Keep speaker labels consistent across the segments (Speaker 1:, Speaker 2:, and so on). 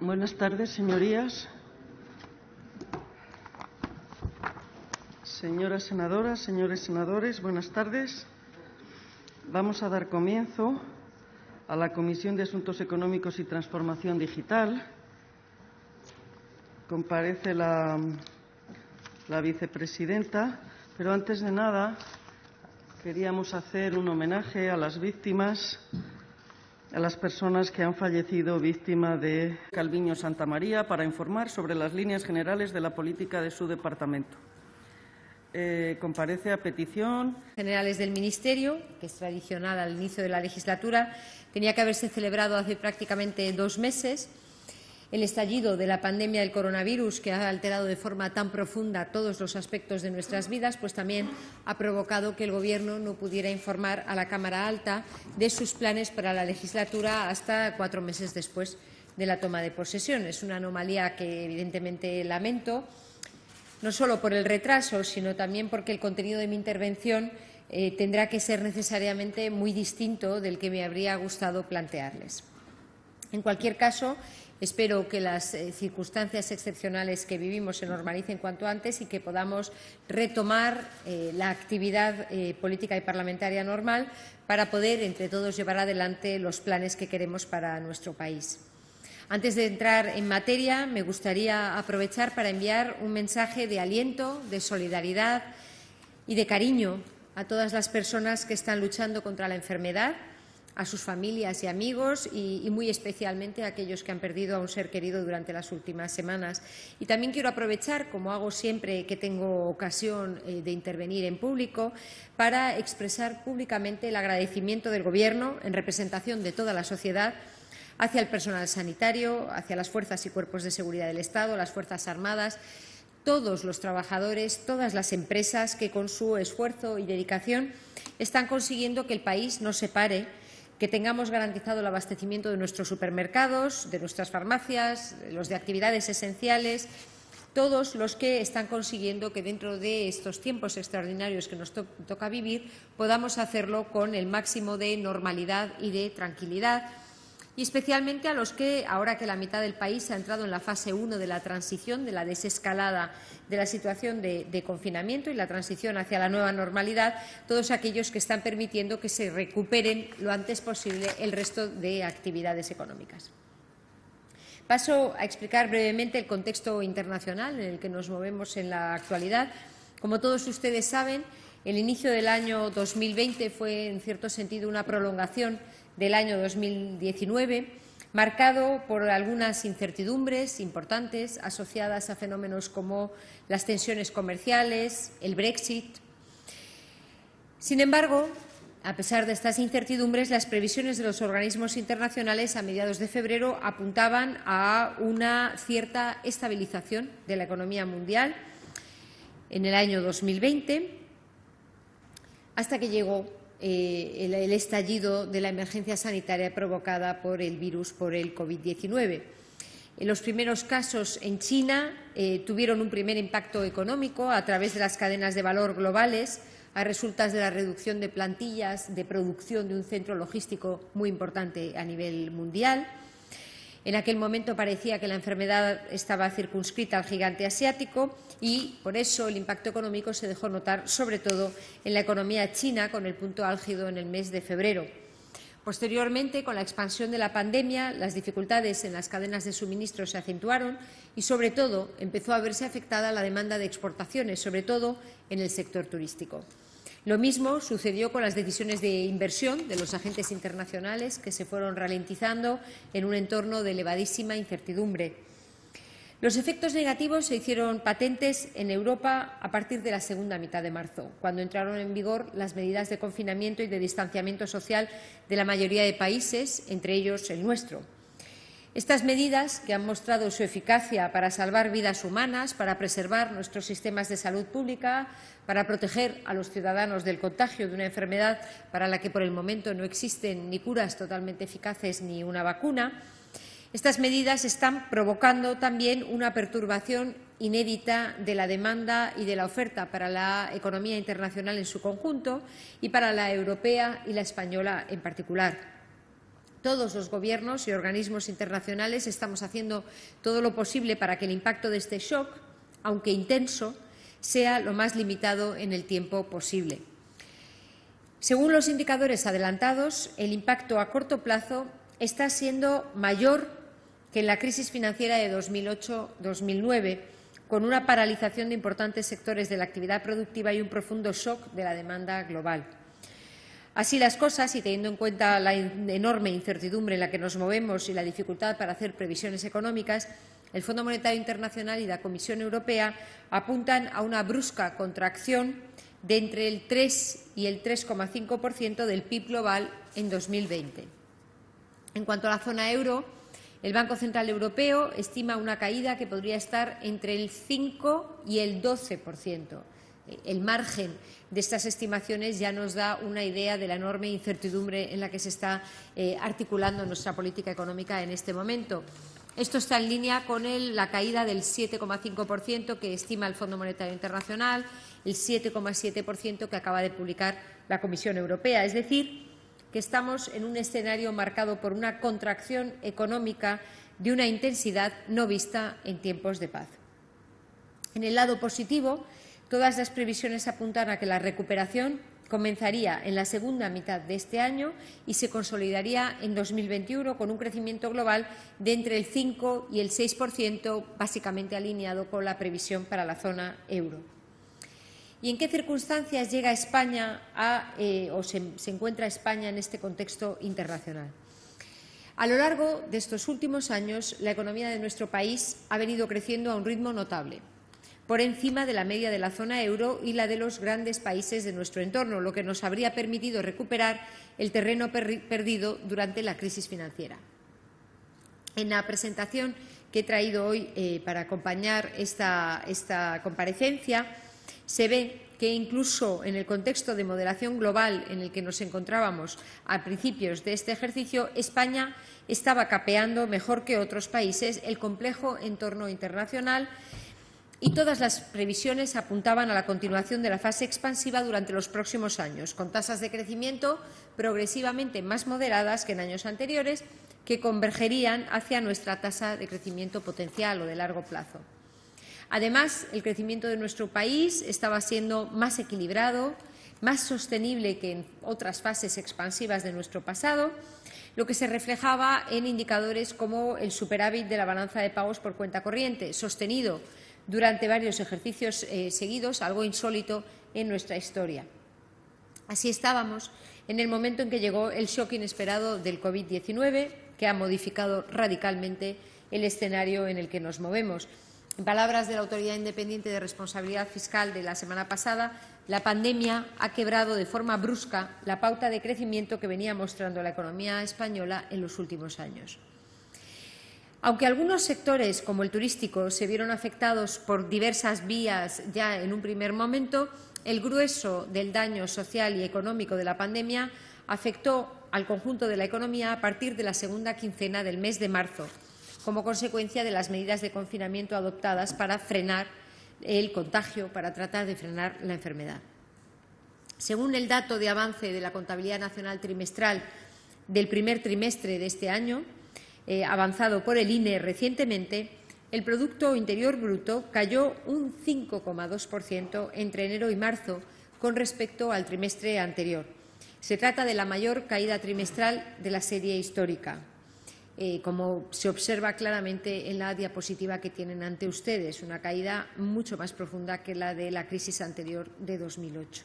Speaker 1: Buenas tardes, señorías. Señoras senadoras, señores senadores, buenas tardes. Vamos a dar comienzo a la Comisión de Asuntos Económicos y Transformación Digital. Comparece la, vicepresidenta, pero antes de nada queríamos hacer un homenaje a las víctimas a las personas que han fallecido víctima de Calviño Santa María para informar sobre las líneas generales de la política de su departamento. Eh, comparece a petición.
Speaker 2: Generales del Ministerio, que es tradicional al inicio de la legislatura, tenía que haberse celebrado hace prácticamente dos meses. El estallido de la pandemia del coronavirus, que ha alterado de forma tan profunda todos los aspectos de nuestras vidas, pues también ha provocado que el Gobierno no pudiera informar a la Cámara Alta de sus planes para la legislatura hasta cuatro meses después de la toma de posesión. Es una anomalía que evidentemente lamento, no solo por el retraso, sino también porque el contenido de mi intervención eh, tendrá que ser necesariamente muy distinto del que me habría gustado plantearles. En cualquier caso, Espero que las eh, circunstancias excepcionales que vivimos se normalicen cuanto antes y que podamos retomar eh, la actividad eh, política y parlamentaria normal para poder, entre todos, llevar adelante los planes que queremos para nuestro país. Antes de entrar en materia, me gustaría aprovechar para enviar un mensaje de aliento, de solidaridad y de cariño a todas las personas que están luchando contra la enfermedad a sus familias y amigos y, muy especialmente a aquellos que han perdido a un ser querido durante las últimas semanas. Y también quiero aprovechar, como hago siempre que tengo ocasión eh, de intervenir en público, para expresar públicamente el agradecimiento del Gobierno, en representación de toda la sociedad, hacia el personal sanitario, hacia las fuerzas y cuerpos de seguridad del Estado, las Fuerzas Armadas, todos los trabajadores, todas las empresas que con su esfuerzo y dedicación están consiguiendo que el país no se pare que tengamos garantizado el abastecimiento de nuestros supermercados, de nuestras farmacias, los de actividades esenciales, todos los que están consiguiendo que dentro de estos tiempos extraordinarios que nos toca vivir podamos hacerlo con el máximo de normalidad y de tranquilidad y especialmente a los que, ahora que la mitad del país ha entrado en la fase 1 de la transición, de la desescalada de la situación de, de, confinamiento y la transición hacia la nueva normalidad, todos aquellos que están permitiendo que se recuperen lo antes posible el resto de actividades económicas. Paso a explicar brevemente el contexto internacional en el que nos movemos en la actualidad. Como todos ustedes saben, el inicio del año 2020 fue, en cierto sentido, una prolongación del año 2019, marcado por algunas incertidumbres importantes asociadas a fenómenos como las tensiones comerciales, el Brexit. Sin embargo, a pesar de estas incertidumbres, las previsiones de los organismos internacionales a mediados de febrero apuntaban a una cierta estabilización de la economía mundial en el año 2020, hasta que llegó eh, el, estallido de la emergencia sanitaria provocada por el virus, por el COVID-19. Los primeros casos en China eh, tuvieron un primer impacto económico a través de las cadenas de valor globales, a resultas de la reducción de plantillas de producción de un centro logístico muy importante a nivel mundial. En aquel momento parecía que la enfermedad estaba circunscrita al gigante asiático y, por eso, el impacto económico se dejó notar, sobre todo, en la economía china, con el punto álgido en el mes de febrero. Posteriormente, con la expansión de la pandemia, las dificultades en las cadenas de suministro se acentuaron y, sobre todo, empezó a verse afectada la demanda de exportaciones, sobre todo en el sector turístico. Lo mismo sucedió con las decisiones de inversión de los agentes internacionales, que se fueron ralentizando en un entorno de elevadísima incertidumbre. Los efectos negativos se hicieron patentes en Europa a partir de la segunda mitad de marzo, cuando entraron en vigor las medidas de confinamiento y de distanciamiento social de la mayoría de países, entre ellos el nuestro. Estas medidas, que han mostrado su eficacia para salvar vidas humanas, para preservar nuestros sistemas de salud pública, para proteger a los ciudadanos del contagio de una enfermedad para la que por el momento no existen ni curas totalmente eficaces ni una vacuna, estas medidas están provocando también una perturbación inédita de la demanda y de la oferta para la economía internacional en su conjunto y para la europea y la española en particular. Todos los gobiernos y organismos internacionales estamos haciendo todo lo posible para que el impacto de este shock, aunque intenso, sea lo más limitado en el tiempo posible. Según los indicadores adelantados, el impacto a corto plazo está siendo mayor que en la crisis financiera de 2008-2009, con una paralización de importantes sectores de la actividad productiva y un profundo shock de la demanda global. Así las cosas, y teniendo en cuenta la enorme incertidumbre en la que nos movemos y la dificultad para hacer previsiones económicas, el Fondo Monetario Internacional y la Comisión Europea apuntan a una brusca contracción de entre el 3 y el 3,5% del PIB global en 2020. En cuanto a la zona euro, el Banco Central Europeo estima una caída que podría estar entre el 5 y el 12%. El margen de estas estimaciones ya nos da una idea de la enorme incertidumbre en la que se está eh, articulando nuestra política económica en este momento. Esto está en línea con la caída del 7,5% que estima el Fondo Monetario Internacional, el 7,7% que acaba de publicar la Comisión Europea. Es decir, que estamos en un escenario marcado por una contracción económica de una intensidad no vista en tiempos de paz. En el lado positivo, todas las previsiones apuntan a que la recuperación comenzaría en la segunda mitad de este año y se consolidaría en 2021 con un crecimiento global de entre el 5 y el 6%, básicamente alineado con la previsión para la zona euro. ¿Y en qué circunstancias llega España eh, o se encuentra España en este contexto internacional? A lo largo de estos últimos años, la economía de nuestro país ha venido creciendo a un ritmo notable por encima de la media de la zona euro y la de los grandes países de nuestro entorno, lo que nos habría permitido recuperar el terreno perdido durante la crisis financiera. En la presentación que he traído hoy eh, para acompañar esta comparecencia, se ve que incluso en el contexto de moderación global en el que nos encontrábamos a principios de este ejercicio, España estaba capeando mejor que otros países el complejo entorno internacional y todas las previsiones apuntaban a la continuación de la fase expansiva durante los próximos años, con tasas de crecimiento progresivamente más moderadas que en años anteriores, que convergerían hacia nuestra tasa de crecimiento potencial o de largo plazo. Además, el crecimiento de nuestro país estaba siendo más equilibrado, más sostenible que en otras fases expansivas de nuestro pasado, lo que se reflejaba en indicadores como el superávit de la balanza de pagos por cuenta corriente, sostenido durante varios ejercicios eh, seguidos, algo insólito en nuestra historia. Así estábamos en el momento en que llegó el shock inesperado del COVID-19, que ha modificado radicalmente el escenario en el que nos movemos. En palabras de la Autoridad Independiente de Responsabilidad Fiscal de la semana pasada, la pandemia ha quebrado de forma brusca la pauta de crecimiento que venía mostrando la economía española en los últimos años. Aunque algunos sectores, como el turístico, se vieron afectados por diversas vías ya en un primer momento, el grueso del daño social y económico de la pandemia afectó al conjunto de la economía a partir de la segunda quincena del mes de marzo, como consecuencia de las medidas de confinamiento adoptadas para frenar el contagio, para tratar de frenar la enfermedad. Según el dato de avance de la contabilidad nacional trimestral del primer trimestre de este año, eh, avanzado por el INE recientemente, el Producto Interior Bruto cayó un 5,2% entre enero y marzo con respecto al trimestre anterior. Se trata de la mayor caída trimestral de la serie histórica, eh, como se observa claramente en la diapositiva que tienen ante ustedes, una caída mucho más profunda que la de la crisis anterior de 2008.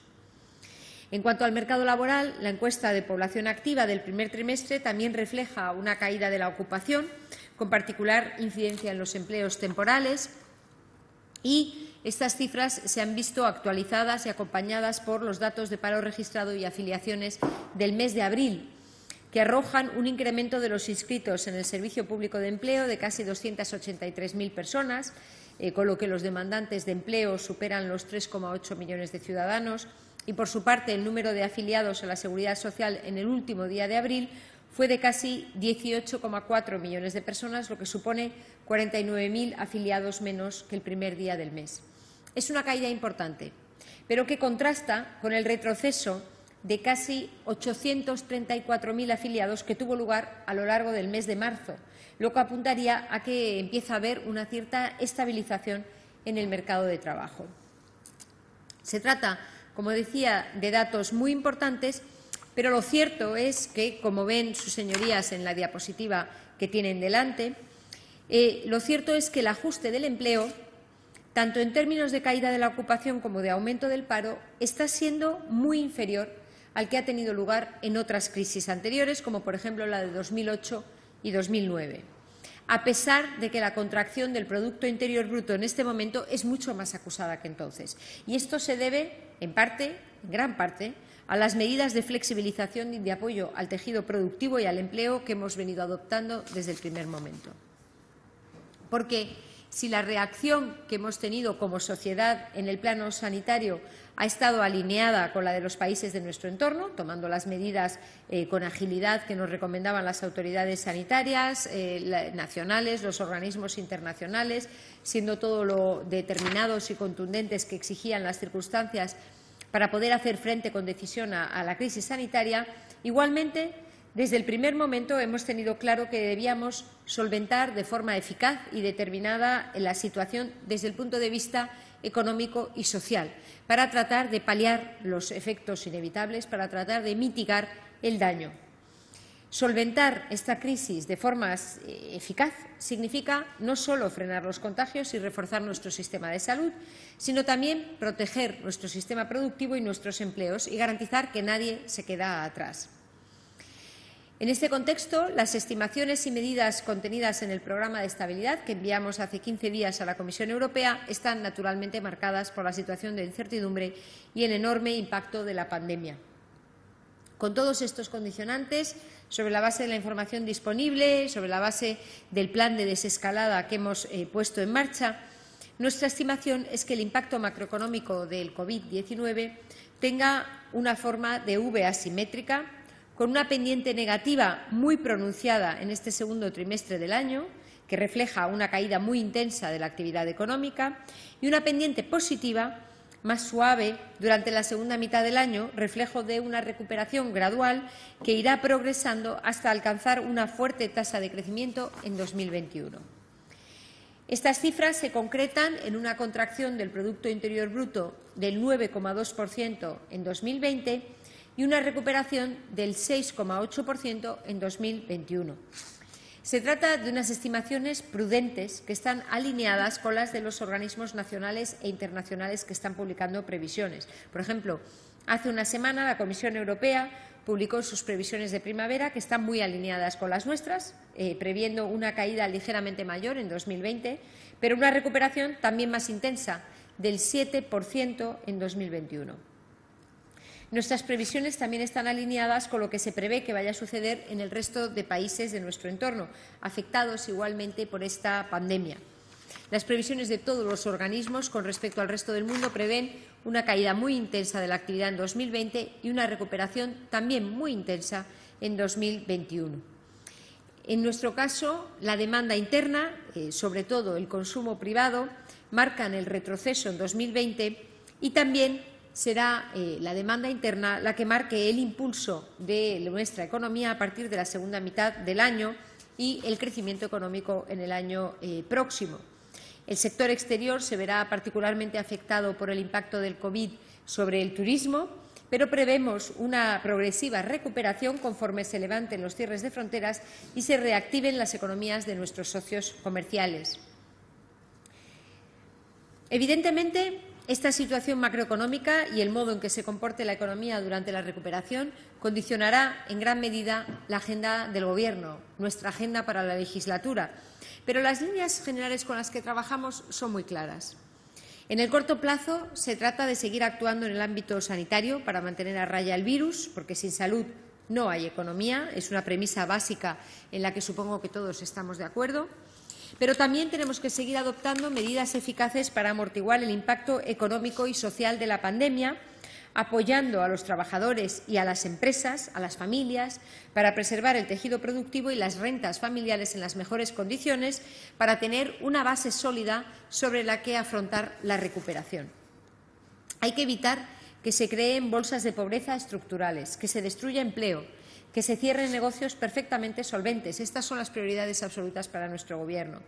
Speaker 2: En cuanto al mercado laboral, la encuesta de población activa del primer trimestre también refleja una caída de la ocupación, con particular incidencia en los empleos temporales, y estas cifras se han visto actualizadas y acompañadas por los datos de paro registrado y afiliaciones del mes de abril, que arrojan un incremento de los inscritos en el Servicio Público de Empleo de casi 283.000 personas, eh, con lo que los demandantes de empleo superan los 3,8 millones de ciudadanos y, por su parte, el número de afiliados a la Seguridad Social en el último día de abril fue de casi 18,4 millones de personas, lo que supone 49.000 afiliados menos que el primer día del mes. Es una caída importante, pero que contrasta con el retroceso de casi 834.000 afiliados que tuvo lugar a lo largo del mes de marzo, lo que apuntaría a que empieza a haber una cierta estabilización en el mercado de trabajo. Se trata como decía, de datos muy importantes, pero lo cierto es que, como ven sus señorías en la diapositiva que tienen delante, eh, lo cierto es que el ajuste del empleo, tanto en términos de caída de la ocupación como de aumento del paro, está siendo muy inferior al que ha tenido lugar en otras crisis anteriores, como por ejemplo la de 2008 y 2009, a pesar de que la contracción del Producto Interior Bruto en este momento es mucho más acusada que entonces. Y esto se debe en parte, en gran parte, a las medidas de flexibilización y de apoyo al tejido productivo y al empleo que hemos venido adoptando desde el primer momento. Porque si la reacción que hemos tenido como sociedad en el plano sanitario ha estado alineada con la de los países de nuestro entorno, tomando las medidas eh, con agilidad que nos recomendaban las autoridades sanitarias eh, nacionales, los organismos internacionales, siendo todo lo determinados y contundentes que exigían las circunstancias para poder hacer frente con decisión a la crisis sanitaria. Igualmente, desde el primer momento hemos tenido claro que debíamos solventar de forma eficaz y determinada la situación desde el punto de vista económico y social, para tratar de paliar los efectos inevitables, para tratar de mitigar el daño. Solventar esta crisis de forma eh, eficaz significa no solo frenar los contagios y reforzar nuestro sistema de salud, sino también proteger nuestro sistema productivo y nuestros empleos y garantizar que nadie se queda atrás. En este contexto, las estimaciones y medidas contenidas en el programa de estabilidad que enviamos hace 15 días a la Comisión Europea están naturalmente marcadas por la situación de incertidumbre y el enorme impacto de la pandemia. Con todos estos condicionantes, sobre la base de la información disponible, sobre la base del plan de desescalada que hemos eh, puesto en marcha, nuestra estimación es que el impacto macroeconómico del COVID-19 tenga una forma de V asimétrica con una pendiente negativa muy pronunciada en este segundo trimestre del año, que refleja una caída muy intensa de la actividad económica, y una pendiente positiva más suave durante la segunda mitad del año, reflejo de una recuperación gradual que irá progresando hasta alcanzar una fuerte tasa de crecimiento en 2021. Estas cifras se concretan en una contracción del Producto Interior Bruto del 9,2% en 2020 y una recuperación del 6,8% en 2021. Se trata de unas estimaciones prudentes que están alineadas con las de los organismos nacionales e internacionales que están publicando previsiones. Por ejemplo, hace una semana la Comisión Europea publicó sus previsiones de primavera, que están muy alineadas con las nuestras, eh, previendo una caída ligeramente mayor en 2020, pero una recuperación también más intensa, del 7% en 2021. Nuestras previsiones también están alineadas con lo que se prevé que vaya a suceder en el resto de países de nuestro entorno, afectados igualmente por esta pandemia. Las previsiones de todos los organismos con respecto al resto del mundo prevén una caída muy intensa de la actividad en 2020 y una recuperación también muy intensa en 2021. En nuestro caso, la demanda interna, eh, sobre todo el consumo privado, marcan el retroceso en 2020 y también será eh, la demanda interna la que marque el impulso de nuestra economía a partir de la segunda mitad del año y el crecimiento económico en el año eh, próximo. El sector exterior se verá particularmente afectado por el impacto del COVID sobre el turismo, pero prevemos una progresiva recuperación conforme se levanten los cierres de fronteras y se reactiven las economías de nuestros socios comerciales. Evidentemente, esta situación macroeconómica y el modo en que se comporte la economía durante la recuperación condicionará en gran medida la agenda del Gobierno, nuestra agenda para la legislatura. Pero las líneas generales con las que trabajamos son muy claras. En el corto plazo se trata de seguir actuando en el ámbito sanitario para mantener a raya el virus, porque sin salud no hay economía, es una premisa básica en la que supongo que todos estamos de acuerdo. Pero también tenemos que seguir adoptando medidas eficaces para amortiguar el impacto económico y social de la pandemia, apoyando a los trabajadores y a las empresas, a las familias, para preservar el tejido productivo y las rentas familiares en las mejores condiciones, para tener una base sólida sobre la que afrontar la recuperación. Hay que evitar que se creen bolsas de pobreza estructurales, que se destruya empleo, que se cierren negocios perfectamente solventes. Estas son las prioridades absolutas para nuestro Gobierno.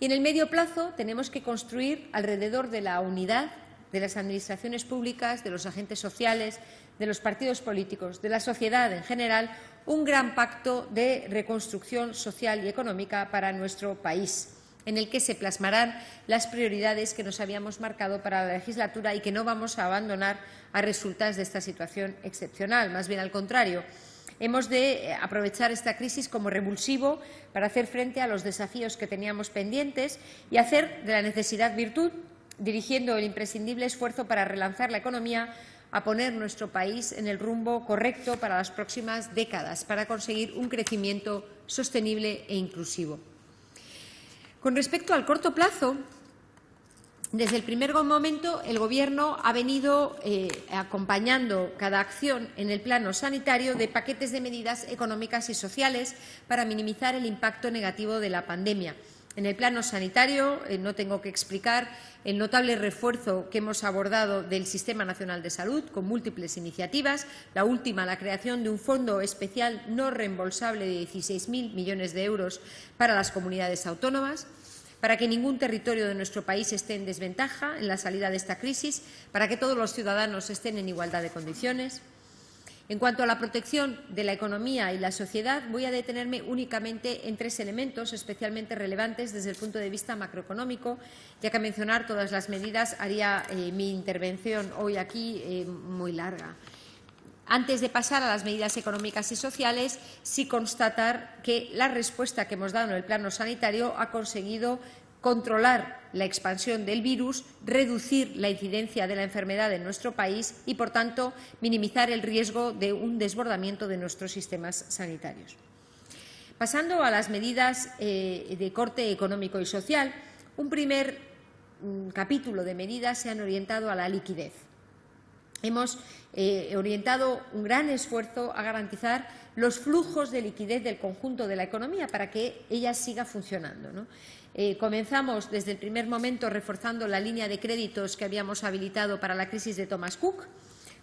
Speaker 2: Y en el medio plazo tenemos que construir alrededor de la unidad de las administraciones públicas, de los agentes sociales, de los partidos políticos, de la sociedad en general, un gran pacto de reconstrucción social y económica para nuestro país, en el que se plasmarán las prioridades que nos habíamos marcado para la legislatura y que no vamos a abandonar a resultas de esta situación excepcional, más bien al contrario hemos de eh, aprovechar esta crisis como revulsivo para hacer frente a los desafíos que teníamos pendientes y hacer de la necesidad virtud, dirigiendo el imprescindible esfuerzo para relanzar la economía a poner nuestro país en el rumbo correcto para las próximas décadas, para conseguir un crecimiento sostenible e inclusivo. Con respecto al corto plazo, desde el primer momento, el Gobierno ha venido eh, acompañando cada acción en el plano sanitario de paquetes de medidas económicas y sociales para minimizar el impacto negativo de la pandemia. En el plano sanitario, eh, no tengo que explicar el notable refuerzo que hemos abordado del Sistema Nacional de Salud con múltiples iniciativas, la última la creación de un fondo especial no reembolsable de 16.000 millones de euros para las comunidades autónomas para que ningún territorio de nuestro país esté en desventaja en la salida de esta crisis, para que todos los ciudadanos estén en igualdad de condiciones. En cuanto a la protección de la economía y la sociedad, voy a detenerme únicamente en tres elementos especialmente relevantes desde el punto de vista macroeconómico, ya que mencionar todas las medidas haría eh, mi intervención hoy aquí eh, muy larga antes de pasar a las medidas económicas y sociales, sí constatar que la respuesta que hemos dado en el plano sanitario ha conseguido controlar la expansión del virus, reducir la incidencia de la enfermedad en nuestro país y, por tanto, minimizar el riesgo de un desbordamiento de nuestros sistemas sanitarios. Pasando a las medidas eh, de corte económico y social, un primer mm, capítulo de medidas se han orientado a la liquidez. Hemos eh, he orientado un gran esfuerzo a garantizar los flujos de liquidez del conjunto de la economía para que ella siga funcionando. Eh, comenzamos desde el primer momento reforzando la línea de créditos que habíamos habilitado para la crisis de Thomas Cook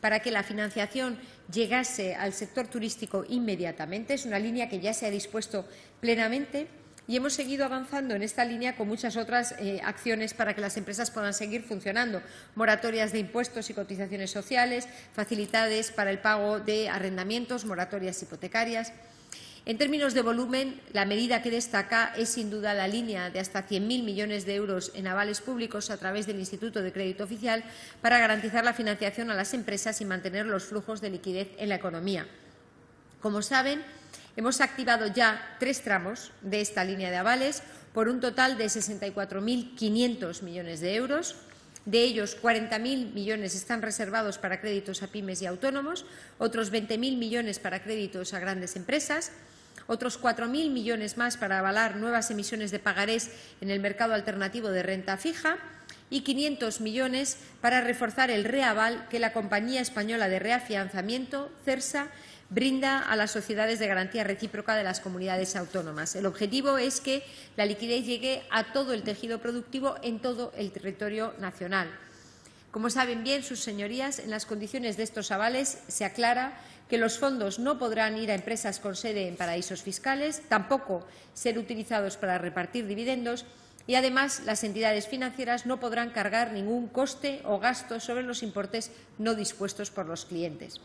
Speaker 2: para que la financiación llegase al sector turístico inmediatamente. Es una línea que ya se ha dispuesto plenamente y hemos seguido avanzando en esta línea con muchas otras eh, acciones para que las empresas puedan seguir funcionando. Moratorias de impuestos y cotizaciones sociales, facilidades para el pago de arrendamientos, moratorias hipotecarias. En términos de volumen, la medida que destaca es sin duda la línea de hasta 100.000 millones de euros en avales públicos a través del Instituto de Crédito Oficial para garantizar la financiación a las empresas y mantener los flujos de liquidez en la economía. Como saben, hemos activado ya tres tramos de esta línea de avales por un total de 64.500 millones de euros. De ellos, 40.000 millones están reservados para créditos a pymes y autónomos, otros 20.000 millones para créditos a grandes empresas, otros 4.000 millones más para avalar nuevas emisiones de pagarés en el mercado alternativo de renta fija y 500 millones para reforzar el reaval que la compañía española de reafianzamiento, CERSA, brinda a las sociedades de garantía recíproca de las comunidades autónomas. El objetivo es que la liquidez llegue a todo el tejido productivo en todo el territorio nacional. Como saben bien sus señorías, en las condiciones de estos avales se aclara que los fondos no podrán ir a empresas con sede en paraísos fiscales, tampoco ser utilizados para repartir dividendos y, además, las entidades financieras no podrán cargar ningún coste o gasto sobre los importes no dispuestos por los clientes.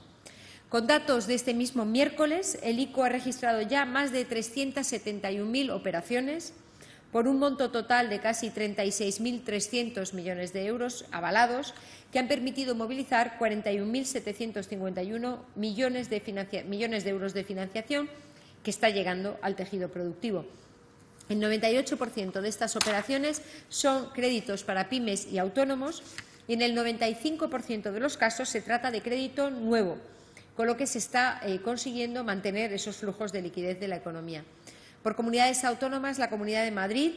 Speaker 2: Con datos de este mismo miércoles, el ICO ha registrado ya más de 371.000 operaciones por un monto total de casi 36.300 millones de euros avalados que han permitido movilizar 41.751 millones de, millones de euros de financiación que está llegando al tejido productivo. El 98% de estas operaciones son créditos para pymes y autónomos y en el 95% de los casos se trata de crédito nuevo con lo que se está eh, consiguiendo mantener esos flujos de liquidez de la economía. Por comunidades autónomas, la Comunidad de Madrid,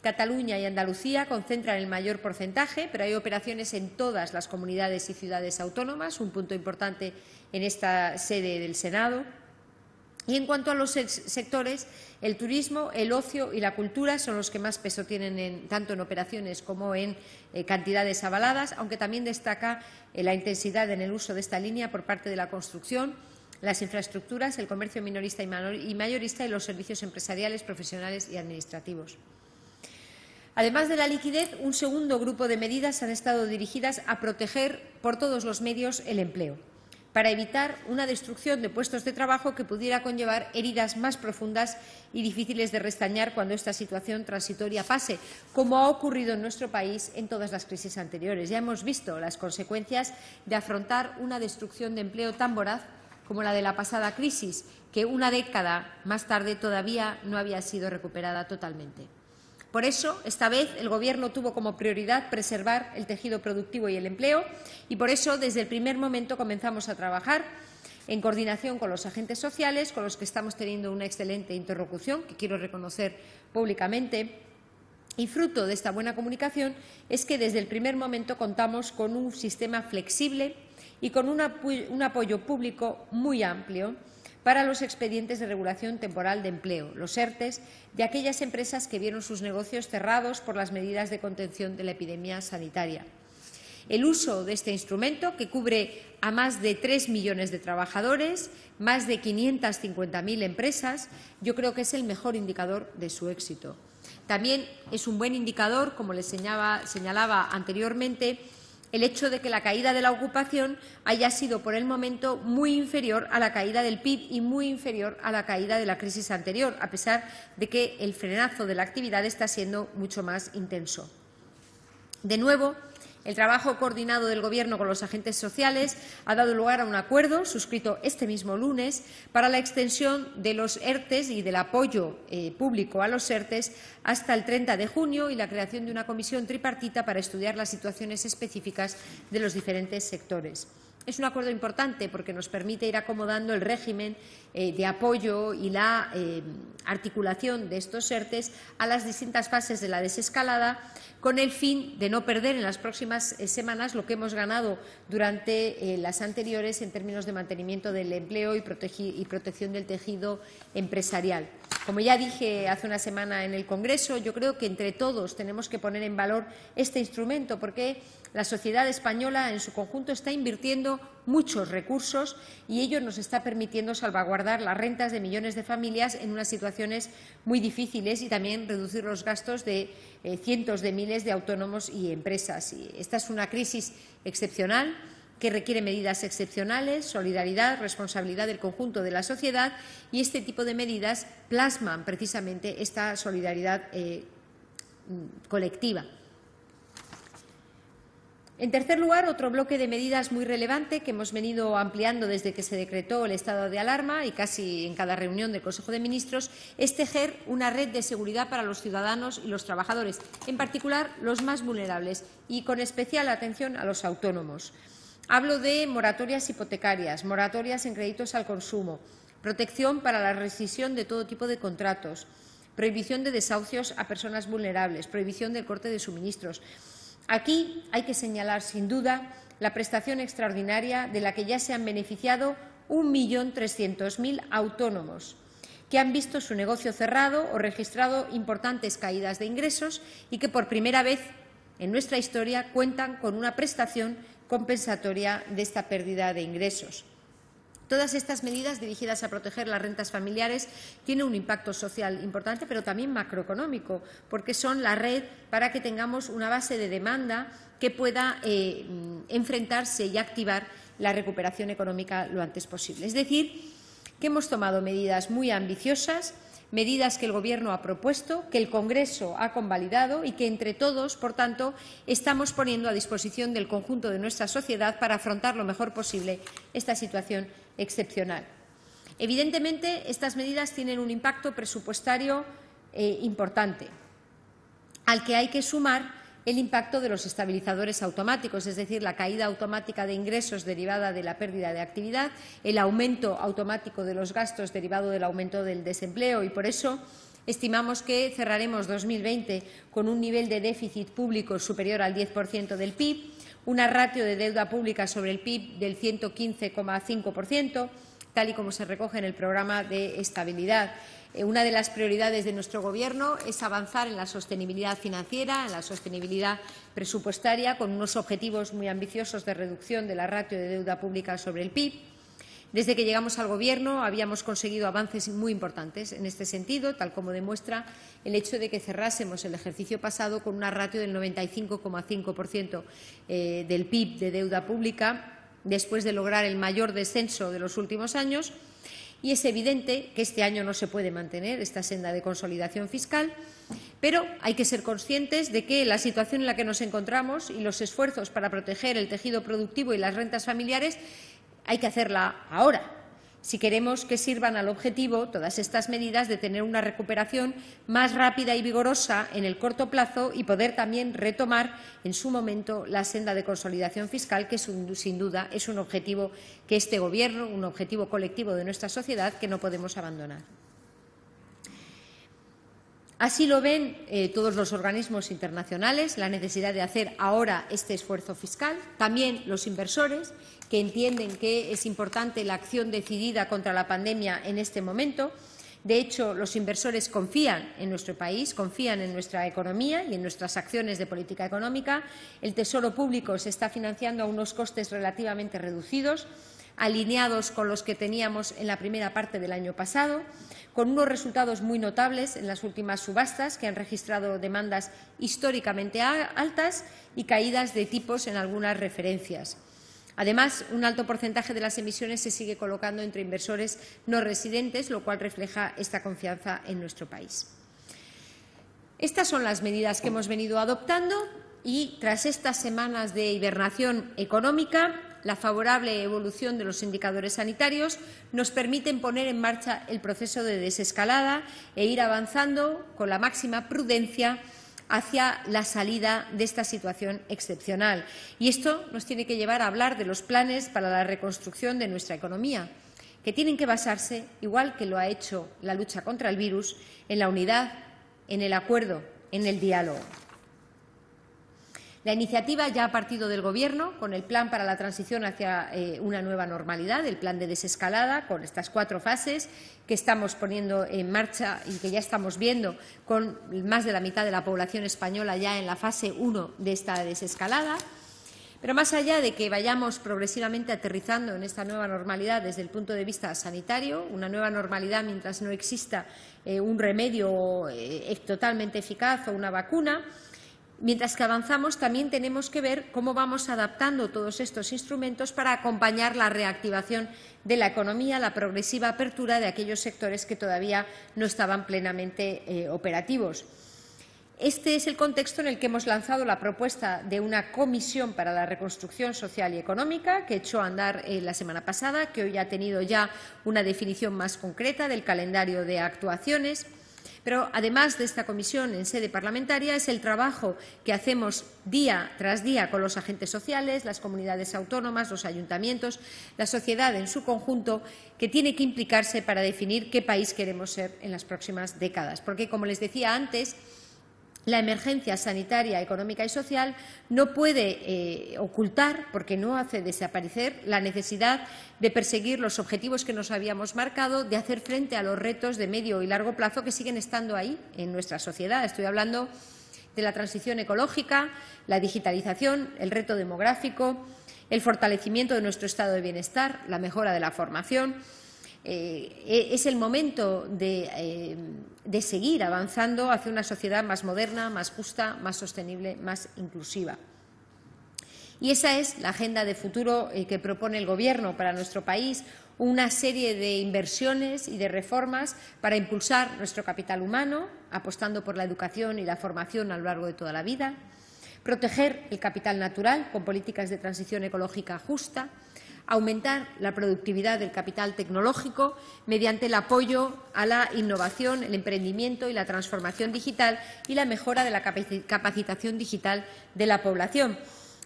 Speaker 2: Cataluña y Andalucía concentran el mayor porcentaje, pero hay operaciones en todas las comunidades y ciudades autónomas, un punto importante en esta sede del Senado. Y en cuanto a los sectores, el turismo, el ocio y la cultura son los que más peso tienen tanto en operaciones como en eh, cantidades avaladas, aunque también destaca eh, la intensidad en el uso de esta línea por parte de la construcción, las infraestructuras, el comercio minorista y mayorista y los servicios empresariales, profesionales y administrativos. Además de la liquidez, un segundo grupo de medidas han estado dirigidas a proteger por todos los medios el empleo para evitar una destrucción de puestos de trabajo que pudiera conllevar heridas más profundas y difíciles de restañar cuando esta situación transitoria pase, como ha ocurrido en nuestro país en todas las crisis anteriores. Ya hemos visto las consecuencias de afrontar una destrucción de empleo tan voraz como la de la pasada crisis, que una década más tarde todavía no había sido recuperada totalmente. Por eso, esta vez, el Gobierno tuvo como prioridad preservar el tejido productivo y el empleo y por eso, desde el primer momento, comenzamos a trabajar en coordinación con los agentes sociales, con los que estamos teniendo una excelente interlocución, que quiero reconocer públicamente, y fruto de esta buena comunicación es que desde el primer momento contamos con un sistema flexible y con un, apoyo público muy amplio para los expedientes de regulación temporal de empleo, los ERTES, de aquellas empresas que vieron sus negocios cerrados por las medidas de contención de la epidemia sanitaria. El uso de este instrumento, que cubre a más de tres millones de trabajadores, más de 550.000 empresas, yo creo que es el mejor indicador de su éxito. También es un buen indicador, como les señalaba anteriormente, el hecho de que la caída de la ocupación haya sido por el momento muy inferior a la caída del PIB y muy inferior a la caída de la crisis anterior, a pesar de que el frenazo de la actividad está siendo mucho más intenso. De nuevo, el trabajo coordinado del Gobierno con los agentes sociales ha dado lugar a un acuerdo suscrito este mismo lunes para la extensión de los ERTES y del apoyo eh, público a los ERTES hasta el 30 de junio y la creación de una comisión tripartita para estudiar las situaciones específicas de los diferentes sectores. Es un acuerdo importante porque nos permite ir acomodando el régimen eh, de apoyo y la eh, articulación de estos ERTES a las distintas fases de la desescalada, con el fin de no perder en las próximas eh, semanas lo que hemos ganado durante eh, las anteriores en términos de mantenimiento del empleo y protección del tejido empresarial. Como ya dije hace una semana en el Congreso, yo creo que entre todos tenemos que poner en valor este instrumento porque la sociedad española en su conjunto está invirtiendo muchos recursos y ello nos está permitiendo salvaguardar las rentas de millones de familias en unas situaciones muy difíciles y también reducir los gastos de eh, cientos de miles de autónomos y empresas. esta es una crisis excepcional que requiere medidas excepcionales, solidaridad, responsabilidad del conjunto de la sociedad y este tipo de medidas plasman precisamente esta solidaridad eh, mm, colectiva. En tercer lugar, otro bloque de medidas muy relevante que hemos venido ampliando desde que se decretó el estado de alarma y casi en cada reunión del Consejo de Ministros es tejer una red de seguridad para los ciudadanos y los trabajadores, en particular los más vulnerables y con especial atención a los autónomos. Hablo de moratorias hipotecarias, moratorias en créditos al consumo, protección para la rescisión de todo tipo de contratos, prohibición de desahucios a personas vulnerables, prohibición del corte de suministros, Aquí hay que señalar, sin duda, la prestación extraordinaria de la que ya se han beneficiado 1.300.000 autónomos que han visto su negocio cerrado o registrado importantes caídas de ingresos y que por primera vez en nuestra historia cuentan con una prestación compensatoria de esta pérdida de ingresos. Todas estas medidas dirigidas a proteger las rentas familiares tienen un impacto social importante, pero también macroeconómico, porque son la red para que tengamos una base de demanda que pueda eh, enfrentarse y activar la recuperación económica lo antes posible. Es decir, que hemos tomado medidas muy ambiciosas, medidas que el Gobierno ha propuesto, que el Congreso ha convalidado y que entre todos, por tanto, estamos poniendo a disposición del conjunto de nuestra sociedad para afrontar lo mejor posible esta situación excepcional. Evidentemente, estas medidas tienen un impacto presupuestario eh, importante, al que hay que sumar el impacto de los estabilizadores automáticos, es decir, la caída automática de ingresos derivada de la pérdida de actividad, el aumento automático de los gastos derivado del aumento del desempleo y, por eso, Estimamos que cerraremos 2020 con un nivel de déficit público superior al 10% del PIB una ratio de deuda pública sobre el PIB del 115,5%, tal y como se recoge en el programa de estabilidad. Eh, una de las prioridades de nuestro Gobierno es avanzar en la sostenibilidad financiera, en la sostenibilidad presupuestaria, con unos objetivos muy ambiciosos de reducción de la ratio de deuda pública sobre el PIB desde que llegamos al Gobierno habíamos conseguido avances muy importantes en este sentido, tal como demuestra el hecho de que cerrásemos el ejercicio pasado con una ratio del 95,5% eh, del PIB de deuda pública, después de lograr el mayor descenso de los últimos años. Y es evidente que este año no se puede mantener esta senda de consolidación fiscal, pero hay que ser conscientes de que la situación en la que nos encontramos y los esfuerzos para proteger el tejido productivo y las rentas familiares hay que hacerla ahora, si queremos que sirvan al objetivo todas estas medidas de tener una recuperación más rápida y vigorosa en el corto plazo y poder también retomar en su momento la senda de consolidación fiscal, que sin duda es un objetivo que este Gobierno, un objetivo colectivo de nuestra sociedad, que no podemos abandonar. Así lo ven eh, todos los organismos internacionales, la necesidad de hacer ahora este esfuerzo fiscal, también los inversores, que entienden que es importante la acción decidida contra la pandemia en este momento. De hecho, los inversores confían en nuestro país, confían en nuestra economía y en nuestras acciones de política económica. El Tesoro Público se está financiando a unos costes relativamente reducidos, alineados con los que teníamos en la primera parte del año pasado con unos resultados muy notables en las últimas subastas, que han registrado demandas históricamente altas y caídas de tipos en algunas referencias. Además, un alto porcentaje de las emisiones se sigue colocando entre inversores no residentes, lo cual refleja esta confianza en nuestro país. Estas son las medidas que hemos venido adoptando y, tras estas semanas de hibernación económica, la favorable evolución de los indicadores sanitarios nos permiten poner en marcha el proceso de desescalada e ir avanzando con la máxima prudencia hacia la salida de esta situación excepcional. Y esto nos tiene que llevar a hablar de los planes para la reconstrucción de nuestra economía, que tienen que basarse, igual que lo ha hecho la lucha contra el virus, en la unidad, en el acuerdo, en el diálogo. La iniciativa ya ha partido del Gobierno con el plan para la transición hacia eh, una nueva normalidad, el plan de desescalada, con estas cuatro fases que estamos poniendo en marcha y que ya estamos viendo con más de la mitad de la población española ya en la fase 1 de esta desescalada. Pero más allá de que vayamos progresivamente aterrizando en esta nueva normalidad desde el punto de vista sanitario, una nueva normalidad mientras no exista eh, un remedio eh, totalmente eficaz o una vacuna, Mientras que avanzamos, también tenemos que ver cómo vamos adaptando todos estos instrumentos para acompañar la reactivación de la economía, la progresiva apertura de aquellos sectores que todavía no estaban plenamente eh, operativos. Este es el contexto en el que hemos lanzado la propuesta de una comisión para la reconstrucción social y económica que echó a andar eh, la semana pasada, que hoy ha tenido ya una definición más concreta del calendario de actuaciones pero además de esta comisión en sede parlamentaria es el trabajo que hacemos día tras día con los agentes sociales, las comunidades autónomas, los ayuntamientos, la sociedad en su conjunto, que tiene que implicarse para definir qué país queremos ser en las próximas décadas. Porque, como les decía antes, la emergencia sanitaria, económica y social no puede eh, ocultar, porque no hace desaparecer, la necesidad de perseguir los objetivos que nos habíamos marcado, de hacer frente a los retos de medio y largo plazo que siguen estando ahí en nuestra sociedad. Estoy hablando de la transición ecológica, la digitalización, el reto demográfico, el fortalecimiento de nuestro estado de bienestar, la mejora de la formación, eh, e-, es el momento eh, de seguir avanzando hacia una sociedad más moderna, más justa, más sostenible, más inclusiva. Y esa es la agenda de futuro eh, que propone el Gobierno para nuestro país, una serie de inversiones y de reformas para impulsar nuestro capital humano, apostando por la educación y la formación a lo largo de toda la vida, proteger el capital natural con políticas de transición ecológica justa, aumentar la productividad del capital tecnológico mediante el apoyo a la innovación, el emprendimiento y la transformación digital y la mejora de la capacitación digital de la población.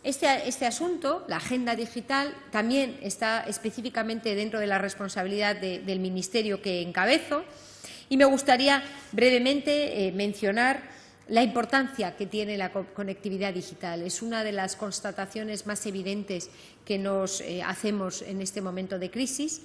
Speaker 2: Este, este, asunto, la agenda digital, también está específicamente dentro de la responsabilidad del ministerio que encabezo y me gustaría brevemente eh, mencionar la importancia que tiene la conectividad digital. Es una de las constataciones más evidentes que nos eh, hacemos en este momento de crisis.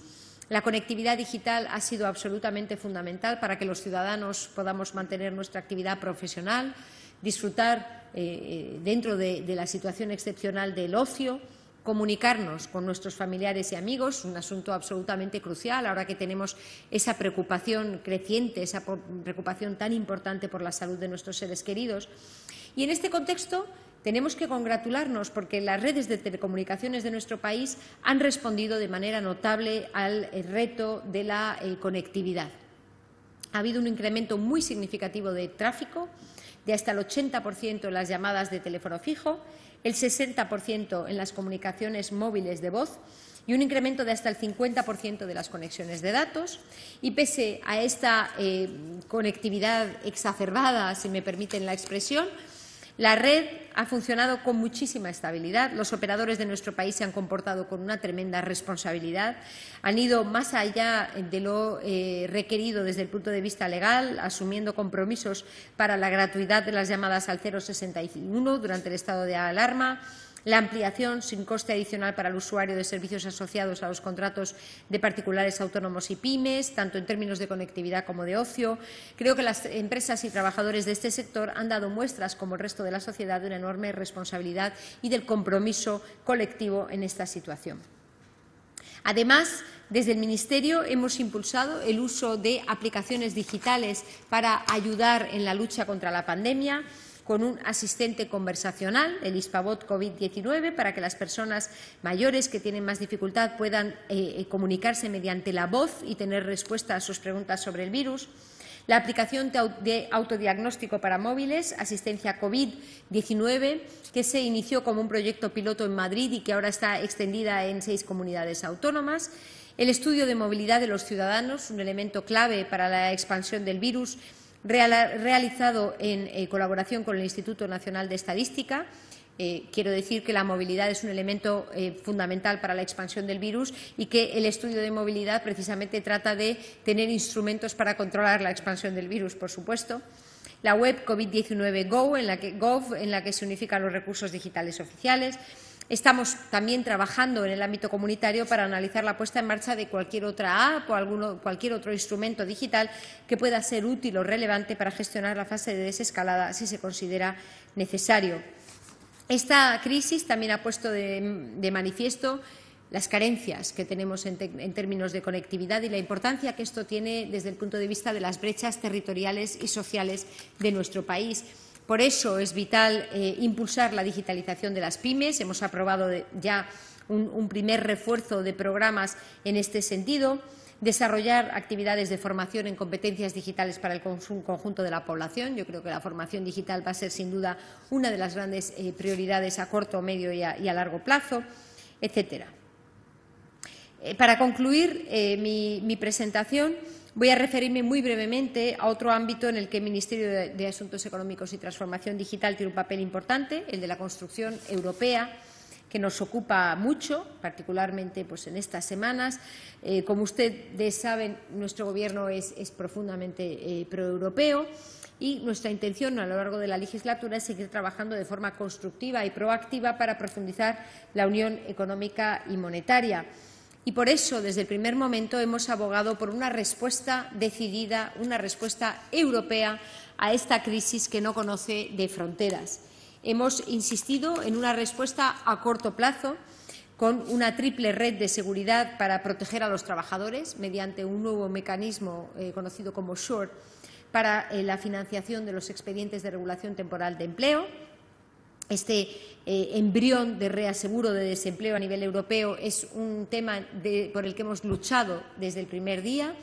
Speaker 2: La conectividad digital ha sido absolutamente fundamental para que los ciudadanos podamos mantener nuestra actividad profesional, disfrutar eh, eh, dentro de la situación excepcional del ocio, comunicarnos con nuestros familiares y amigos, un asunto absolutamente crucial ahora que tenemos esa preocupación creciente, esa preocupación tan importante por la salud de nuestros seres queridos. Y en este contexto tenemos que congratularnos porque las redes de telecomunicaciones de nuestro país han respondido de manera notable al eh, reto de la eh, conectividad. Ha habido un incremento muy significativo de tráfico, de hasta el 80% en las llamadas de teléfono fijo el 60% en las comunicaciones móviles de voz y un incremento de hasta el 50% de las conexiones de datos. Y pese a esta eh, conectividad exacerbada, si me permiten la expresión, la red ha funcionado con muchísima estabilidad. Los operadores de nuestro país se han comportado con una tremenda responsabilidad. Han ido más allá de lo eh, requerido desde el punto de vista legal, asumiendo compromisos para la gratuidad de las llamadas al 061 durante el estado de alarma la ampliación sin coste adicional para el usuario de servicios asociados a los contratos de particulares autónomos y pymes, tanto en términos de conectividad como de ocio. Creo que las empresas y trabajadores de este sector han dado muestras, como el resto de la sociedad, de una enorme responsabilidad y del compromiso colectivo en esta situación. Además, desde el Ministerio hemos impulsado el uso de aplicaciones digitales para ayudar en la lucha contra la pandemia con un asistente conversacional, el Hispabot COVID-19, para que las personas mayores que tienen más dificultad puedan eh, eh, comunicarse mediante la voz y tener respuesta a sus preguntas sobre el virus la aplicación de autodiagnóstico para móviles, asistencia COVID-19, que se inició como un proyecto piloto en Madrid y que ahora está extendida en seis comunidades autónomas, el estudio de movilidad de los ciudadanos, un elemento clave para la expansión del virus realizado en eh, colaboración con el Instituto Nacional de Estadística. Eh, quiero decir que la movilidad es un elemento eh, fundamental para la expansión del virus y que el estudio de movilidad precisamente trata de tener instrumentos para controlar la expansión del virus, por supuesto. La web COVID-19 Gov, en la que se unifican los recursos digitales oficiales. Estamos también trabajando en el ámbito comunitario para analizar la puesta en marcha de cualquier otra app o cualquier otro instrumento digital que pueda ser útil o relevante para gestionar la fase de desescalada si se considera necesario. Esta crisis también ha puesto de, manifiesto las carencias que tenemos en, términos de conectividad y la importancia que esto tiene desde el punto de vista de las brechas territoriales y sociales de nuestro país. Por eso es vital eh, impulsar la digitalización de las pymes. Hemos aprobado ya un, primer refuerzo de programas en este sentido desarrollar actividades de formación en competencias digitales para el conjunto de la población. Yo creo que la formación digital va a ser, sin duda, una de las grandes eh, prioridades a corto, medio y a, largo plazo, etcétera. Eh, para concluir mi, presentación, Voy a referirme muy brevemente a otro ámbito en el que el Ministerio de Asuntos Económicos y Transformación Digital tiene un papel importante, el de la construcción europea que nos ocupa mucho, particularmente pues, en estas semanas. Eh, como ustedes saben, nuestro Gobierno es, profundamente eh, proeuropeo y nuestra intención a lo largo de la legislatura es seguir trabajando de forma constructiva y proactiva para profundizar la unión económica y monetaria. Y por eso, desde el primer momento, hemos abogado por una respuesta decidida, una respuesta europea a esta crisis que no conoce de fronteras. Hemos insistido en una respuesta a corto plazo con una triple red de seguridad para proteger a los trabajadores mediante un nuevo mecanismo eh, conocido como Sure para eh, la financiación de los expedientes de regulación temporal de empleo, este eh, embrión de reaseguro de desempleo a nivel europeo es un tema por el que hemos luchado desde el primer día.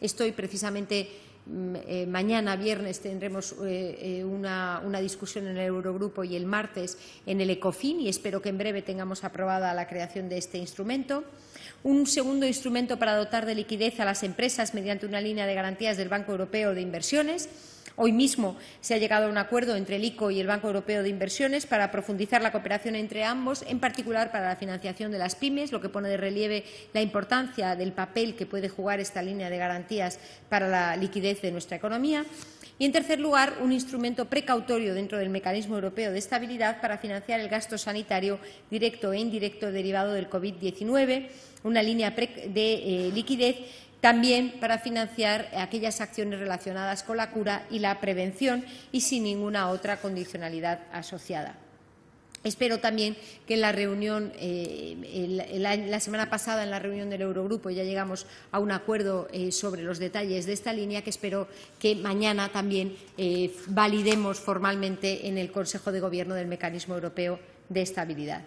Speaker 2: Estoy precisamente mm, eh, mañana, viernes, tendremos eh, una, discusión en el Eurogrupo y el martes en el ECOFIN y espero que en breve tengamos aprobada la creación de este instrumento. Un segundo instrumento para dotar de liquidez a las empresas mediante una línea de garantías del Banco Europeo de Inversiones Hoy mismo se ha llegado a un acuerdo entre el ICO y el Banco Europeo de Inversiones para profundizar la cooperación entre ambos, en particular para la financiación de las pymes, lo que pone de relieve la importancia del papel que puede jugar esta línea de garantías para la liquidez de nuestra economía. Y, en tercer lugar, un instrumento precautorio dentro del Mecanismo Europeo de Estabilidad para financiar el gasto sanitario directo e indirecto derivado del COVID-19, una línea de eh, liquidez también para financiar aquellas acciones relacionadas con la cura y la prevención y sin ninguna otra condicionalidad asociada. Espero también que en la reunión, eh, semana pasada, en la reunión del Eurogrupo, ya llegamos a un acuerdo eh, sobre los detalles de esta línea, que espero que mañana también eh, validemos formalmente en el Consejo de Gobierno del Mecanismo Europeo de Estabilidad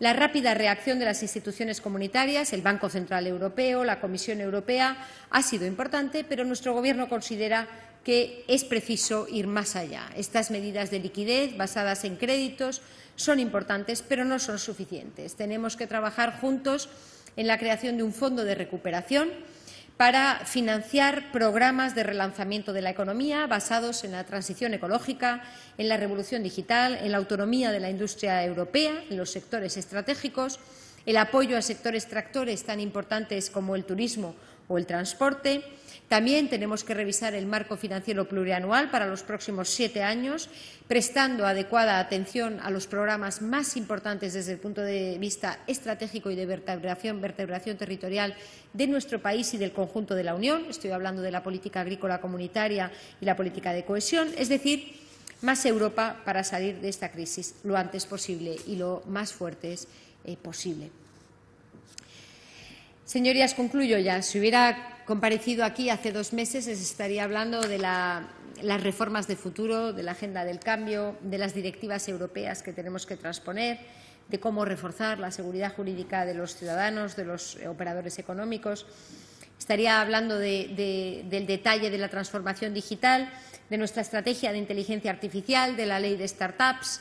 Speaker 2: la rápida reacción de las instituciones comunitarias, el Banco Central Europeo, la Comisión Europea, ha sido importante, pero nuestro Gobierno considera que es preciso ir más allá. Estas medidas de liquidez basadas en créditos son importantes, pero no son suficientes. Tenemos que trabajar juntos en la creación de un fondo de recuperación para financiar programas de relanzamiento de la economía basados en la transición ecológica, en la revolución digital, en la autonomía de la industria europea, en los sectores estratégicos, el apoyo a sectores tractores tan importantes como el turismo o el transporte, también tenemos que revisar el marco financiero plurianual para los próximos siete años, prestando adecuada atención a los programas más importantes desde el punto de vista estratégico y de vertebración, territorial de nuestro país y del conjunto de la Unión. Estoy hablando de la política agrícola comunitaria y la política de cohesión, es decir, más Europa para salir de esta crisis lo antes posible y lo más fuertes eh, posible. Señorías, concluyo ya. Si hubiera comparecido aquí hace dos meses, les estaría hablando de las reformas de futuro, de la agenda del cambio, de las directivas europeas que tenemos que transponer, de cómo reforzar la seguridad jurídica de los ciudadanos, de los eh, operadores económicos. Estaría hablando del detalle de la transformación digital, de nuestra estrategia de inteligencia artificial, de la ley de startups,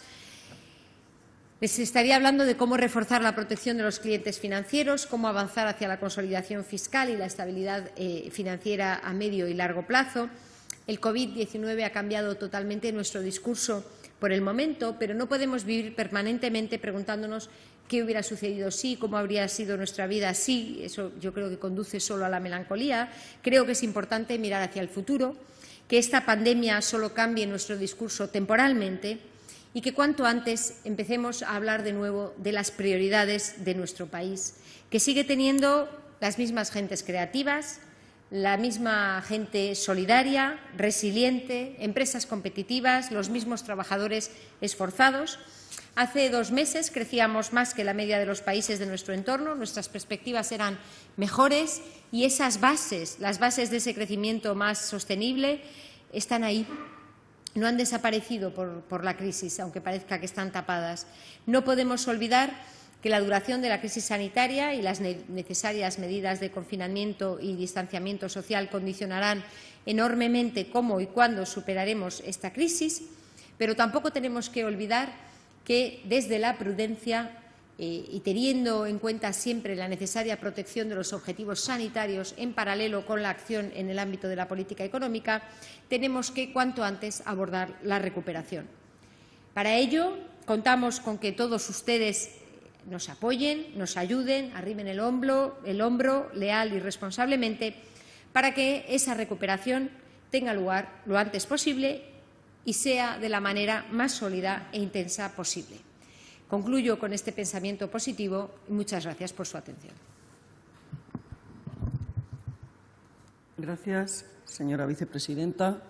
Speaker 2: les estaría hablando de cómo reforzar la protección de los clientes financieros, cómo avanzar hacia la consolidación fiscal y la estabilidad eh, financiera a medio y largo plazo. El COVID-19 ha cambiado totalmente nuestro discurso por el momento, pero no podemos vivir permanentemente preguntándonos qué hubiera sucedido si, cómo habría sido nuestra vida si. eso yo creo que conduce solo a la melancolía. Creo que es importante mirar hacia el futuro, que esta pandemia solo cambie nuestro discurso temporalmente y que cuanto antes empecemos a hablar de nuevo de las prioridades de nuestro país, que sigue teniendo las mismas gentes creativas, la misma gente solidaria, resiliente, empresas competitivas, los mismos trabajadores esforzados. Hace dos meses crecíamos más que la media de los países de nuestro entorno, nuestras perspectivas eran mejores y esas bases, las bases de ese crecimiento más sostenible, están ahí no han desaparecido por, la crisis, aunque parezca que están tapadas. No podemos olvidar que la duración de la crisis sanitaria y las necesarias medidas de confinamiento y distanciamiento social condicionarán enormemente cómo y cuándo superaremos esta crisis, pero tampoco tenemos que olvidar que desde la prudencia eh, y teniendo en cuenta siempre la necesaria protección de los objetivos sanitarios en paralelo con la acción en el ámbito de la política económica, tenemos que cuanto antes abordar la recuperación. Para ello, contamos con que todos ustedes nos apoyen, nos ayuden, arrimen el hombro, el hombro leal y responsablemente para que esa recuperación tenga lugar lo antes posible y sea de la manera más sólida e intensa posible. Concluyo con este pensamiento positivo y muchas gracias por su atención.
Speaker 1: Gracias, señora vicepresidenta.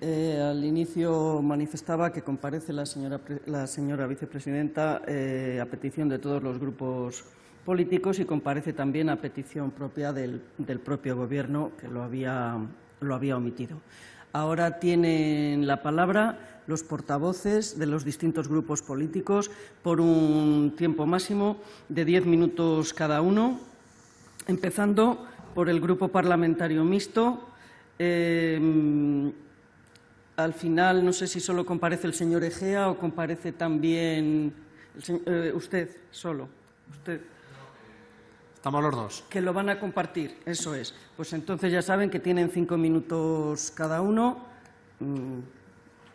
Speaker 1: Eh, al inicio manifestaba que comparece la señora, la señora vicepresidenta eh, a petición de todos los grupos políticos y comparece también a petición propia del, del propio Gobierno, que lo había, lo había omitido. Ahora tiene la palabra los portavoces de los distintos grupos políticos por un tiempo máximo de diez minutos cada uno, empezando por el Grupo Parlamentario Mixto. Em, al final, no sé si solo comparece el señor Egea o comparece también eh, usted solo. Usted. Estamos los dos. Que lo van a compartir, eso es. Pues entonces ya saben que tienen cinco minutos cada uno. Mm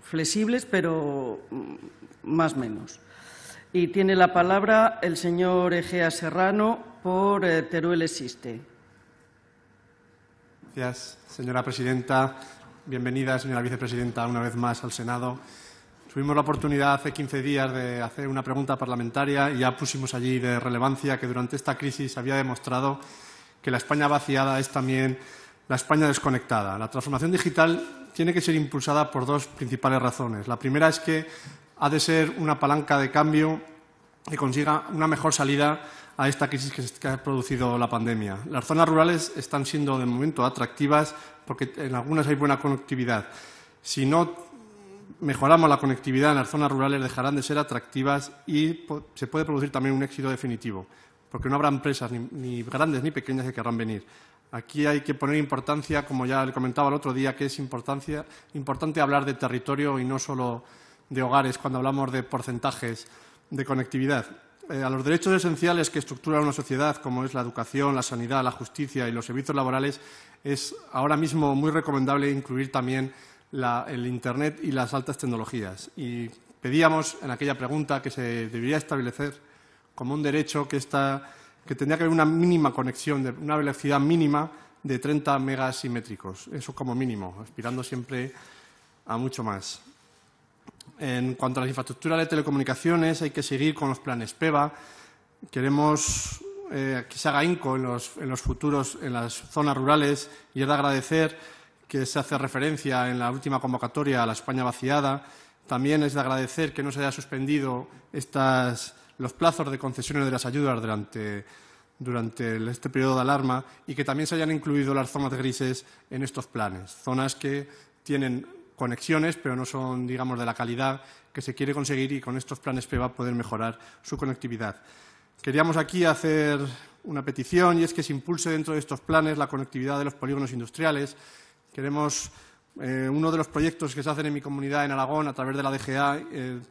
Speaker 1: flexibles, pero mm, más menos. Y tiene la palabra el señor Egea Serrano por eh, Teruel Existe. Gracias, señora
Speaker 3: presidenta. Bienvenida, señora vicepresidenta, una vez más al Senado. Tuvimos la oportunidad hace 15 días de hacer una pregunta parlamentaria y ya pusimos allí de relevancia que durante esta crisis había demostrado que la España vaciada es también la España desconectada. La transformación digital tiene que ser impulsada por dos principales razones. La primera es que ha de ser una palanca de cambio que consiga una mejor salida a esta crisis que ha producido la pandemia. Las zonas rurales están siendo de momento atractivas porque en algunas hay buena conectividad. Si no mejoramos la conectividad en las zonas rurales, dejarán de ser atractivas y se puede producir también un éxito definitivo, porque no habrá empresas ni, grandes ni pequeñas que querrán venir. Aquí hay que poner importancia, como ya le comentaba el otro día, que es importante hablar de territorio y no solo de hogares cuando hablamos de porcentajes de conectividad. Eh, a los derechos esenciales que estructura una sociedad, como es la educación, la sanidad, la justicia y los servicios laborales, es ahora mismo muy recomendable incluir también el Internet y las altas tecnologías. Y pedíamos en aquella pregunta que se debería establecer como un derecho que está que tendría que haber una mínima conexión, una velocidad mínima de 30 megasimétricos. eso como mínimo, aspirando siempre a mucho más. En cuanto a la infraestructura de telecomunicaciones, hay que seguir con los planes PEVA. Queremos eh, que se haga INCO en los, en los futuros, en las zonas rurales, y es de agradecer que se hace referencia en la última convocatoria a la España vaciada. También es de agradecer que no se haya suspendido estas los plazos de concesiones de las ayudas durante, durante este periodo de alarma y que también se hayan incluido las zonas grises en estos planes, zonas que tienen conexiones, pero no son, digamos, de la calidad que se quiere conseguir y con estos planes va e a poder mejorar su conectividad. Queríamos aquí hacer una petición y es que se impulse dentro de estos planes la conectividad de los polígonos industriales. Queremos eh, uno de los proyectos que se hacen en mi comunidad, en Aragón, a través de la DGA, eh,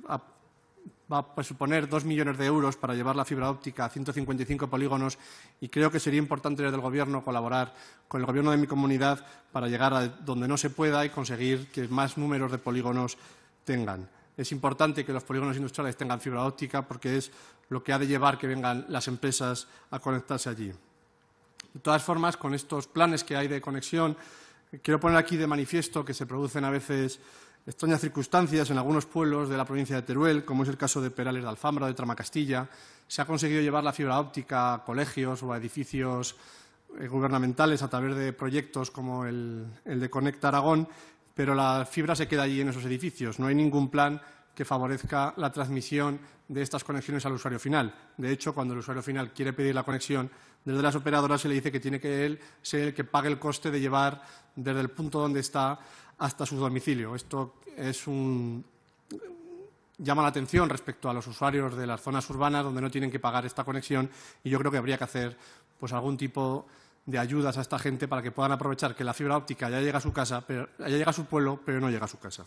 Speaker 3: va a suponer dos millones de euros para llevar la fibra óptica a 155 polígonos y creo que sería importante desde el Gobierno colaborar con el Gobierno de mi comunidad para llegar a donde no se pueda y conseguir que más números de polígonos tengan. Es importante que los polígonos industriales tengan fibra óptica porque es lo que ha de llevar que vengan las empresas a conectarse allí. De todas formas, con estos planes que hay de conexión, quiero poner aquí de manifiesto que se producen a veces extrañas circunstancias, en algunos pueblos de la provincia de Teruel, como es el caso de Perales de Alfambra, de Tramacastilla, se ha conseguido llevar la fibra óptica a colegios o a edificios eh, gubernamentales a través de proyectos como el, de Conecta Aragón, pero la fibra se queda allí en esos edificios. No hay ningún plan que favorezca la transmisión de estas conexiones al usuario final. De hecho, cuando el usuario final quiere pedir la conexión, desde las operadoras se le dice que tiene que él ser el que pague el coste de llevar desde el punto donde está hasta su domicilio. Esto es un, llama la atención respecto a los usuarios de las zonas urbanas donde no tienen que pagar esta conexión y yo creo que habría que hacer pues, algún tipo de ayudas a esta gente para que puedan aprovechar que la fibra óptica ya llega a su casa, pero, ya llega a su pueblo, pero no llega a su casa.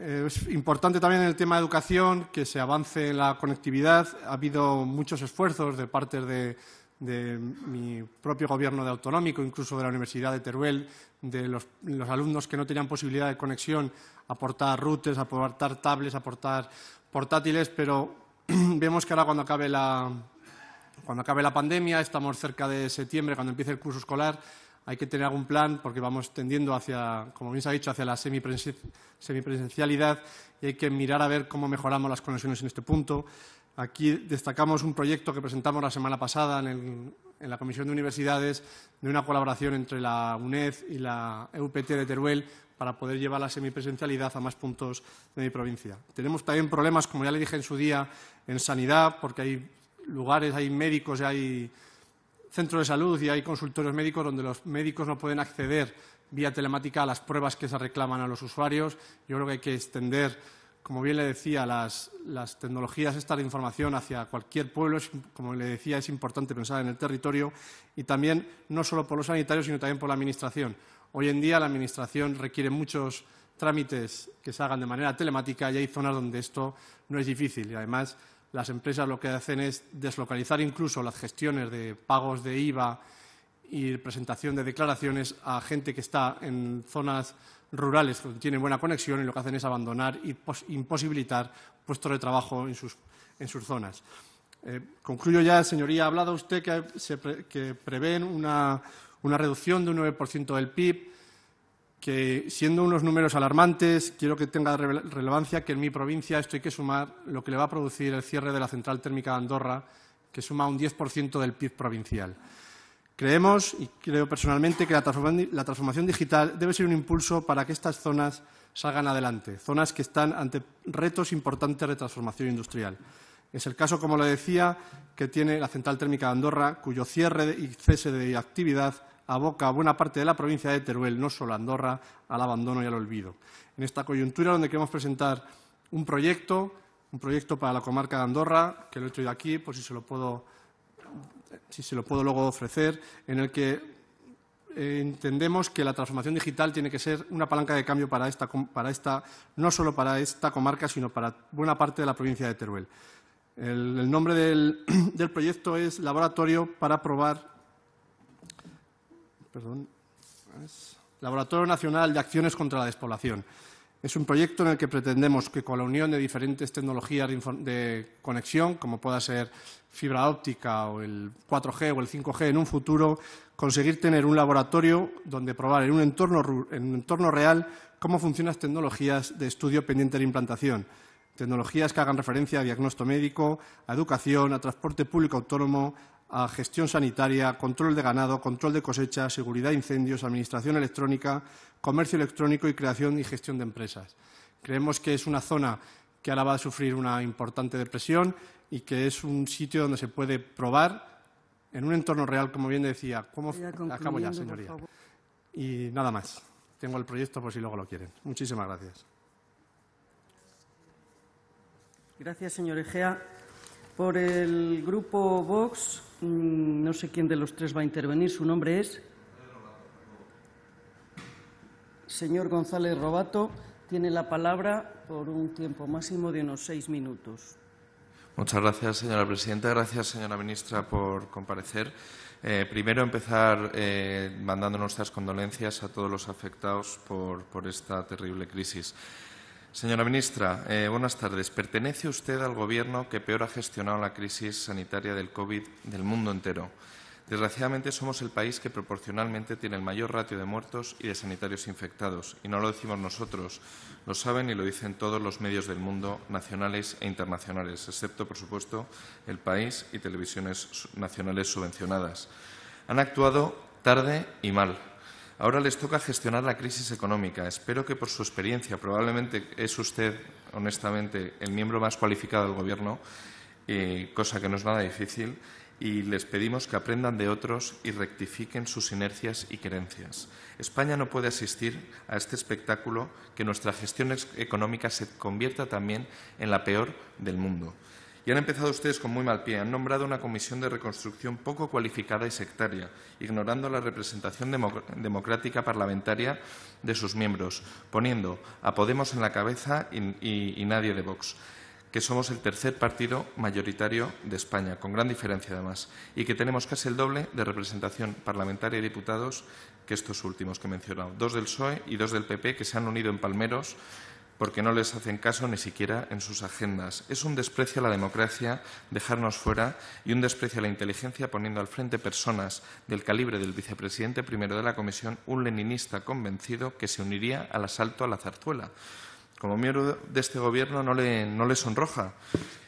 Speaker 3: Es importante también en el tema de educación que se avance en la conectividad. Ha habido muchos esfuerzos de parte de de mi propio gobierno de autonómico, incluso de la Universidad de Teruel, de los, alumnos que no tenían posibilidad de conexión, aportar routers, aportar tablets, aportar portátiles, pero vemos que ahora cuando acabe la, cuando acabe la pandemia, estamos cerca de septiembre, cuando empiece el curso escolar, hay que tener algún plan porque vamos tendiendo hacia, como bien se ha dicho, hacia la semipresencialidad y hay que mirar a ver cómo mejoramos las conexiones en este punto. Aquí destacamos un proyecto que presentamos la semana pasada en, la Comisión de Universidades de una colaboración entre la UNED y la EUPT de Teruel para poder llevar la semipresencialidad a más puntos de mi provincia. Tenemos también problemas, como ya le dije en su día, en sanidad, porque hay lugares, hay médicos hay centros de salud y hay consultorios médicos donde los médicos no pueden acceder vía telemática a las pruebas que se reclaman a los usuarios. Yo creo que hay que extender como bien le decía, las, tecnologías esta de información hacia cualquier pueblo, es, como le decía, es importante pensar en el territorio y también no solo por los sanitarios, sino también por la Administración. Hoy en día la Administración requiere muchos trámites que se hagan de manera telemática y hay zonas donde esto no es difícil. Y además las empresas lo que hacen es deslocalizar incluso las gestiones de pagos de IVA, y presentación de declaraciones a gente que está en zonas rurales donde tienen buena conexión y lo que hacen es abandonar y imposibilitar puestos de trabajo en sus, zonas. Eh, concluyo ya, señoría. Ha hablado usted que, prevén una, una, reducción de un 9% del PIB, que siendo unos números alarmantes, quiero que tenga relevancia que en mi provincia esto hay que sumar lo que le va a producir el cierre de la central térmica de Andorra, que suma un 10% del PIB provincial. Creemos, y creo personalmente, que la transformación digital debe ser un impulso para que estas zonas salgan adelante, zonas que están ante retos importantes de transformación industrial. Es el caso, como le decía, que tiene la central térmica de Andorra, cuyo cierre y cese de actividad aboca a buena parte de la provincia de Teruel, no solo Andorra, al abandono y al olvido. En esta coyuntura, donde queremos presentar un proyecto, un proyecto para la comarca de Andorra, que lo he hecho de aquí, por si se lo puedo si se lo puedo luego ofrecer, en el que eh, entendemos que la transformación digital tiene que ser una palanca de cambio para esta, no solo para esta comarca, sino para buena parte de la provincia de Teruel. El, nombre del, proyecto es Laboratorio para probar, Laboratorio Nacional de Acciones contra la Despoblación. Es un proyecto en el que pretendemos que con la unión de diferentes tecnologías de conexión, como pueda ser fibra óptica o el 4G o el 5G en un futuro, conseguir tener un laboratorio donde probar en un entorno, en un entorno real cómo funcionan las tecnologías de estudio pendiente de implantación. Tecnologías que hagan referencia a diagnóstico médico, a educación, a transporte público autónomo, a gestión sanitaria, control de ganado, control de cosecha, seguridad de incendios, administración electrónica, comercio electrónico y creación y gestión de empresas. Creemos que es una zona que ahora va a sufrir una importante depresión y que es un sitio donde se puede probar en un entorno real, como bien decía. Acabo ya, señoría. Y nada más. Tengo el proyecto por si luego lo quieren. Muchísimas gracias.
Speaker 1: Gracias, señor Egea. Por el grupo Vox, mm, no sé quién de los tres va a intervenir, su nombre es. Señor González Robato, tiene la palabra por un tiempo máximo de unos seis minutos.
Speaker 4: Muchas gracias, señora presidenta. Gracias, señora ministra, por comparecer. Eh, primero, empezar eh, mandando nuestras condolencias a todos los afectados por esta terrible crisis. Señora ministra, eh, buenas tardes. Pertenece usted al Gobierno que peor ha gestionado la crisis sanitaria del COVID del mundo entero. Desgraciadamente somos el país que proporcionalmente tiene el mayor ratio de muertos y de sanitarios infectados. Y no lo decimos nosotros, lo saben y lo dicen todos los medios del mundo, nacionales e internacionales, excepto, por supuesto, el país y televisiones nacionales subvencionadas. Han actuado tarde y mal. Ahora les toca gestionar la crisis económica. Espero que por su experiencia, probablemente es usted, honestamente, el miembro más cualificado del Gobierno, eh, cosa que no es nada difícil, y les pedimos que aprendan de otros y rectifiquen sus inercias y creencias. España no puede asistir a este espectáculo que nuestra gestión económica se convierta también en la peor del mundo. Y han empezado ustedes con muy mal pie. Han nombrado una comisión de reconstrucción poco cualificada y sectaria, ignorando la representación democrática parlamentaria de sus miembros, poniendo a Podemos en la cabeza y, nadie de Vox que somos el tercer partido mayoritario de España, con gran diferencia además, y que tenemos casi el doble de representación parlamentaria y diputados que estos últimos que he mencionado, dos del PSOE y dos del PP que se han unido en Palmeros porque no les hacen caso ni siquiera en sus agendas. Es un desprecio a la democracia dejarnos fuera y un desprecio a la inteligencia poniendo al frente personas del calibre del vicepresidente primero de la Comisión, un leninista convencido que se uniría al asalto a la zarzuela. Como miembro de este Gobierno no le, no le sonroja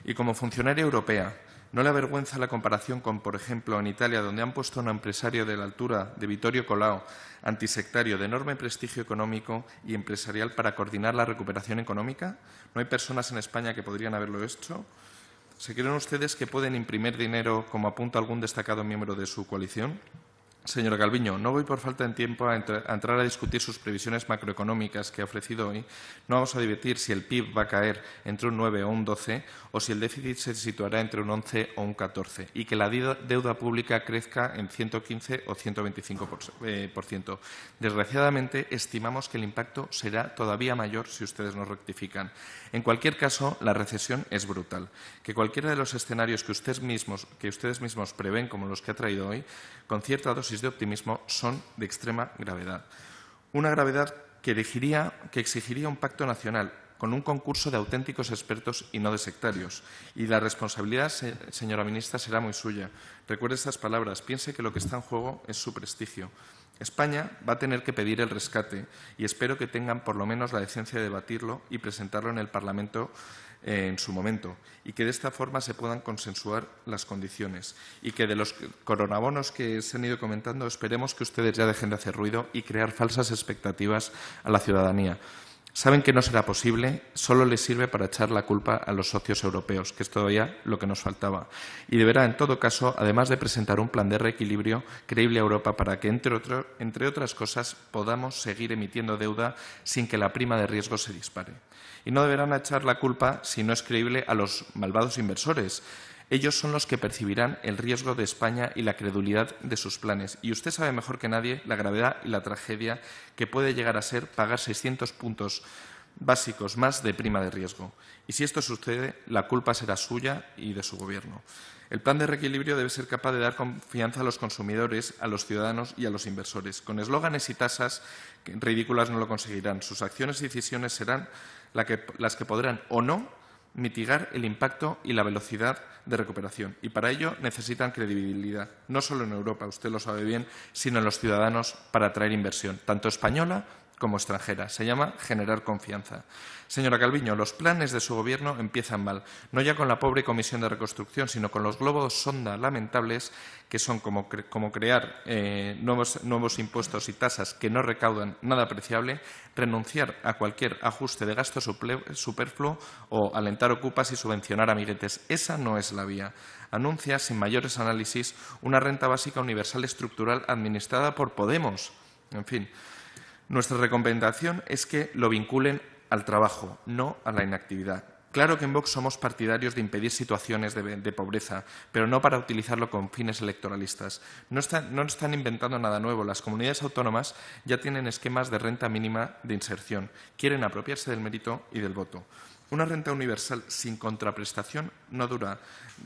Speaker 4: y como funcionaria europea ¿No le avergüenza la comparación con, por ejemplo, en Italia, donde han puesto a un empresario de la altura de Vittorio Colao, antisectario de enorme prestigio económico y empresarial, para coordinar la recuperación económica? ¿No hay personas en España que podrían haberlo hecho? ¿Se creen ustedes que pueden imprimir dinero como apunta algún destacado miembro de su coalición? Señora Calviño, no voy por falta de tiempo a, entrar a discutir sus previsiones macroeconómicas que ha ofrecido hoy. No vamos a divertir si el PIB va a caer entre un 9 o un 12 o si el déficit se situará entre un 11 o un 14 y que la deuda pública crezca en 115 o 125%. Eh, Desgraciadamente, estimamos que el impacto será todavía mayor si ustedes nos rectifican. En cualquier caso, la recesión es brutal. Que cualquiera de los escenarios que ustedes mismos, que ustedes mismos prevén, como los que ha traído hoy, con cierta dosis de optimismo son de extrema gravedad. Una gravedad que, exigiría un pacto nacional con un concurso de auténticos expertos y no de sectarios. Y la responsabilidad, señora ministra, será muy suya. Recuerde estas palabras. Piense que lo que está en juego es su prestigio. España va a tener que pedir el rescate y espero que tengan por lo menos la decencia de debatirlo y presentarlo en el Parlamento en su momento y que de esta forma se puedan consensuar las condiciones y que de los coronabonos que se han ido comentando esperemos que ustedes ya dejen de hacer ruido y crear falsas expectativas a la ciudadanía. Saben que no será posible, solo les sirve para echar la culpa a los socios europeos, que es todavía lo que nos faltaba. Y deberá, en todo caso, además de presentar un plan de reequilibrio creíble a Europa para que, entre, entre otras cosas, podamos seguir emitiendo deuda sin que la prima de riesgo se dispare y no deberán echar la culpa, si no es creíble, a los malvados inversores. Ellos son los que percibirán el riesgo de España y la credulidad de sus planes. Y usted sabe mejor que nadie la gravedad y la tragedia que puede llegar a ser pagar 600 puntos básicos más de prima de riesgo. Y si esto sucede, la culpa será suya y de su Gobierno. El plan de reequilibrio debe ser capaz de dar confianza a los consumidores, a los ciudadanos y a los inversores. Con eslóganes y tasas ridículas no lo conseguirán. Sus acciones y decisiones serán las que podrán o no mitigar el impacto y la velocidad de recuperación. Y para ello necesitan credibilidad, no solo en Europa, usted lo sabe bien, sino en los ciudadanos para atraer inversión, tanto española como extranjera. Se llama generar confianza. Señora Calviño, los planes de su gobierno empiezan mal, no ya con la pobre comisión de reconstrucción, sino con los globos sonda lamentables, que son como, crear eh, nuevos, nuevos impuestos y tasas que no recaudan nada apreciable, renunciar a cualquier ajuste de gasto superfluo o alentar ocupas y subvencionar amiguetes. Esa no es la vía anuncia, sin mayores análisis, una renta básica universal estructural administrada por Podemos. En fin, nuestra recomendación es que lo vinculen al trabajo, no a la inactividad. Claro que en Vox somos partidarios de impedir situaciones de, pobreza, pero no para utilizarlo con fines electoralistas. No están, están inventando nada nuevo. Las comunidades autónomas ya tienen esquemas de renta mínima de inserción. Quieren apropiarse del mérito y del voto. Una renta universal sin contraprestación no,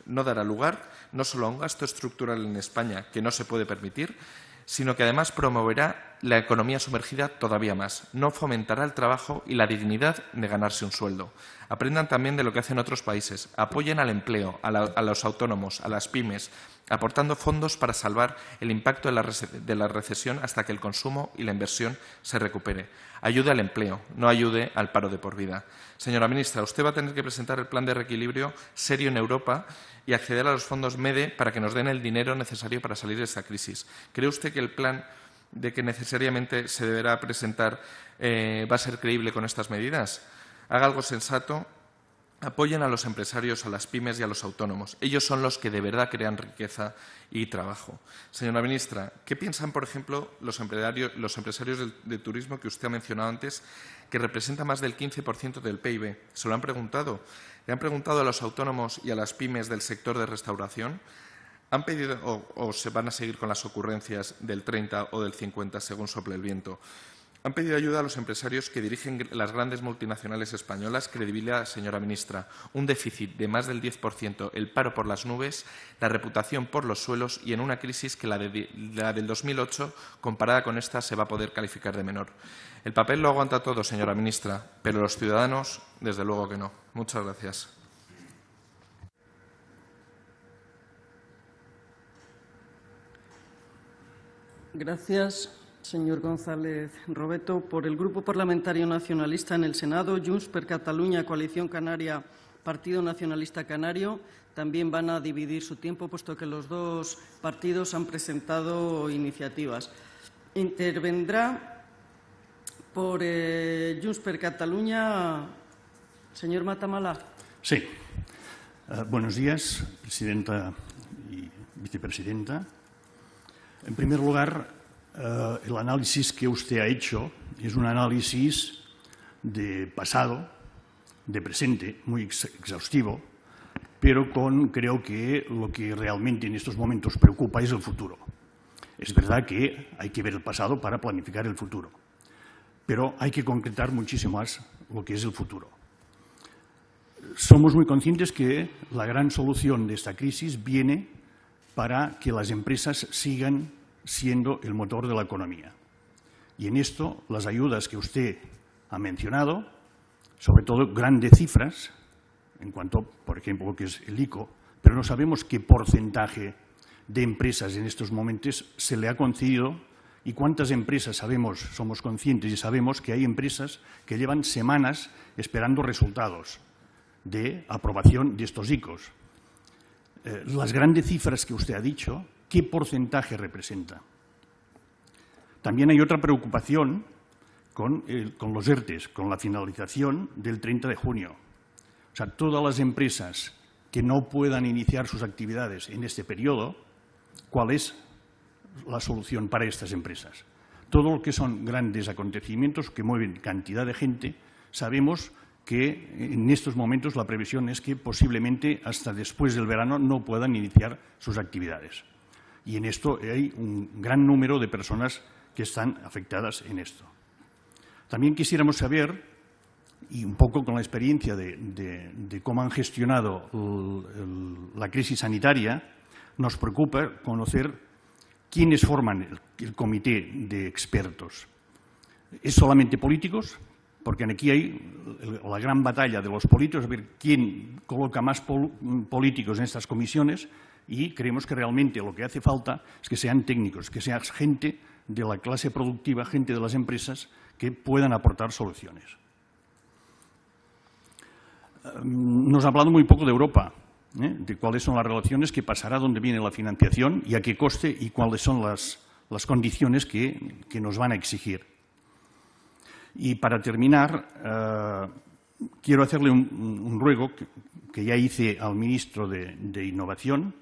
Speaker 4: no dará lugar no solo a un gasto estructural en España que no se puede permitir, sino que además promoverá la economía sumergida todavía más. No fomentará el trabajo y la dignidad de ganarse un sueldo. Aprendan también de lo que hacen otros países. Apoyen al empleo, a, los autónomos, a las pymes, aportando fondos para salvar el impacto de la, de la, recesión hasta que el consumo y la inversión se recupere. Ayude al empleo, no ayude al paro de por vida. Señora ministra, usted va a tener que presentar el plan de reequilibrio serio en Europa y acceder a los fondos MEDE para que nos den el dinero necesario para salir de esta crisis. ¿Cree usted que el plan de que necesariamente se deberá presentar eh, va a ser creíble con estas medidas. Haga algo sensato, apoyen a los empresarios, a las pymes y a los autónomos. Ellos son los que de verdad crean riqueza y trabajo. Señora ministra, ¿qué piensan, por ejemplo, los empresarios, de turismo que usted ha mencionado antes, que representa más del 15% del PIB? ¿Se lo han preguntado? ¿Le han preguntado a los autónomos y a las pymes del sector de restauración? han pedido o, se van a seguir con las ocurrencias del 30 o del 50 según sople el viento. Han pedido ayuda a los empresarios que dirigen las grandes multinacionales españolas. Credibilidad, señora ministra, un déficit de más del 10%, el paro por las nubes, la reputación por los suelos y en una crisis que la del 2008, comparada con esta, se va a poder calificar de menor. El papel lo aguanta todo, señora ministra, pero los ciudadanos, desde luego que no. Muchas gracias.
Speaker 1: Gracias, señor González Robeto. Por el Grupo Parlamentario Nacionalista en el Senado, Junts per Cataluña, Coalición Canaria, Partido Nacionalista Canario, también van a dividir su tiempo, puesto que los dos partidos han presentado iniciativas. Intervendrá por eh, Junts per Cataluña, señor Matamala.
Speaker 5: Sí. Eh, buenos días, presidenta y vicepresidenta. En primer lugar, eh, el análisis que usted ha hecho es un análisis de pasado, de presente, muy exhaustivo, pero con, creo que lo que realmente en estos momentos preocupa es el futuro. Es verdad que hay que ver el pasado para planificar el futuro, pero hay que concretar muchísimo más lo que es el futuro. Somos muy conscientes que la gran solución de esta crisis viene para que las empresas sigan siendo el motor de la economía. Y en esto, las ayudas que usted ha mencionado, sobre todo grandes cifras, en cuanto, por ejemplo, lo que es el ICO, pero no sabemos qué porcentaje de empresas en estos momentos se le ha concedido y cuántas empresas sabemos, somos conscientes y sabemos que hay empresas que llevan semanas esperando resultados de aprobación de estos ICOs. Eh, las grandes cifras que usted ha dicho, ¿qué porcentaje representa? También hay otra preocupación con, con los ERTES, con la finalización del 30 de junio. O sea, todas las empresas que no puedan iniciar sus actividades en este periodo, ¿cuál es la solución para estas empresas? Todo lo que son grandes acontecimientos que mueven cantidad de gente, sabemos que en estos momentos la previsión es que posiblemente hasta después del verano no puedan iniciar sus actividades. Y en esto hay un gran número de personas que están afectadas en esto. También quisiéramos saber, y un poco con la experiencia de, cómo han gestionado la crisis sanitaria, nos preocupa conocer quiénes forman el comité de expertos. ¿Es solamente políticos? Porque aquí hay la gran batalla de los políticos, ver quién coloca más políticos en estas comisiones y creemos que realmente lo que hace falta es que sean técnicos, que sean gente de la clase productiva, gente de las empresas que puedan aportar soluciones. Mm, nos ha hablado muy poco de Europa, ¿eh? de cuáles son las relaciones, qué pasará, dónde viene la financiación y a qué coste y cuáles son las, condiciones que nos van a exigir. Y para terminar, eh, quiero hacerle un, ruego que, ya hice al ministro de, Innovación,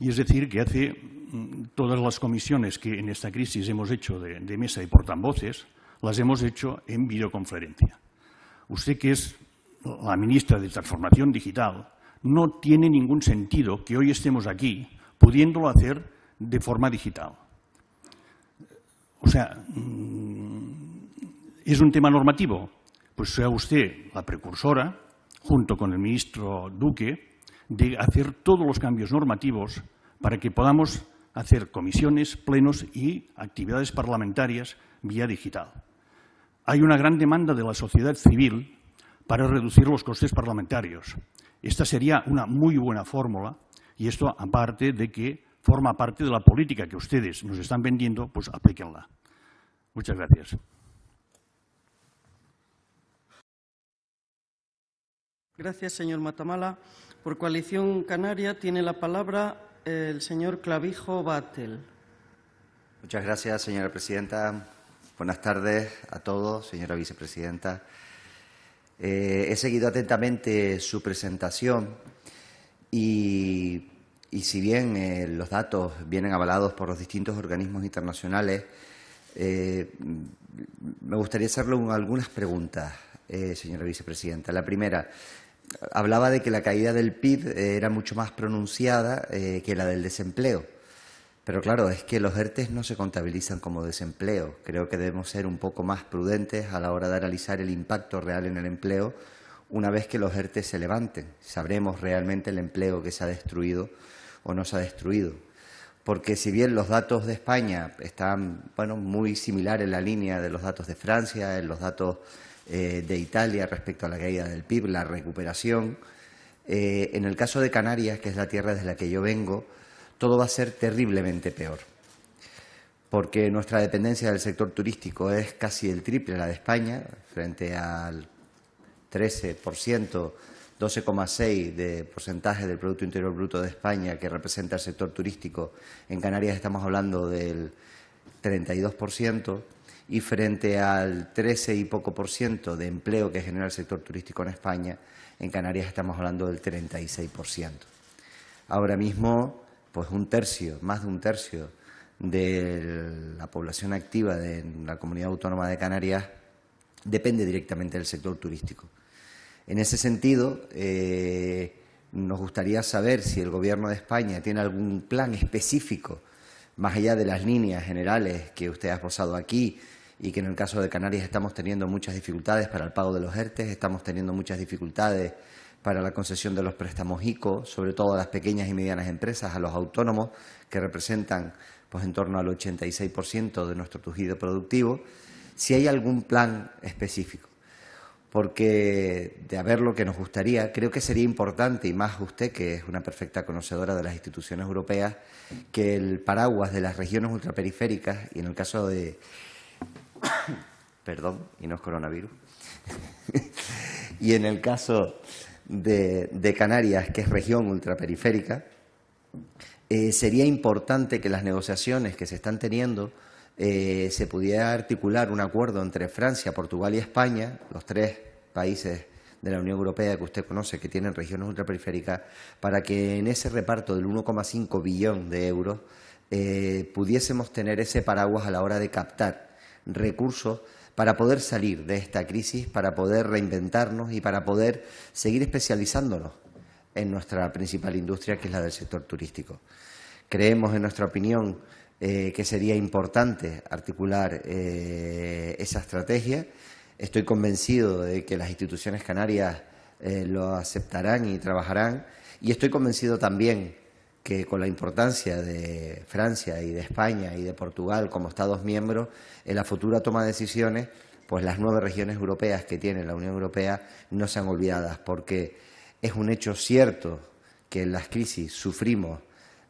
Speaker 5: y es decir, que hace mm, todas las comisiones que en esta crisis hemos hecho de, mesa y portavoces, las hemos hecho en videoconferencia. Usted que es la ministra de Transformación Digital, no tiene ningún sentido que hoy estemos aquí pudiéndolo hacer de forma digital. O sea, mm, ¿Es un tema normativo? Pues sea usted la precursora, junto con el ministro Duque, de hacer todos los cambios normativos para que podamos hacer comisiones, plenos y actividades parlamentarias vía digital. Hay una gran demanda de la sociedad civil para reducir los costes parlamentarios. Esta sería una muy buena fórmula y esto aparte de que forma parte de la política que ustedes nos están vendiendo, pues aplíquenla. Muchas gracias.
Speaker 1: Gracias, señor Matamala. Por coalición canaria tiene la palabra el señor Clavijo Batel.
Speaker 6: Muchas gracias, señora presidenta. Buenas tardes a todos, señora vicepresidenta. Eh, he seguido atentamente su presentación y, si bien eh, los datos vienen avalados por los distintos organismos internacionales, eh, me gustaría hacerle algunas preguntas, señora vicepresidenta. La primera, hablaba de que la caída del PIB era mucho más pronunciada eh, que la del desempleo. Pero claro, es que los ERTES no se contabilizan como desempleo. Creo que debemos ser un poco más prudentes a la hora de analizar el impacto real en el empleo una vez que los ERTES se levanten. Sabremos realmente el empleo que se ha destruido o no se ha destruido. Porque si bien los datos de España están bueno, muy similares en la línea de los datos de Francia, en los datos eh, de Italia respecto a la caída del PIB, la recuperación. Eh, en el caso de Canarias, que es la tierra desde la que yo vengo, todo va a ser terriblemente peor, porque nuestra dependencia del sector turístico es casi el triple la de España, frente al 13%, 12,6% de porcentaje del Producto Interior Bruto de España que representa el sector turístico. En Canarias estamos hablando del 32% y frente al 13 y poco por ciento de empleo que genera el sector turístico en España, en Canarias estamos hablando del 36 por ciento. Ahora mismo, pues un tercio, más de un tercio de la población activa de la comunidad autónoma de Canarias depende directamente del sector turístico. En ese sentido, eh, nos gustaría saber si el Gobierno de España tiene algún plan específico, más allá de las líneas generales que usted ha esbozado aquí, y que en el caso de Canarias estamos teniendo muchas dificultades para el pago de los ERTES, estamos teniendo muchas dificultades para la concesión de los préstamos ICO, sobre todo a las pequeñas y medianas empresas, a los autónomos, que representan pues, en torno al 86% de nuestro tejido productivo, si hay algún plan específico. Porque de haber lo que nos gustaría, creo que sería importante, y más usted, que es una perfecta conocedora de las instituciones europeas, que el paraguas de las regiones ultraperiféricas, y en el caso de, perdón, y no es coronavirus. y en el caso de, Canarias, que es región ultraperiférica, eh, sería importante que las negociaciones que se están teniendo eh, se pudiera articular un acuerdo entre Francia, Portugal y España, los tres países de la Unión Europea que usted conoce, que tienen regiones ultraperiféricas, para que en ese reparto del 1,5 billón de euros eh, pudiésemos tener ese paraguas a la hora de captar recursos para poder salir de esta crisis, para poder reinventarnos y para poder seguir especializándonos en nuestra principal industria, que es la del sector turístico. Creemos, en nuestra opinión, eh, que sería importante articular eh, esa estrategia. Estoy convencido de que las instituciones canarias eh, lo aceptarán y trabajarán. Y estoy convencido también que con la importancia de Francia y de España y de Portugal como Estados miembros, en la futura toma de decisiones, pues las nueve regiones europeas que tiene la Unión Europea no sean olvidadas, porque es un hecho cierto que en las crisis sufrimos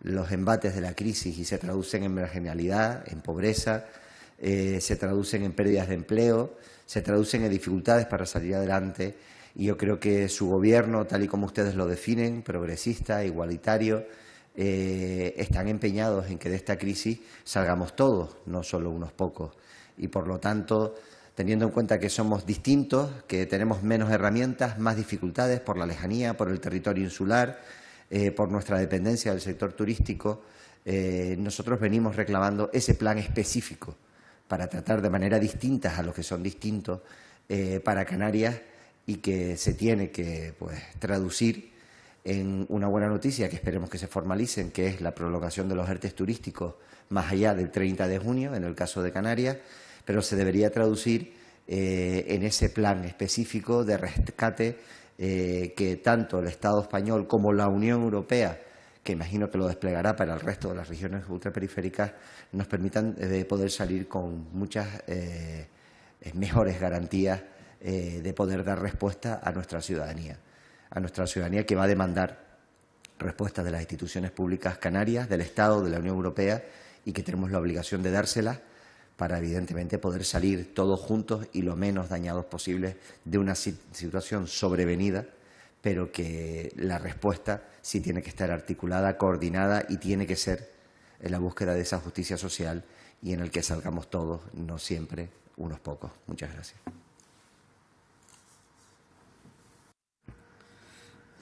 Speaker 6: los embates de la crisis y se traducen en marginalidad, en pobreza, eh, se traducen en pérdidas de empleo, se traducen en dificultades para salir adelante. Y yo creo que su gobierno, tal y como ustedes lo definen, progresista, igualitario, eh, están empeñados en que de esta crisis salgamos todos, no solo unos pocos. Y por lo tanto, teniendo en cuenta que somos distintos, que tenemos menos herramientas, más dificultades por la lejanía, por el territorio insular, eh, por nuestra dependencia del sector turístico, eh, nosotros venimos reclamando ese plan específico para tratar de manera distinta a los que son distintos para Canarias y que se tiene que pues, traducir en una buena noticia que esperemos que se formalicen, que es la prolongación de los ERTES turísticos más allá del 30 de junio, en el caso de Canarias, pero se debería traducir eh, en ese plan específico de rescate eh, que tanto el Estado español como la Unión Europea, que imagino que lo desplegará para el resto de las regiones ultraperiféricas, nos permitan eh, poder salir con muchas mejores garantías de poder dar respuesta a nuestra ciudadanía a nuestra ciudadanía que va a demandar respuestas de las instituciones públicas canarias, del Estado, de la Unión Europea y que tenemos la obligación de dárselas para, evidentemente, poder salir todos juntos y lo menos dañados posible de una situación sobrevenida, pero que la respuesta sí tiene que estar articulada, coordinada y tiene que ser en la búsqueda de esa justicia social y en el que salgamos todos, no siempre unos pocos. Muchas gracias.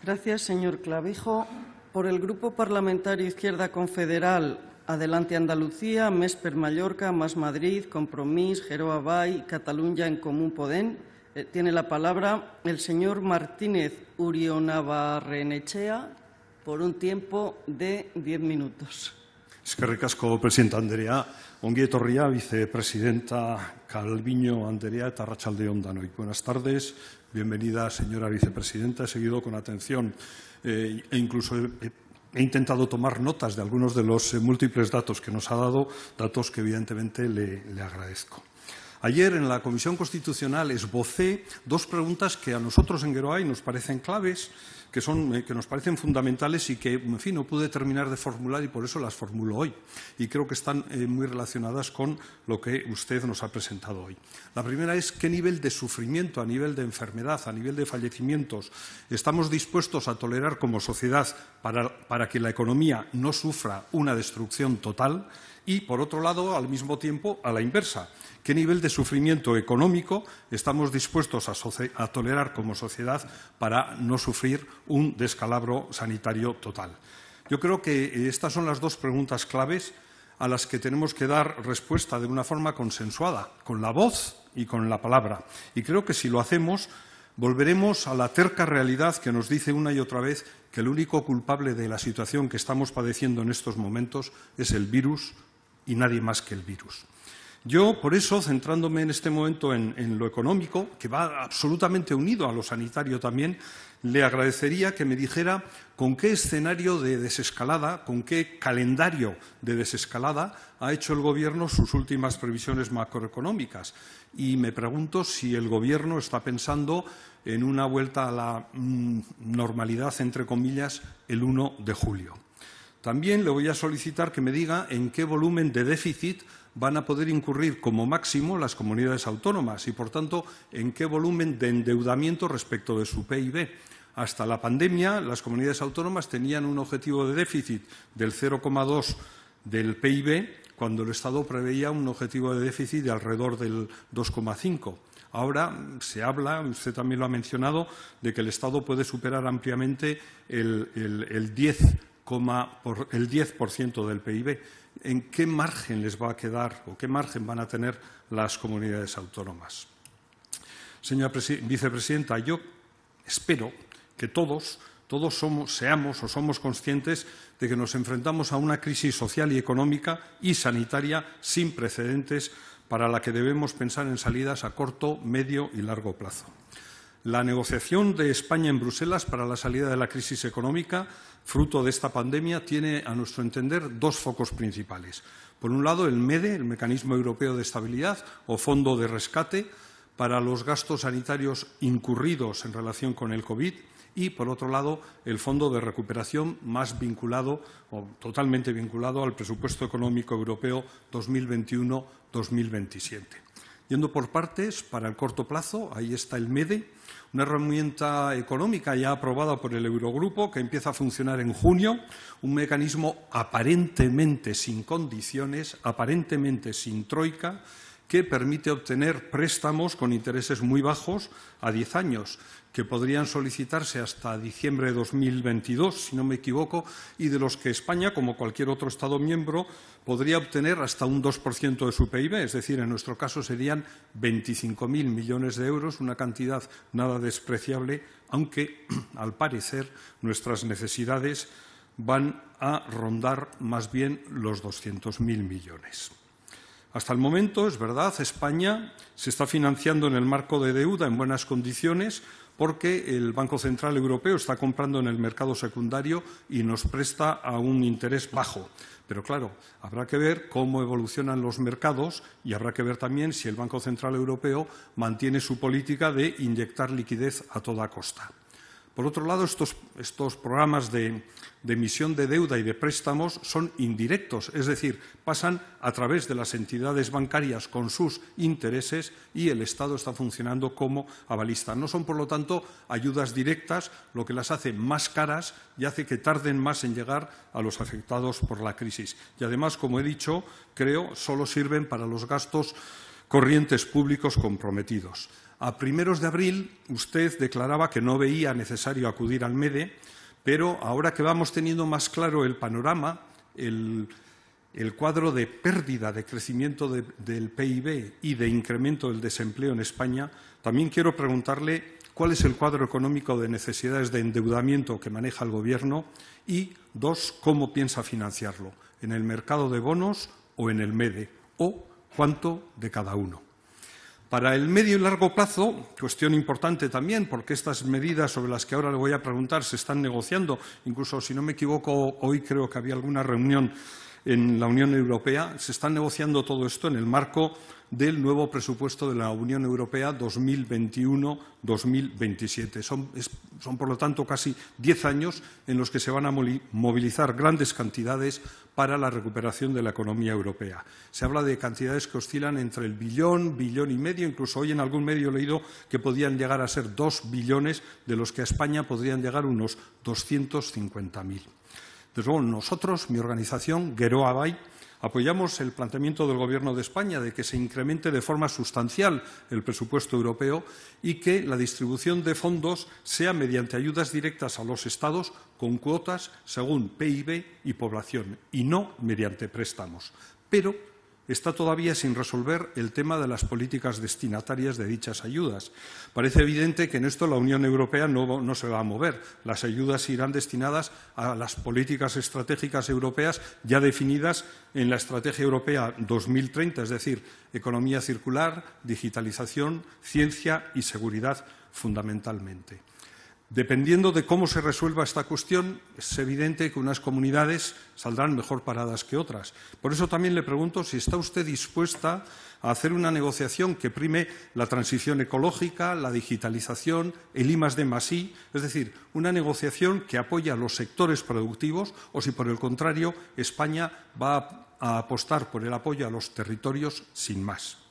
Speaker 1: Gracias, señor Clavijo. Por el Grupo Parlamentario Izquierda Confederal, Adelante Andalucía, Mesper Mallorca, Más Madrid, Compromís, Geroa Bay, Cataluña en Común Podén, eh, tiene la palabra el señor Martínez Urionavarrenechea, por un tiempo de diez minutos.
Speaker 7: que Andrea. vicepresidenta Calviño Andrea de Ondano. Buenas tardes, Bienvenida, señora vicepresidenta. He seguido con atención eh, e incluso he, intentado tomar notas de algunos de los eh, múltiples datos que nos ha dado, datos que evidentemente le agradezco. Ayer en la Comisión Constitucional esbocé dos preguntas que a nosotros en Geroay nos parecen claves, que, son, eh, que nos parecen fundamentales y que, en fin, no pude terminar de formular y por eso las formulo hoy. Y creo que están eh, muy relacionadas con lo que usted nos ha presentado hoy. La primera es qué nivel de sufrimiento, a nivel de enfermedad, a nivel de fallecimientos, estamos dispuestos a tolerar como sociedad para que la economía no sufra una destrucción total y, por otro lado, al mismo tiempo, a la inversa qué nivel de sufrimiento económico estamos dispuestos a, tolerar como sociedad para no sufrir un descalabro sanitario total. Yo creo que eh, estas son las dos preguntas claves a las que tenemos que dar respuesta de una forma consensuada, con la voz y con la palabra. Y creo que si lo hacemos, volveremos a la terca realidad que nos dice una y otra vez que el único culpable de la situación que estamos padeciendo en estos momentos es el virus y nadie más que el virus. Yo, por eso, centrándome en este momento en, lo económico, que va absolutamente unido a lo sanitario también, le agradecería que me dijera con qué escenario de desescalada, con qué calendario de desescalada ha hecho el Gobierno sus últimas previsiones macroeconómicas. Y me pregunto si el Gobierno está pensando en una vuelta a la mm, normalidad, entre comillas, el 1 de julio. También le voy a solicitar que me diga en qué volumen de déficit van a poder incurrir como máximo las comunidades autónomas y, por tanto, en qué volumen de endeudamiento respecto de su PIB. Hasta la pandemia, las comunidades autónomas tenían un objetivo de déficit del 0,2 del PIB, cuando el Estado preveía un objetivo de déficit de alrededor del 2,5. Ahora se habla, usted también lo ha mencionado, de que el Estado puede superar ampliamente el, el, 10% del PIB en qué margen les va a quedar o qué margen van a tener las comunidades autónomas. Señora vicepresidenta, yo espero que todos, todos somos, seamos o somos conscientes de que nos enfrentamos a una crisis social y económica y sanitaria sin precedentes para la que debemos pensar en salidas a corto, medio y largo plazo. La negociación de España en Bruselas para la salida de la crisis económica fruto de esta pandemia tiene, a nuestro entender, dos focos principales. Por un lado, el MEDE, e, el Mecanismo Europeo de Estabilidad, o Fondo de Rescate, para los gastos sanitarios incurridos en relación con el COVID y, por otro lado, el Fondo de Recuperación más vinculado o totalmente vinculado al Presupuesto Económico Europeo 2021-2027. Yendo por partes, para el corto plazo, ahí está el MEDE, una herramienta económica ya aprobada por el Eurogrupo que empieza a funcionar en junio, un mecanismo aparentemente sin condiciones, aparentemente sin troika, que permite obtener préstamos con intereses muy bajos a diez años, que podrían solicitarse hasta diciembre de 2022, si no me equivoco, y de los que España, como cualquier otro Estado miembro, podría obtener hasta un 2% de su PIB, es decir, en nuestro caso serían 25.000 millones de euros, una cantidad nada despreciable, aunque, al parecer, nuestras necesidades van a rondar más bien los 200.000 millones. Hasta el momento, es verdad, España se está financiando en el marco de deuda en buenas condiciones porque el Banco Central Europeo está comprando en el mercado secundario y nos presta a un interés bajo. Pero claro, habrá que ver cómo evolucionan los mercados y habrá que ver también si el Banco Central Europeo mantiene su política de inyectar liquidez a toda costa. Por otro lado, estos, programas de, de, emisión de deuda y de préstamos son indirectos, es decir, pasan a través de las entidades bancarias con sus intereses y el Estado está funcionando como avalista. No son, por lo tanto, ayudas directas, lo que las hace más caras y hace que tarden más en llegar a los afectados por la crisis. Y además, como he dicho, creo, solo sirven para los gastos corrientes públicos comprometidos. A primeros de abril usted declaraba que no veía necesario acudir al MEDE, pero ahora que vamos teniendo más claro el panorama, el, cuadro de pérdida de crecimiento del PIB y de incremento del desempleo en España, también quiero preguntarle cuál es el cuadro económico de necesidades de endeudamiento que maneja el Gobierno y, dos, cómo piensa financiarlo, en el mercado de bonos o en el MEDE, o cuánto de cada uno. Para el medio y largo plazo, cuestión importante también, porque estas medidas sobre las que ahora le voy a preguntar se están negociando, incluso si no me equivoco, hoy creo que había alguna reunión en la Unión Europea. Se está negociando todo esto en el marco del nuevo presupuesto de la Unión Europea 2021-2027. Son, son, por lo tanto, casi diez años en los que se van a movilizar grandes cantidades para la recuperación de la economía europea. Se habla de cantidades que oscilan entre el billón, billón y medio, incluso hoy en algún medio he leído que podían llegar a ser dos billones, de los que a España podrían llegar unos 250.000. Desde luego, nosotros, mi organización, Geroa Bay, apoyamos el planteamiento del Gobierno de España de que se incremente de forma sustancial el presupuesto europeo y que la distribución de fondos sea mediante ayudas directas a los Estados con cuotas según PIB y población y no mediante préstamos. Pero está todavía sin resolver el tema de las políticas destinatarias de dichas ayudas. Parece evidente que en esto la Unión Europea no, se va a mover. Las ayudas irán destinadas a las políticas estratégicas europeas ya definidas en la Estrategia Europea 2030, es decir, economía circular, digitalización, ciencia y seguridad fundamentalmente. Dependiendo de cómo se resuelva esta cuestión, es evidente que unas comunidades saldrán mejor paradas que otras. Por eso también le pregunto si está usted dispuesta a hacer una negociación que prime la transición ecológica, la digitalización, el I es decir, una negociación que apoya a los sectores productivos o si por el contrario España va a apostar por el apoyo a los territorios sin más.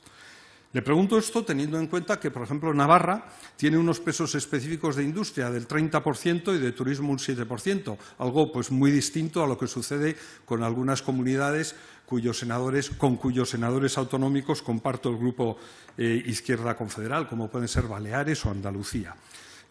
Speaker 7: Le pregunto esto teniendo en cuenta que, por ejemplo, Navarra tiene unos pesos específicos de industria del 30% y de turismo un 7%, algo pues muy distinto a lo que sucede con algunas comunidades cuyos senadores, con cuyos senadores autonómicos comparto el grupo eh, Izquierda Confederal, como pueden ser Baleares o Andalucía.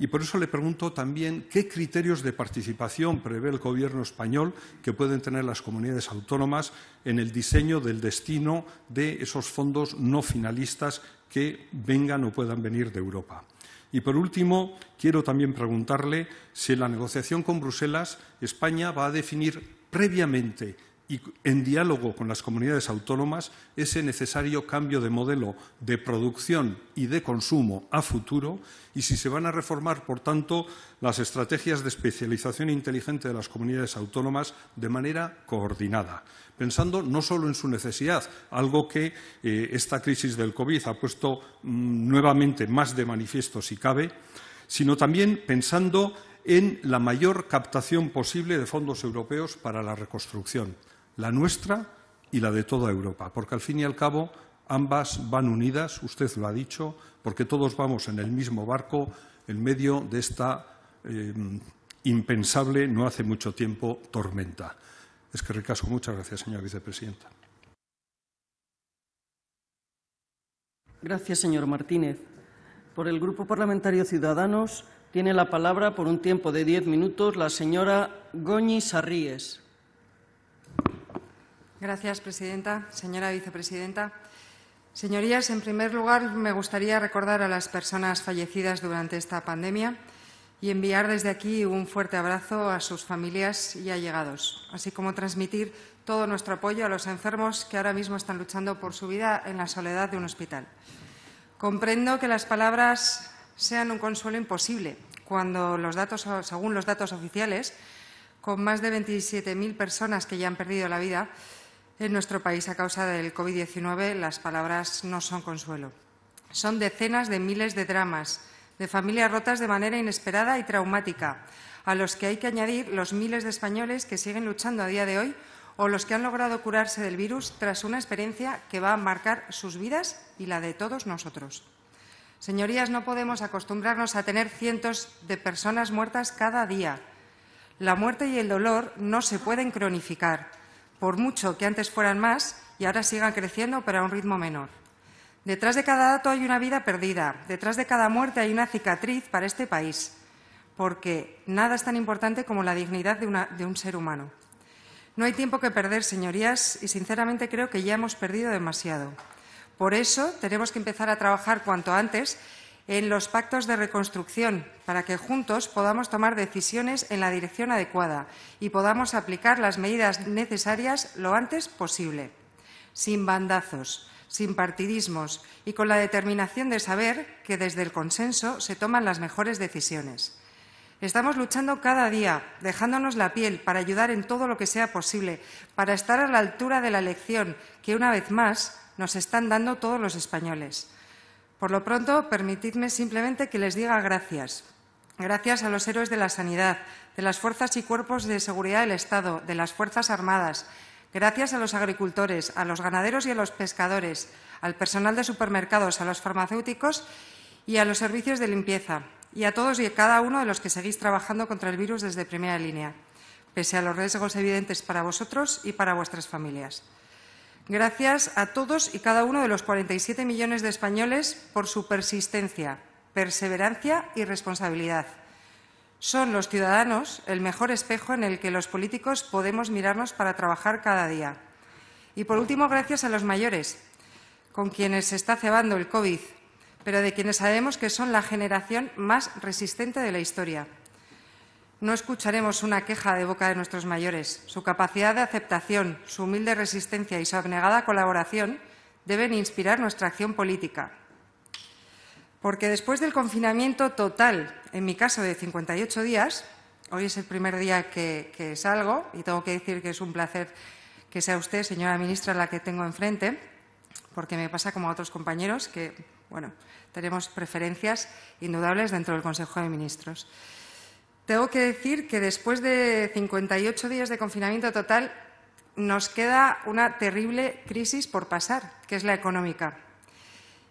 Speaker 7: Y por eso le pregunto también qué criterios de participación prevé el Gobierno español que pueden tener las comunidades autónomas en el diseño del destino de esos fondos no finalistas que vengan o puedan venir de Europa. Y por último, quiero también preguntarle si en la negociación con Bruselas España va a definir previamente y en diálogo con las comunidades autónomas ese necesario cambio de modelo de producción y de consumo a futuro y si se van a reformar, por tanto, las estrategias de especialización inteligente de las comunidades autónomas de manera coordinada, pensando no solo en su necesidad, algo que eh, esta crisis del COVID ha puesto mm, nuevamente más de manifiesto si cabe, sino también pensando en la mayor captación posible de fondos europeos para la reconstrucción la nuestra y la de toda Europa, porque al fin y al cabo ambas van unidas, usted lo ha dicho, porque todos vamos en el mismo barco en medio de esta eh, impensable, no hace mucho tiempo, tormenta. Es que recaso. muchas gracias, señora vicepresidenta.
Speaker 1: Gracias, señor Martínez. Por el Grupo Parlamentario Ciudadanos tiene la palabra por un tiempo de diez minutos la señora Goñi Sarríes.
Speaker 8: Gracias, presidenta. Señora vicepresidenta, señorías, en primer lugar, me gustaría recordar a las personas fallecidas durante esta pandemia y enviar desde aquí un fuerte abrazo a sus familias y allegados, así como transmitir todo nuestro apoyo a los enfermos que ahora mismo están luchando por su vida en la soledad de un hospital. Comprendo que las palabras sean un consuelo imposible cuando los datos, según los datos oficiales, con más de 27.000 personas que ya han perdido la vida, en nuestro país a causa del COVID-19, las palabras no son consuelo. Son decenas de miles de dramas, de familias rotas de manera inesperada y traumática, a los que hay que añadir los miles de españoles que siguen luchando a día de hoy o los que han logrado curarse del virus tras una experiencia que va a marcar sus vidas y la de todos nosotros. Señorías, no podemos acostumbrarnos a tener cientos de personas muertas cada día. La muerte y el dolor no se pueden cronificar por mucho que antes fueran más y ahora sigan creciendo pero a un ritmo menor. Detrás de cada dato hay una vida perdida, detrás de cada muerte hay una cicatriz para este país, porque nada es tan importante como la dignidad de, de un ser humano. No hay tiempo que perder, señorías, y sinceramente creo que ya hemos perdido demasiado. Por eso tenemos que empezar a trabajar cuanto antes en los pactos de reconstrucción para que juntos podamos tomar decisiones en la dirección adecuada y podamos aplicar las medidas necesarias lo antes posible, sin bandazos, sin partidismos y con la determinación de saber que desde el consenso se toman las mejores decisiones. Estamos luchando cada día, dejándonos la piel para ayudar en todo lo que sea posible, para estar a la altura de la elección que, una vez más, nos están dando todos los españoles. Por lo pronto, permitidme simplemente que les diga gracias. Gracias a los héroes de la sanidad, de las fuerzas y cuerpos de seguridad del Estado, de las Fuerzas Armadas, gracias a los agricultores, a los ganaderos y a los pescadores, al personal de supermercados, a los farmacéuticos y a los servicios de limpieza, y a todos y a cada uno de los que seguís trabajando contra el virus desde primera línea, pese a los riesgos evidentes para vosotros y para vuestras familias. Gracias a todos y cada uno de los 47 millones de españoles por su persistencia, perseverancia y responsabilidad. Son los ciudadanos el mejor espejo en el que los políticos podemos mirarnos para trabajar cada día. Y por último, gracias a los mayores, con quienes se está cebando el COVID, pero de quienes sabemos que son la generación más resistente de la historia. No escucharemos una queja de boca de nuestros mayores. Su capacidad de aceptación, su humilde resistencia y su abnegada colaboración deben inspirar nuestra acción política. Porque después del confinamiento total, en mi caso de 58 días, hoy es el primer día que, que salgo y tengo que decir que es un placer que sea usted, señora ministra, la que tengo enfrente, porque me pasa como a otros compañeros que, bueno, tenemos preferencias indudables dentro del Consejo de Ministros tengo que decir que después de 58 días de confinamiento total nos queda una terrible crisis por pasar, que es la económica.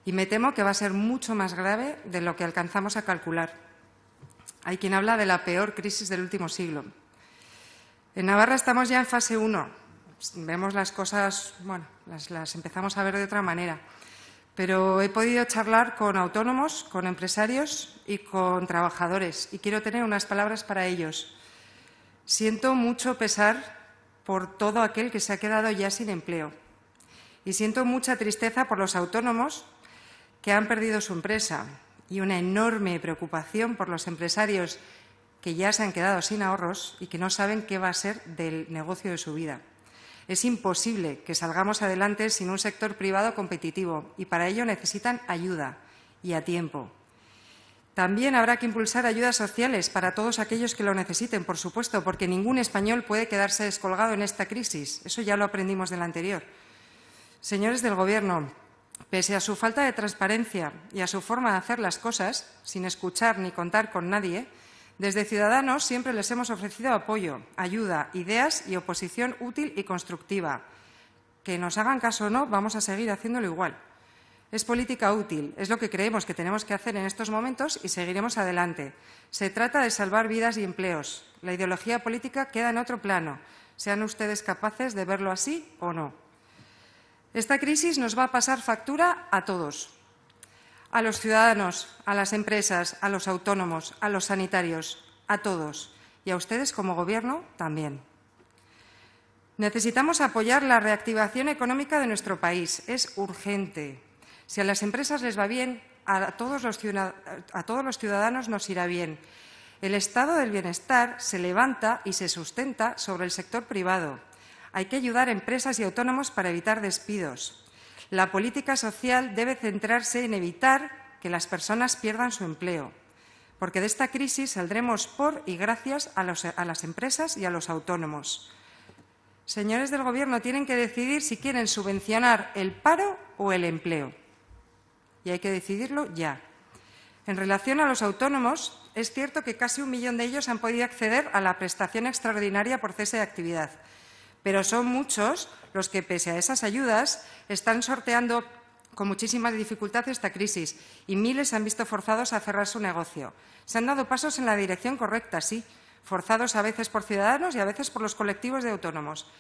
Speaker 8: Y me temo que va a ser mucho más grave de lo que alcanzamos a calcular. Hay quien habla de la peor crisis del último siglo. En Navarra estamos ya en fase 1. Vemos las cosas, bueno, las, las empezamos a ver de otra manera pero he podido charlar con autónomos, con empresarios y con trabajadores y quiero tener unas palabras para ellos. Siento mucho pesar por todo aquel que se ha quedado ya sin empleo y siento mucha tristeza por los autónomos que han perdido su empresa y una enorme preocupación por los empresarios que ya se han quedado sin ahorros y que no saben qué va a ser del negocio de su vida. Es imposible que salgamos adelante sin un sector privado competitivo y para ello necesitan ayuda y a tiempo. También habrá que impulsar ayudas sociales para todos aquellos que lo necesiten, por supuesto, porque ningún español puede quedarse descolgado en esta crisis. Eso ya lo aprendimos la anterior. Señores del Gobierno, pese a su falta de transparencia y a su forma de hacer las cosas, sin escuchar ni contar con nadie, desde Ciudadanos siempre les hemos ofrecido apoyo, ayuda, ideas y oposición útil y constructiva. Que nos hagan caso o no, vamos a seguir haciéndolo igual. Es política útil, es lo que creemos que tenemos que hacer en estos momentos y seguiremos adelante. Se trata de salvar vidas y empleos. La ideología política queda en otro plano, sean ustedes capaces de verlo así o no. Esta crisis nos va a pasar factura a todos, a los ciudadanos, a las empresas, a los autónomos, a los sanitarios, a todos y a ustedes como Gobierno también. Necesitamos apoyar la reactivación económica de nuestro país. Es urgente. Si a las empresas les va bien, a todos los, ciudadanos nos irá bien. El estado del bienestar se levanta y se sustenta sobre el sector privado. Hay que ayudar a empresas y autónomos para evitar despidos. La política social debe centrarse en evitar que las personas pierdan su empleo, porque de esta crisis saldremos por y gracias a, las empresas y a los autónomos. Señores del Gobierno, tienen que decidir si quieren subvencionar el paro o el empleo. Y hay que decidirlo ya. En relación a los autónomos, es cierto que casi un millón de ellos han podido acceder a la prestación extraordinaria por cese de actividad pero son muchos los que, pese a esas ayudas, están sorteando con muchísimas dificultades esta crisis y miles se han visto forzados a cerrar su negocio. Se han dado pasos en la dirección correcta, sí, forzados a veces por ciudadanos y a veces por los colectivos de autónomos.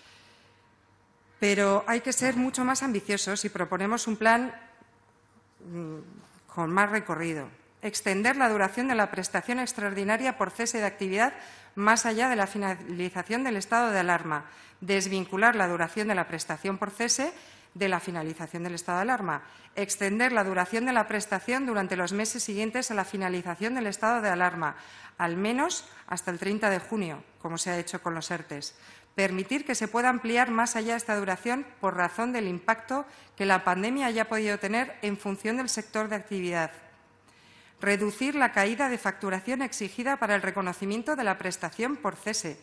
Speaker 8: Pero hay que ser mucho más ambiciosos y proponemos un plan mm, con más recorrido extender la duración de la prestación extraordinaria por cese de actividad más allá de la finalización del estado de alarma, desvincular la duración de la prestación por cese de la finalización del estado de alarma, extender la duración de la prestación durante los meses siguientes a la finalización del estado de alarma, al menos hasta el 30 de junio, como se ha hecho con los ERTES, permitir que se pueda ampliar más allá esta duración por razón del impacto que la pandemia haya podido tener en función del sector de actividad reducir la caída de facturación exigida para el reconocimiento de la prestación por cese,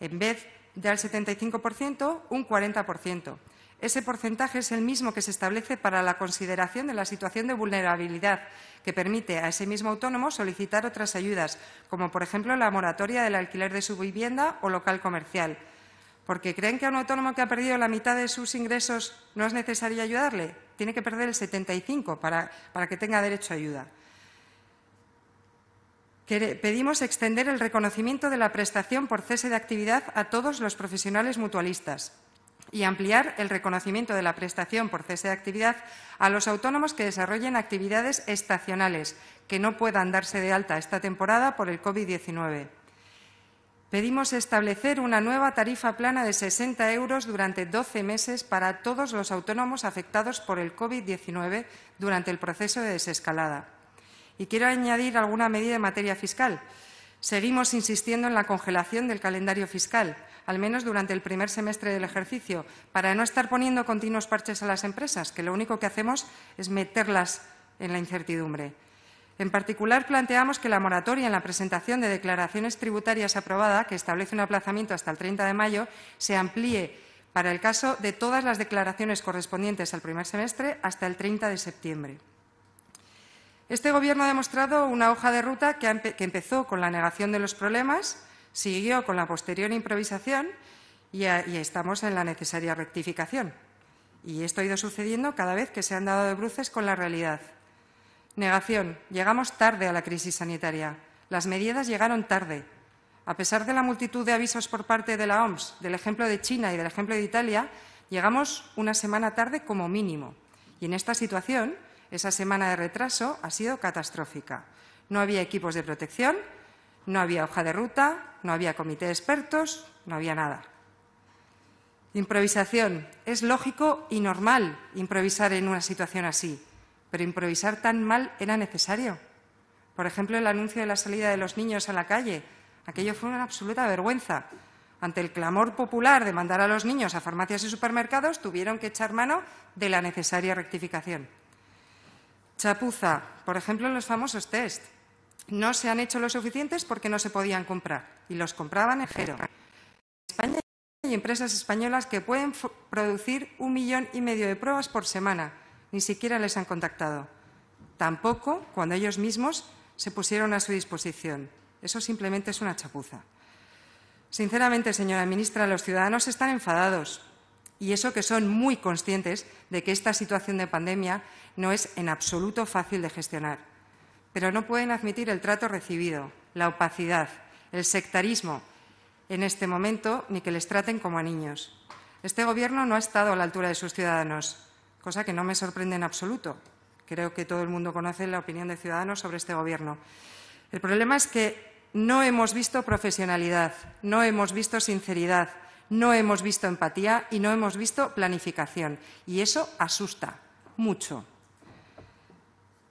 Speaker 8: en vez del 75%, un 40%. Ese porcentaje es el mismo que se establece para la consideración de la situación de vulnerabilidad, que permite a ese mismo autónomo solicitar otras ayudas, como por ejemplo la moratoria del alquiler de su vivienda o local comercial. Porque creen que a un autónomo que ha perdido la mitad de sus ingresos no es necesario ayudarle, tiene que perder el 75 para, para que tenga derecho a ayuda pedimos extender el reconocimiento de la prestación por cese de actividad a todos los profesionales mutualistas y ampliar el reconocimiento de la prestación por cese de actividad a los autónomos que desarrollen actividades estacionales que no puedan darse de alta esta temporada por el COVID-19. Pedimos establecer una nueva tarifa plana de 60 euros durante 12 meses para todos los autónomos afectados por el COVID-19 durante el proceso de desescalada. Y quiero añadir alguna medida en materia fiscal. Seguimos insistiendo en la congelación del calendario fiscal, al menos durante el primer semestre del ejercicio, para no estar poniendo continuos parches a las empresas, que lo único que hacemos es meterlas en la incertidumbre. En particular, planteamos que la moratoria en la presentación de declaraciones tributarias aprobada, que establece un aplazamiento hasta el 30 de mayo, se amplíe para el caso de todas las declaraciones correspondientes al primer semestre hasta el 30 de septiembre. Este Gobierno ha demostrado una hoja de ruta que, empezó con la negación de los problemas, siguió con la posterior improvisación y, y, estamos en la necesaria rectificación. Y esto ha ido sucediendo cada vez que se han dado de bruces con la realidad. Negación. Llegamos tarde a la crisis sanitaria. Las medidas llegaron tarde. A pesar de la multitud de avisos por parte de la OMS, del ejemplo de China y del ejemplo de Italia, llegamos una semana tarde como mínimo. Y en esta situación esa semana de retraso ha sido catastrófica. No había equipos de protección, no había hoja de ruta, no había comité de expertos, no había nada. Improvisación. Es lógico y normal improvisar en una situación así, pero improvisar tan mal era necesario. Por ejemplo, el anuncio de la salida de los niños a la calle. Aquello fue una absoluta vergüenza. Ante el clamor popular de mandar a los niños a farmacias y supermercados, tuvieron que echar mano de la necesaria rectificación. Chapuza, por ejemplo, los famosos test. No se han hecho los suficientes porque no se podían comprar y los compraban en cero. En España hay empresas españolas que pueden producir un millón y medio de pruebas por semana. Ni siquiera les han contactado. Tampoco cuando ellos mismos se pusieron a su disposición. Eso simplemente es una chapuza. Sinceramente, señora ministra, los ciudadanos están enfadados y eso que son muy conscientes de que esta situación de pandemia no es en absoluto fácil de gestionar. Pero no pueden admitir el trato recibido, la opacidad, el sectarismo en este momento ni que les traten como a niños. Este Gobierno no ha estado a la altura de sus ciudadanos, cosa que no me sorprende en absoluto. Creo que todo el mundo conoce la opinión de Ciudadanos sobre este Gobierno. El problema es que no hemos visto profesionalidad, no hemos visto sinceridad, no hemos visto empatía y no hemos visto planificación. Y eso asusta mucho.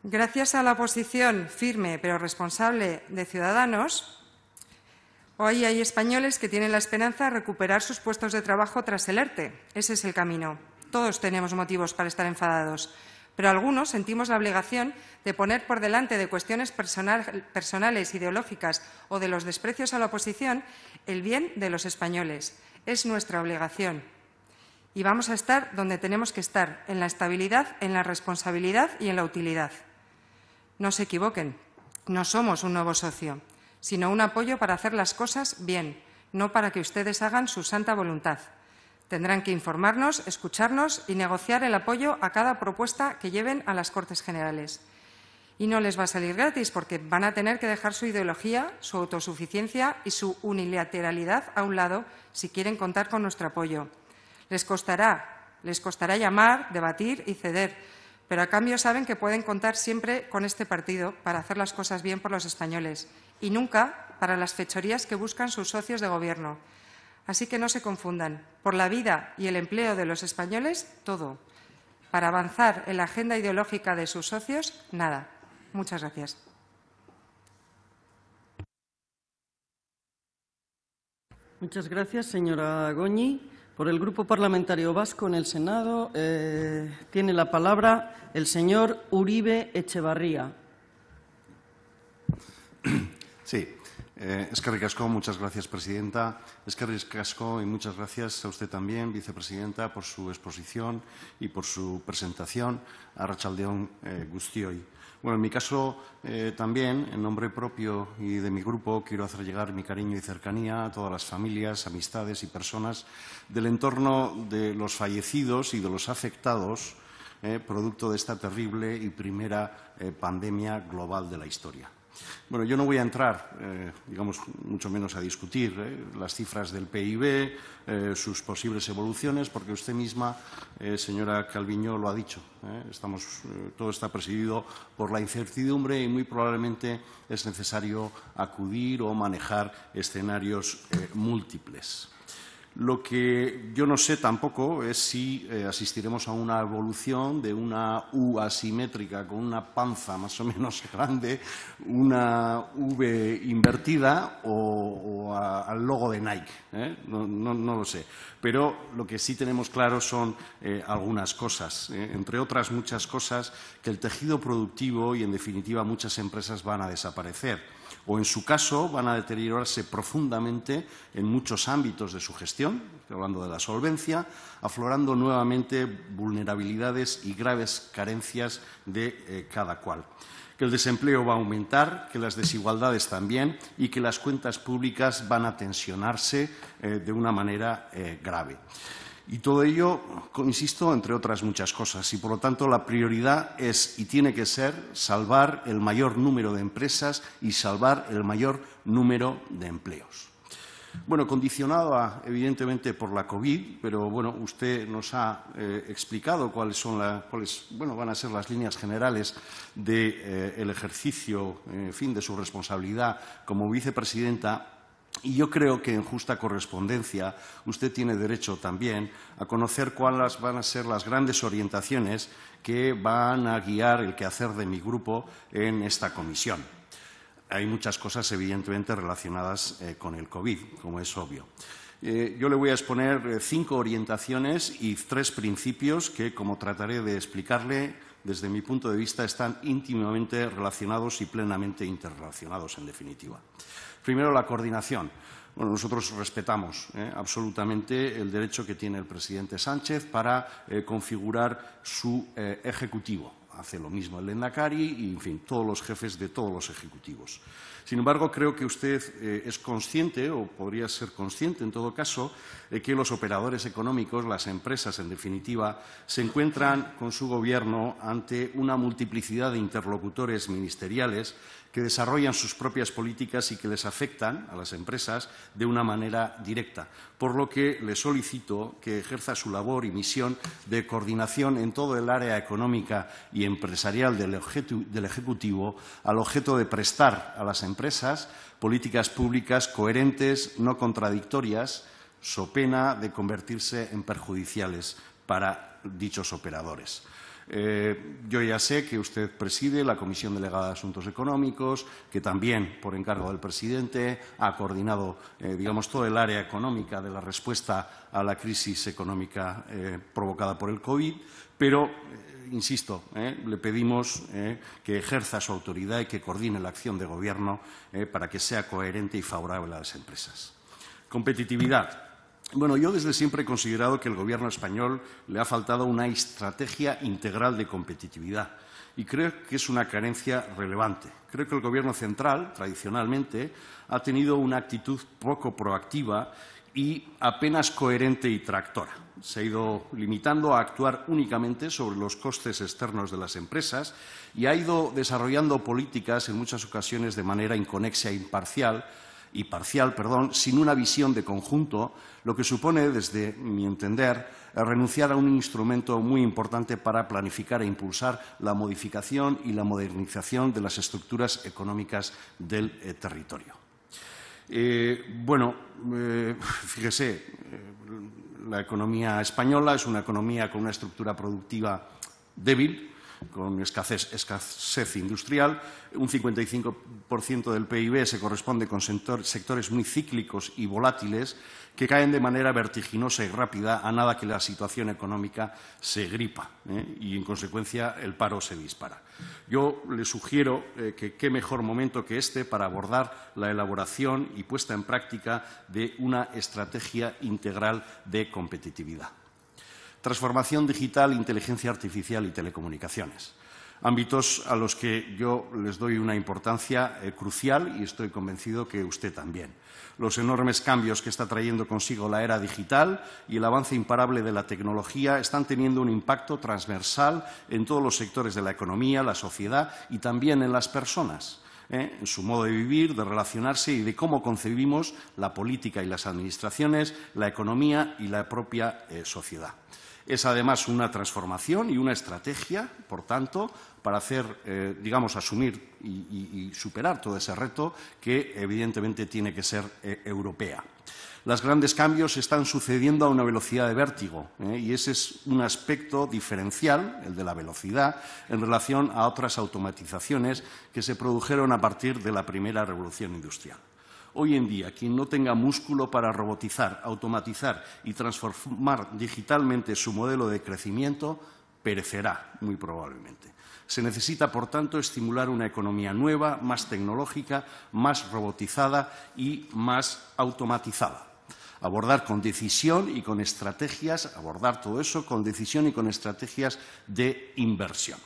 Speaker 8: Gracias a la posición firme pero responsable de Ciudadanos, hoy hay españoles que tienen la esperanza de recuperar sus puestos de trabajo tras el ERTE. Ese es el camino. Todos tenemos motivos para estar enfadados, pero algunos sentimos la obligación de poner por delante de cuestiones personales, ideológicas o de los desprecios a la oposición el bien de los españoles. Es nuestra obligación. Y vamos a estar donde tenemos que estar, en la estabilidad, en la responsabilidad y en la utilidad. No se equivoquen, no somos un nuevo socio, sino un apoyo para hacer las cosas bien, no para que ustedes hagan su santa voluntad. Tendrán que informarnos, escucharnos y negociar el apoyo a cada propuesta que lleven a las Cortes Generales. Y no les va a salir gratis porque van a tener que dejar su ideología, su autosuficiencia y su unilateralidad a un lado si quieren contar con nuestro apoyo. Les costará, les costará llamar, debatir y ceder, pero a cambio saben que pueden contar siempre con este partido para hacer las cosas bien por los españoles y nunca para las fechorías que buscan sus socios de gobierno. Así que no se confundan. Por la vida y el empleo de los españoles, todo. Para avanzar en la agenda ideológica de sus socios, nada. Muchas gracias.
Speaker 1: Muchas gracias, señora Goñi. Por el Grupo Parlamentario Vasco en el Senado eh, tiene la palabra el señor Uribe Echevarría.
Speaker 9: Sí, eh, Escarri Casco, muchas gracias, presidenta. Escarri Casco y muchas gracias a usted también, vicepresidenta, por su exposición y por su presentación a Rachaldeón eh, Gustioy. Bueno, en mi caso eh, también, en nombre propio y de mi grupo, quiero hacer llegar mi cariño y cercanía a todas las familias, amistades y personas del entorno de los fallecidos y de los afectados, eh, producto de esta terrible y primera eh, pandemia global de la historia. Bueno, yo no voy a entrar, eh, digamos, mucho menos a discutir eh, las cifras del PIB, eh, sus posibles evoluciones, porque usted misma, señora Calviño, lo ha dicho. todo está presidido por la incertidumbre y muy probablemente es necesario acudir o manejar escenarios múltiples. Lo que yo no sé tampoco es si eh, asistiremos a una evolución de una U asimétrica con una panza más o menos grande, una V invertida o, al logo de Nike. ¿eh? No, lo sé. Pero lo que sí tenemos claro son eh, algunas cosas, entre otras muchas cosas, que el tejido productivo y, en definitiva, muchas empresas van a desaparecer o en su caso van a deteriorarse profundamente en muchos ámbitos de su gestión, hablando de la solvencia, aflorando nuevamente vulnerabilidades y graves carencias de eh, cada cual que el desempleo va a aumentar, que las desigualdades también y que las cuentas públicas van a tensionarse eh, de una manera eh, grave. Y todo ello, insisto, entre otras muchas cosas. Y por lo tanto, la prioridad es y tiene que ser salvar el mayor número de empresas y salvar el mayor número de empleos. Bueno, condicionada evidentemente por la COVID, pero bueno, usted nos ha eh, explicado cuáles son van a ser las líneas generales del de, eh, ejercicio, fin, de su responsabilidad como vicepresidenta y yo creo que en justa correspondencia usted tiene derecho también a conocer cuáles van a ser las grandes orientaciones que van a guiar el quehacer de mi grupo en esta comisión. Hay muchas cosas evidentemente relacionadas eh, con el COVID, como es obvio. Eh, yo le voy a exponer eh, cinco orientaciones y tres principios que, como trataré de explicarle, desde mi punto de vista están íntimamente relacionados y plenamente interrelacionados, en definitiva. Primero, la coordinación. nosotros respetamos eh, absolutamente el derecho que tiene el presidente Sánchez para eh, configurar su eh, ejecutivo. Hace lo mismo el Endacari y, en fin, todos los jefes de todos los ejecutivos. Sin embargo, creo que usted es consciente, o podría ser consciente en todo caso, de que los operadores económicos, las empresas en definitiva, se encuentran con su gobierno ante una multiplicidad de interlocutores ministeriales que desarrollan sus propias políticas y que les afectan a las empresas de una manera directa, por lo que le solicito que ejerza su labor y misión de coordinación en todo el área económica y empresarial del, Ejecutivo al objeto de prestar a las empresas políticas públicas coherentes, no contradictorias, so pena de convertirse en perjudiciales para dichos operadores. Eh, yo ya sé que usted preside la Comisión Delegada de Asuntos Económicos, que también, por encargo del presidente, ha coordinado, eh, digamos, todo el área económica de la respuesta a la crisis económica eh, provocada por el COVID, pero, insisto, le pedimos que ejerza su autoridad y que coordine la acción de Gobierno para que sea coherente y favorable a las empresas. Competitividad. Bueno, yo desde siempre he considerado que el gobierno español le ha faltado una estrategia integral de competitividad y creo que es una carencia relevante. Creo que el gobierno central, tradicionalmente, ha tenido una actitud poco proactiva y apenas coherente y tractora. Se ha ido limitando a actuar únicamente sobre los costes externos de las empresas y ha ido desarrollando políticas en muchas ocasiones de manera inconexa e imparcial y parcial, perdón, sin una visión de conjunto, lo que supone, desde mi entender, renunciar a un instrumento muy importante para planificar e impulsar la modificación y la modernización de las estructuras económicas del eh, territorio. Eh, bueno, eh, fíjese, la economía española es una economía con una estructura productiva débil, con escasez, industrial. Un 55% del PIB se corresponde con sectores muy cíclicos y volátiles que caen de manera vertiginosa y rápida a nada que la situación económica se gripa ¿eh? y, en consecuencia, el paro se dispara. Yo le sugiero eh, que qué mejor momento que este para abordar la elaboración y puesta en práctica de una estrategia integral de competitividad transformación digital, inteligencia artificial y telecomunicaciones. Ámbitos a los que yo les doy una importancia eh, crucial y estoy convencido que usted también. Los enormes cambios que está trayendo consigo la era digital y el avance imparable de la tecnología están teniendo un impacto transversal en todos los sectores de la economía, la sociedad y también en las personas. ¿eh? en su modo de vivir, de relacionarse y de cómo concebimos la política y las administraciones, la economía y la propia eh, sociedad. Es además una transformación y una estrategia, por tanto, para hacer, eh, digamos, asumir y, superar todo ese reto que evidentemente tiene que ser eh, europea. Los grandes cambios están sucediendo a una velocidad de vértigo eh, y ese es un aspecto diferencial, el de la velocidad, en relación a otras automatizaciones que se produjeron a partir de la primera revolución industrial. Hoy en día, quien no tenga músculo para robotizar, automatizar y transformar digitalmente su modelo de crecimiento, perecerá, muy probablemente. Se necesita, por tanto, estimular una economía nueva, más tecnológica, más robotizada y más automatizada abordar con decisión y con estrategias, abordar todo eso con decisión y con estrategias de inversión.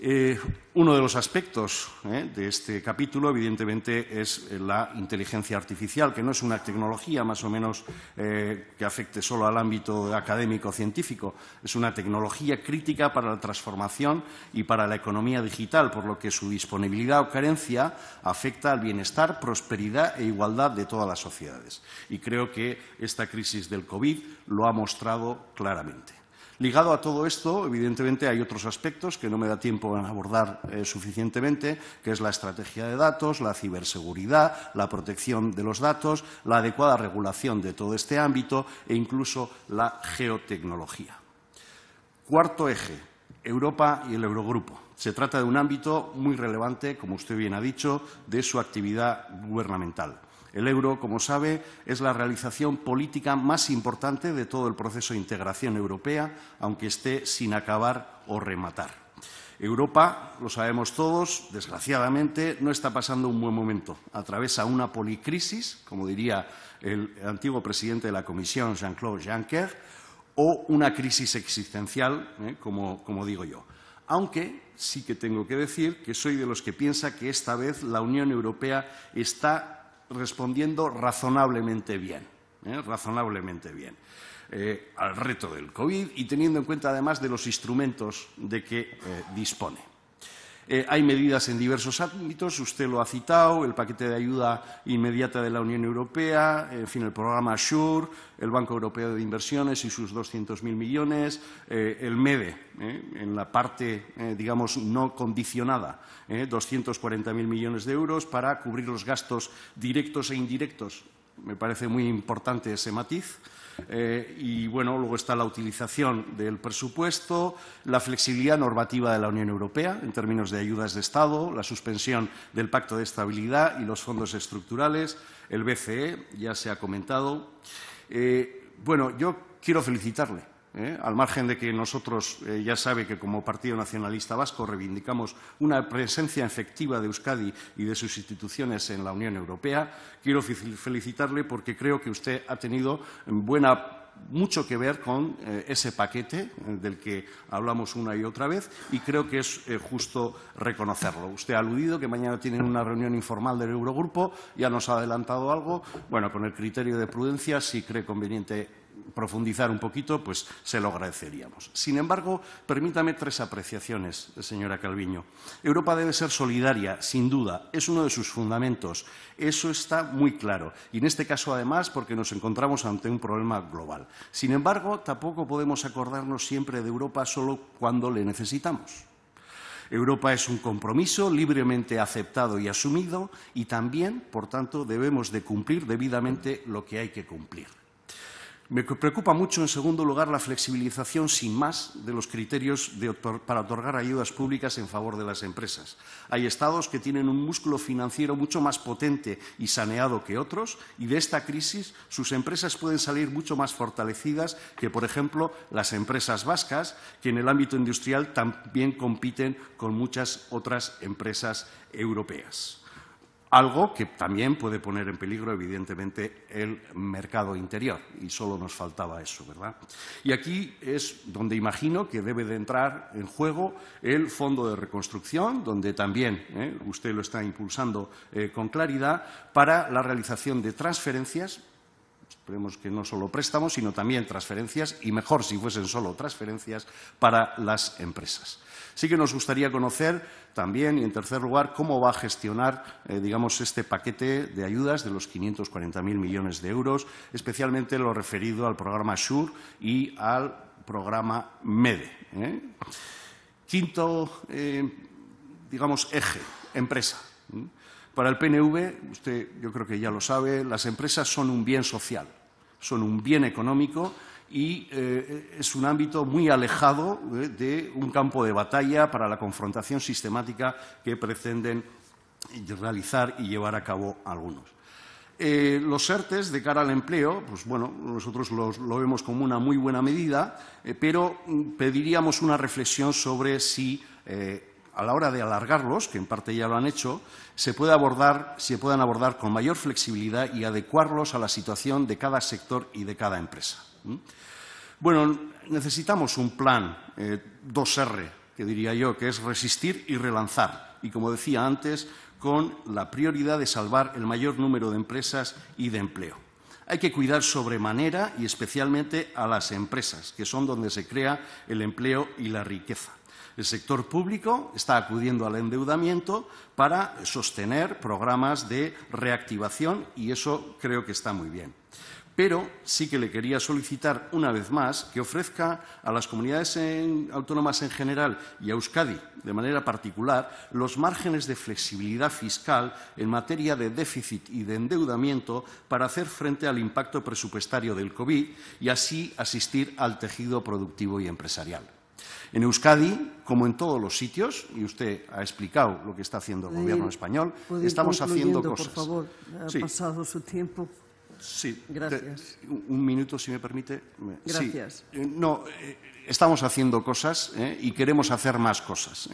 Speaker 9: Eh, uno de los aspectos eh, de este capítulo, evidentemente, es la inteligencia artificial, que no es una tecnología más o menos eh, que afecte solo al ámbito académico-científico, es una tecnología crítica para la transformación y para la economía digital, por lo que su disponibilidad o carencia afecta al bienestar, prosperidad e igualdad de todas las sociedades. Y creo que esta crisis del COVID lo ha mostrado claramente. Ligado a todo esto, evidentemente, hay otros aspectos que no me da tiempo a abordar eh, suficientemente, que es la estrategia de datos, la ciberseguridad, la protección de los datos, la adecuada regulación de todo este ámbito e incluso la geotecnología. Cuarto eje, Europa y el Eurogrupo. Se trata de un ámbito muy relevante, como usted bien ha dicho, de su actividad gubernamental. El euro, como sabe, es la realización política más importante de todo el proceso de integración europea, aunque esté sin acabar o rematar. Europa, lo sabemos todos, desgraciadamente no está pasando un buen momento. atraviesa una policrisis, como diría el antiguo presidente de la Comisión, Jean-Claude Juncker, o una crisis existencial, ¿eh? como, como digo yo. Aunque sí que tengo que decir que soy de los que piensa que esta vez la Unión Europea está respondiendo razonablemente bien, ¿eh? razonablemente bien eh, al reto del COVID y teniendo en cuenta además de los instrumentos de que eh, dispone. Eh, hay medidas en diversos ámbitos, usted lo ha citado, el paquete de ayuda inmediata de la Unión Europea, en fin, el programa SURE, el Banco Europeo de Inversiones y sus 200.000 millones, eh, el MEDE, eh, en la parte, digamos, no condicionada, 240.000 millones de euros para cubrir los gastos directos e indirectos. Me parece muy importante ese matiz. Eh, y bueno, luego está la utilización del presupuesto, la flexibilidad normativa de la Unión Europea en términos de ayudas de Estado, la suspensión del Pacto de Estabilidad y los fondos estructurales, el BCE, ya se ha comentado. Eh, bueno, yo quiero felicitarle ¿eh? al margen de que nosotros eh, ya sabe que como Partido Nacionalista Vasco reivindicamos una presencia efectiva de Euskadi y de sus instituciones en la Unión Europea, quiero felicitarle porque creo que usted ha tenido buena mucho que ver con eh, ese paquete del que hablamos una y otra vez y creo que es justo reconocerlo. Usted ha aludido que mañana tienen una reunión informal del Eurogrupo, ya nos ha adelantado algo. Bueno, con el criterio de prudencia, si cree conveniente profundizar un poquito, pues se lo agradeceríamos. Sin embargo, permítame tres apreciaciones, señora Calviño. Europa debe ser solidaria, sin duda, es uno de sus fundamentos. Eso está muy claro. Y en este caso, además, porque nos encontramos ante un problema global. Sin embargo, tampoco podemos acordarnos siempre de Europa solo cuando le necesitamos. Europa es un compromiso libremente aceptado y asumido y también, por tanto, debemos de cumplir debidamente lo que hay que cumplir. Me preocupa mucho, en segundo lugar, la flexibilización sin más de los criterios para otorgar ayudas públicas en favor de las empresas. Hay estados que tienen un músculo financiero mucho más potente y saneado que otros y de esta crisis sus empresas pueden salir mucho más fortalecidas que, por ejemplo, las empresas vascas, que en el ámbito industrial también compiten con muchas otras empresas europeas algo que también puede poner en peligro, evidentemente, el mercado interior. Y solo nos faltaba eso, ¿verdad? Y aquí es donde imagino que debe de entrar en juego el fondo de reconstrucción, donde también ¿eh? usted lo está impulsando eh, con claridad, para la realización de transferencias Esperemos que no solo préstamos, sino también transferencias, y mejor si fuesen solo transferencias para las empresas. Sí que nos gustaría conocer también, y en tercer lugar, cómo va a gestionar, eh, digamos, este paquete de ayudas de los 540.000 millones de euros, especialmente lo referido al programa SURE y al programa MEDE. ¿eh? Quinto, eh, digamos, eje, empresa. Para el PNV, usted yo creo que ya lo sabe, las empresas son un bien social, son un bien económico y eh, es un ámbito muy alejado eh, de un campo de batalla para la confrontación sistemática que pretenden realizar y llevar a cabo algunos. Eh, los ERTES de cara al empleo, pues bueno, nosotros los, lo vemos como una muy buena medida, pero mm, pediríamos una reflexión sobre si a la hora de alargarlos, que en parte ya lo han hecho, se, puedan abordar con mayor flexibilidad y adecuarlos a la situación de cada sector y de cada empresa. Bueno, necesitamos un plan 2R, eh, que diría yo, que es resistir y relanzar. Y como decía antes, con la prioridad de salvar el mayor número de empresas y de empleo. Hay que cuidar sobremanera y especialmente a las empresas, que son donde se crea el empleo y la riqueza. El sector público está acudiendo al endeudamiento para sostener programas de reactivación y eso creo que está muy bien pero sí que le quería solicitar una vez más que ofrezca a las comunidades autónomas en general y a Euskadi de manera particular los márgenes de flexibilidad fiscal en materia de déficit y de endeudamiento para hacer frente al impacto presupuestario del COVID y así asistir al tejido productivo y empresarial. En Euskadi, como en todos los sitios, y usted ha explicado lo que está haciendo el Gobierno español, estamos haciendo cosas.
Speaker 1: pasado su tiempo.
Speaker 9: Sí. un minuto, si me permite. Gracias. Eh, no, eh, estamos haciendo cosas eh, y queremos hacer más cosas.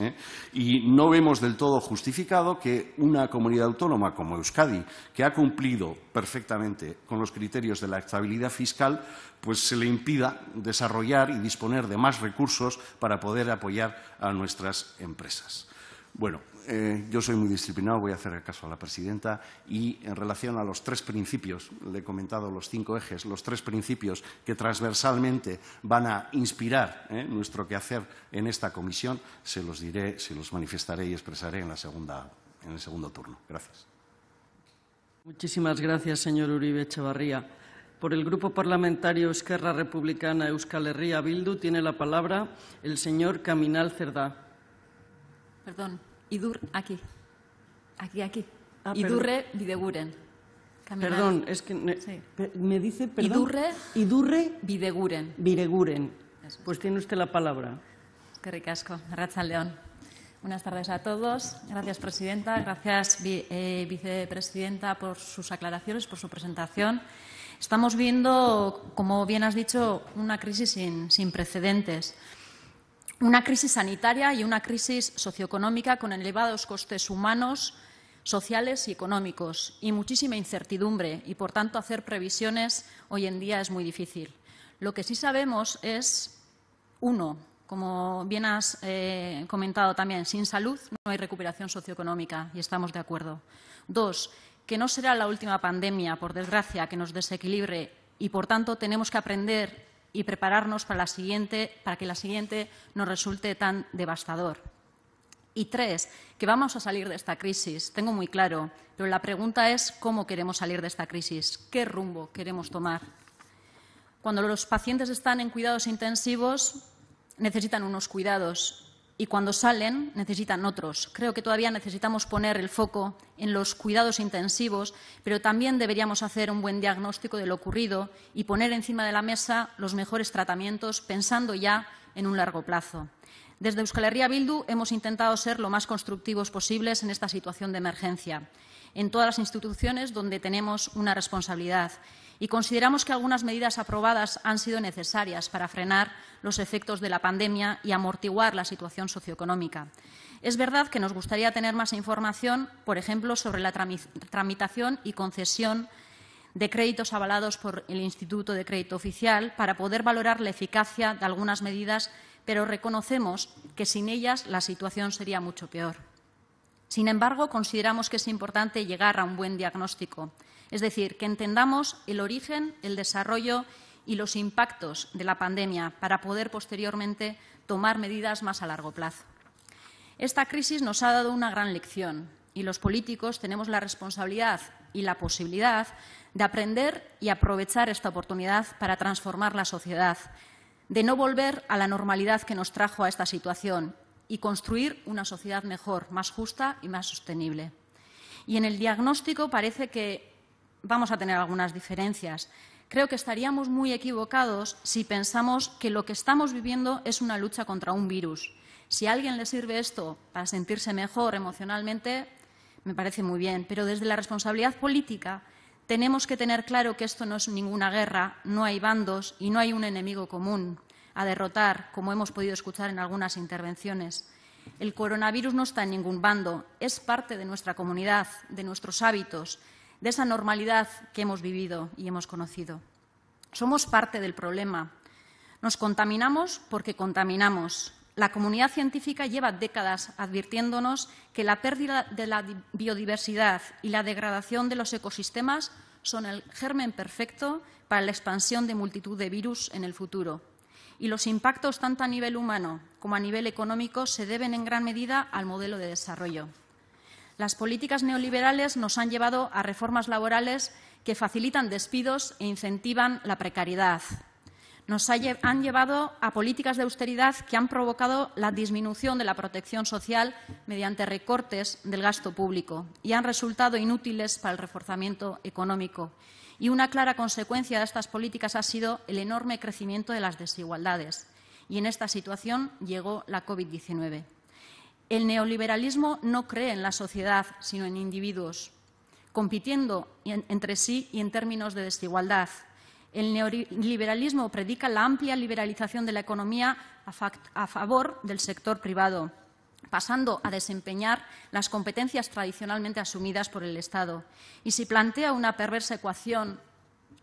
Speaker 9: Y no vemos del todo justificado que una comunidad autónoma como Euskadi, que ha cumplido perfectamente con los criterios de la estabilidad fiscal, pues se le impida desarrollar y disponer de más recursos para poder apoyar a nuestras empresas. Bueno, eh, yo soy muy disciplinado, voy a hacer caso a la presidenta y en relación a los tres principios, le he comentado los cinco ejes, los tres principios que transversalmente van a inspirar eh, nuestro quehacer en esta comisión, se los diré, se los manifestaré y expresaré en, la segunda, en el segundo turno. Gracias.
Speaker 1: Muchísimas gracias, señor Uribe Echevarría. Por el Grupo Parlamentario Esquerra Republicana Euskal Herria Bildu tiene la palabra el señor Caminal Cerdá.
Speaker 10: Perdón, Idur aquí. Aquí, aquí. Ah, Idurre Bideguren. Perdón,
Speaker 1: es que me, dice perdón. Idurre, Videguren. Pues tiene usted la palabra.
Speaker 10: Qué ricasco, León. Buenas tardes a todos. Gracias, presidenta. Gracias, eh, vicepresidenta, por sus aclaraciones, por su presentación. Estamos viendo, como bien has dicho, una crisis sin, sin precedentes una crisis sanitaria y una crisis socioeconómica con elevados costes humanos, sociales y económicos y muchísima incertidumbre y, por tanto, hacer previsiones hoy en día es muy difícil. Lo que sí sabemos es, uno, como bien has eh, comentado también, sin salud no hay recuperación socioeconómica y estamos de acuerdo. Dos, que no será la última pandemia, por desgracia, que nos desequilibre y, por tanto, tenemos que aprender y prepararnos para, la siguiente, para que la siguiente no resulte tan devastador. Y tres, que vamos a salir de esta crisis, tengo muy claro, pero la pregunta es cómo queremos salir de esta crisis, qué rumbo queremos tomar. Cuando los pacientes están en cuidados intensivos, necesitan unos cuidados y cuando salen necesitan otros. Creo que todavía necesitamos poner el foco en los cuidados intensivos, pero también deberíamos hacer un buen diagnóstico de lo ocurrido y poner encima de la mesa los mejores tratamientos pensando ya en un largo plazo. Desde Euskal Herria Bildu hemos intentado ser lo más constructivos posibles en esta situación de emergencia, en todas las instituciones donde tenemos una responsabilidad y consideramos que algunas medidas aprobadas han sido necesarias para frenar los efectos de la pandemia y amortiguar la situación socioeconómica. Es verdad que nos gustaría tener más información, por ejemplo, sobre la tramitación y concesión de créditos avalados por el Instituto de Crédito Oficial para poder valorar la eficacia de algunas medidas, pero reconocemos que sin ellas la situación sería mucho peor. Sin embargo, consideramos que es importante llegar a un buen diagnóstico. Es decir, que entendamos el origen, el desarrollo y los impactos de la pandemia para poder posteriormente tomar medidas más a largo plazo. Esta crisis nos ha dado una gran lección y los políticos tenemos la responsabilidad y la posibilidad de aprender y aprovechar esta oportunidad para transformar la sociedad, de no volver a la normalidad que nos trajo a esta situación y construir una sociedad mejor, más justa y más sostenible. Y en el diagnóstico parece que vamos a tener algunas diferencias. Creo que estaríamos muy equivocados si pensamos que lo que estamos viviendo es una lucha contra un virus. Si a alguien le sirve esto para sentirse mejor emocionalmente, me parece muy bien, pero desde la responsabilidad política tenemos que tener claro que esto no es ninguna guerra, no hay bandos y no hay un enemigo común a derrotar, como hemos podido escuchar en algunas intervenciones. El coronavirus no está en ningún bando, es parte de nuestra comunidad, de nuestros hábitos, de esa normalidad que hemos vivido y hemos conocido. Somos parte del problema. Nos contaminamos porque contaminamos. La comunidad científica lleva décadas advirtiéndonos que la pérdida de la biodiversidad y la degradación de los ecosistemas son el germen perfecto para la expansión de multitud de virus en el futuro. Y los impactos tanto a nivel humano como a nivel económico se deben en gran medida al modelo de desarrollo. Las políticas neoliberales nos han llevado a reformas laborales que facilitan despidos e incentivan la precariedad. Nos han llevado a políticas de austeridad que han provocado la disminución de la protección social mediante recortes del gasto público y han resultado inútiles para el reforzamiento económico. Y una clara consecuencia de estas políticas ha sido el enorme crecimiento de las desigualdades. Y en esta situación llegó la COVID-19. El neoliberalismo no cree en la sociedad, sino en individuos, compitiendo entre sí y en términos de desigualdad. El neoliberalismo predica la amplia liberalización de la economía a, favor del sector privado, pasando a desempeñar las competencias tradicionalmente asumidas por el Estado, y se plantea una perversa ecuación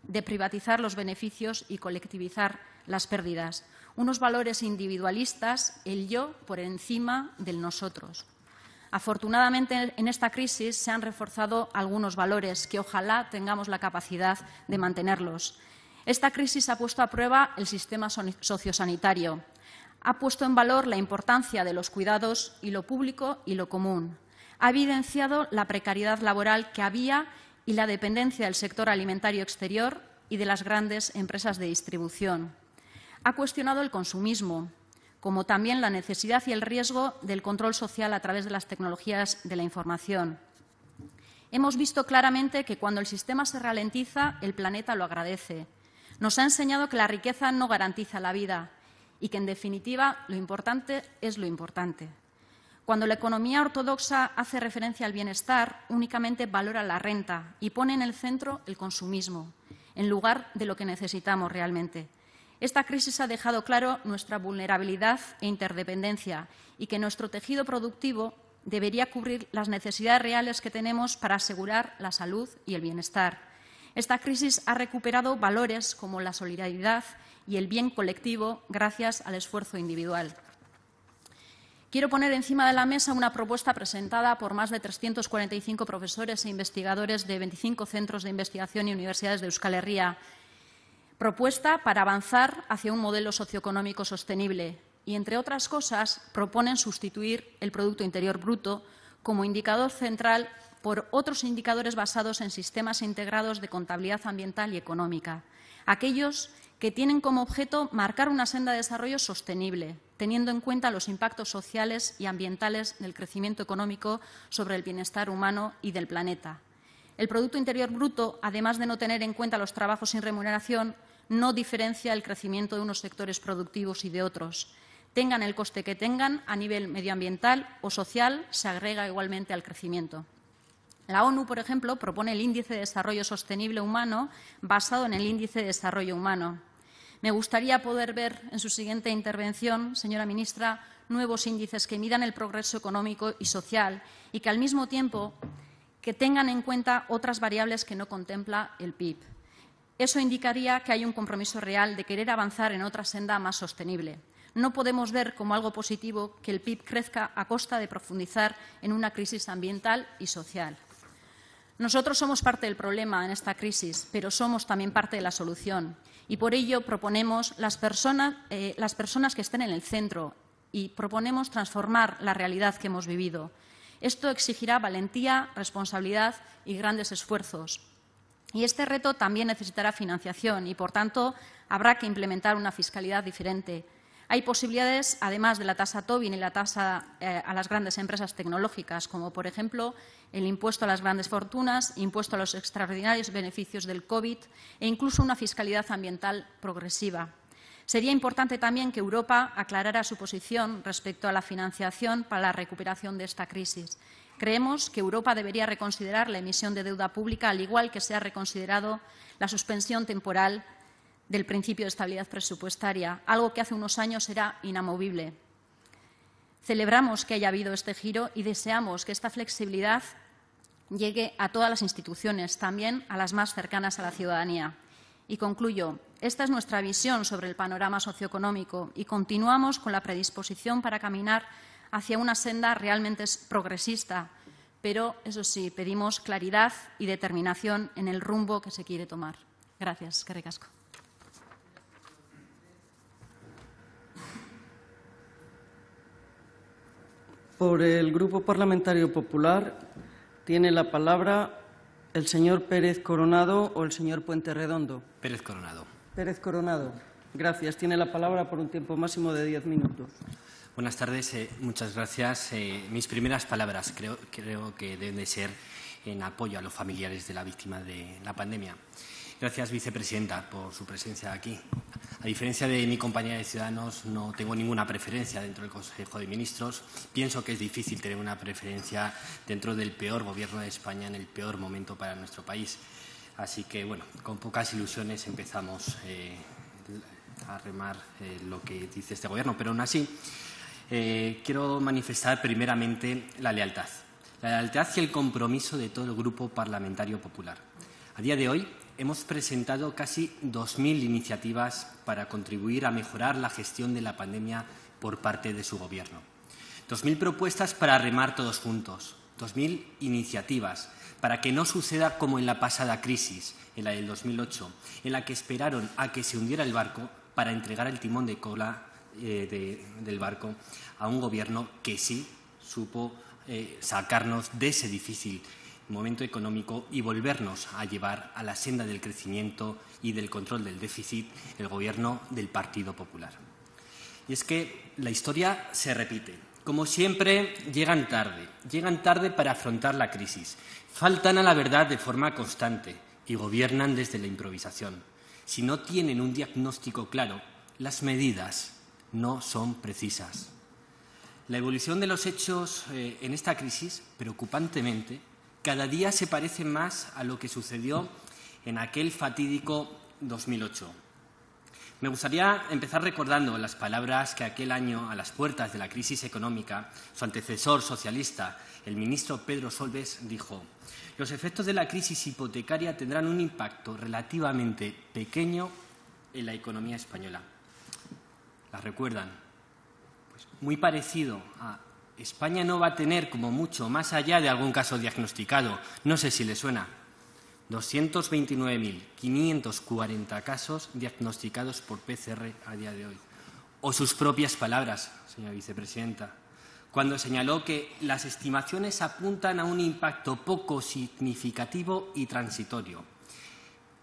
Speaker 10: de privatizar los beneficios y colectivizar las pérdidas unos valores individualistas, el yo por encima del nosotros. Afortunadamente, en esta crisis se han reforzado algunos valores que ojalá tengamos la capacidad de mantenerlos. Esta crisis ha puesto a prueba el sistema sociosanitario, ha puesto en valor la importancia de los cuidados y lo público y lo común, ha evidenciado la precariedad laboral que había y la dependencia del sector alimentario exterior y de las grandes empresas de distribución. Ha cuestionado el consumismo, como también la necesidad y el riesgo del control social a través de las tecnologías de la información. Hemos visto claramente que cuando el sistema se ralentiza, el planeta lo agradece. Nos ha enseñado que la riqueza no garantiza la vida y que, en definitiva, lo importante es lo importante. Cuando la economía ortodoxa hace referencia al bienestar, únicamente valora la renta y pone en el centro el consumismo, en lugar de lo que necesitamos realmente. Esta crisis ha dejado claro nuestra vulnerabilidad e interdependencia y que nuestro tejido productivo debería cubrir las necesidades reales que tenemos para asegurar la salud y el bienestar. Esta crisis ha recuperado valores como la solidaridad y el bien colectivo gracias al esfuerzo individual. Quiero poner encima de la mesa una propuesta presentada por más de 345 profesores e investigadores de 25 centros de investigación y universidades de Euskal Herria propuesta para avanzar hacia un modelo socioeconómico sostenible y, entre otras cosas, proponen sustituir el Producto Interior Bruto como indicador central por otros indicadores basados en sistemas integrados de contabilidad ambiental y económica, aquellos que tienen como objeto marcar una senda de desarrollo sostenible, teniendo en cuenta los impactos sociales y ambientales del crecimiento económico sobre el bienestar humano y del planeta. El Producto Interior Bruto, además de no tener en cuenta los trabajos sin remuneración, no diferencia el crecimiento de unos sectores productivos y de otros. Tengan el coste que tengan, a nivel medioambiental o social, se agrega igualmente al crecimiento. La ONU, por ejemplo, propone el Índice de Desarrollo Sostenible Humano basado en el Índice de Desarrollo Humano. Me gustaría poder ver en su siguiente intervención, señora ministra, nuevos índices que midan el progreso económico y social y que, al mismo tiempo, que tengan en cuenta otras variables que no contempla el PIB. Eso indicaría que hay un compromiso real de querer avanzar en otra senda más sostenible. No podemos ver como algo positivo que el PIB crezca a costa de profundizar en una crisis ambiental y social. Nosotros somos parte del problema en esta crisis, pero somos también parte de la solución. Y por ello proponemos las personas, eh, las personas que estén en el centro y proponemos transformar la realidad que hemos vivido. Esto exigirá valentía, responsabilidad y grandes esfuerzos. Y este reto también necesitará financiación y, por tanto, habrá que implementar una fiscalidad diferente. Hay posibilidades, además de la tasa Tobin y la tasa eh, a las grandes empresas tecnológicas, como por ejemplo el impuesto a las grandes fortunas, impuesto a los extraordinarios beneficios del COVID e incluso una fiscalidad ambiental progresiva. Sería importante también que Europa aclarara su posición respecto a la financiación para la recuperación de esta crisis Creemos que Europa debería reconsiderar la emisión de deuda pública, al igual que se ha reconsiderado la suspensión temporal del principio de estabilidad presupuestaria, algo que hace unos años era inamovible. Celebramos que haya habido este giro y deseamos que esta flexibilidad llegue a todas las instituciones, también a las más cercanas a la ciudadanía. Y concluyo, esta es nuestra visión sobre el panorama socioeconómico y continuamos con la predisposición para caminar hacia una senda realmente progresista, pero eso sí, pedimos claridad y determinación en el rumbo que se quiere tomar. Gracias, Carricasco.
Speaker 1: Por el Grupo Parlamentario Popular tiene la palabra el señor Pérez Coronado o el señor Puente Redondo.
Speaker 11: Pérez Coronado.
Speaker 1: Pérez Coronado. Gracias. Tiene la palabra por un tiempo máximo de diez minutos.
Speaker 11: Buenas tardes, eh, muchas gracias. Eh, mis primeras palabras creo, creo que deben de ser en apoyo a los familiares de la víctima de la pandemia. Gracias, vicepresidenta, por su presencia aquí. A diferencia de mi compañía de Ciudadanos, no tengo ninguna preferencia dentro del Consejo de Ministros. Pienso que es difícil tener una preferencia dentro del peor gobierno de España en el peor momento para nuestro país. Así que, bueno, con pocas ilusiones empezamos eh, a remar lo que dice este gobierno. Pero aún así, eh, quiero manifestar primeramente la lealtad. La lealtad y el compromiso de todo el Grupo Parlamentario Popular. A día de hoy hemos presentado casi 2.000 iniciativas para contribuir a mejorar la gestión de la pandemia por parte de su Gobierno. 2.000 propuestas para remar todos juntos. 2.000 iniciativas para que no suceda como en la pasada crisis, en la del 2008, en la que esperaron a que se hundiera el barco para entregar el timón de cola eh, del barco a un gobierno que sí supo eh, sacarnos de ese difícil momento económico y volvernos a llevar a la senda del crecimiento y del control del déficit el gobierno del Partido Popular. Y es que la historia se repite. Como siempre, llegan tarde. Llegan tarde para afrontar la crisis. Faltan a la verdad de forma constante y gobiernan desde la improvisación. Si no tienen un diagnóstico claro, las medidas no son precisas. La evolución de los hechos eh, en esta crisis, preocupantemente, cada día se parece más a lo que sucedió en aquel fatídico 2008. Me gustaría empezar recordando las palabras que aquel año, a las puertas de la crisis económica, su antecesor socialista, el ministro Pedro Solbes, dijo, los efectos de la crisis hipotecaria tendrán un impacto relativamente pequeño en la economía española. ¿La recuerdan. Pues muy parecido a España no va a tener como mucho más allá de algún caso diagnosticado. No sé si le suena. 229.540 casos diagnosticados por PCR a día de hoy. O sus propias palabras, señora vicepresidenta, cuando señaló que las estimaciones apuntan a un impacto poco significativo y transitorio.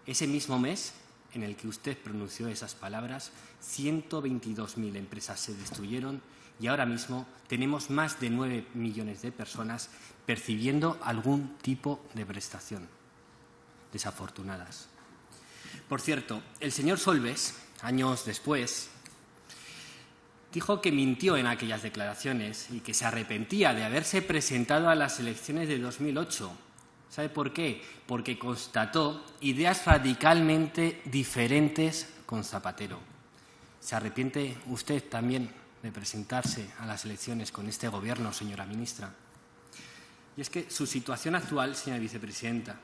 Speaker 11: Ese mismo mes, en el que usted pronunció esas palabras, 122.000 empresas se destruyeron y ahora mismo tenemos más de 9 millones de personas percibiendo algún tipo de prestación. Desafortunadas. Por cierto, el señor Solbes, años después, dijo que mintió en aquellas declaraciones y que se arrepentía de haberse presentado a las elecciones de 2008 ¿Sabe por qué? Porque constató ideas radicalmente diferentes con Zapatero. ¿Se arrepiente usted también de presentarse a las elecciones con este gobierno, señora ministra? Y es que su situación actual, señora vicepresidenta,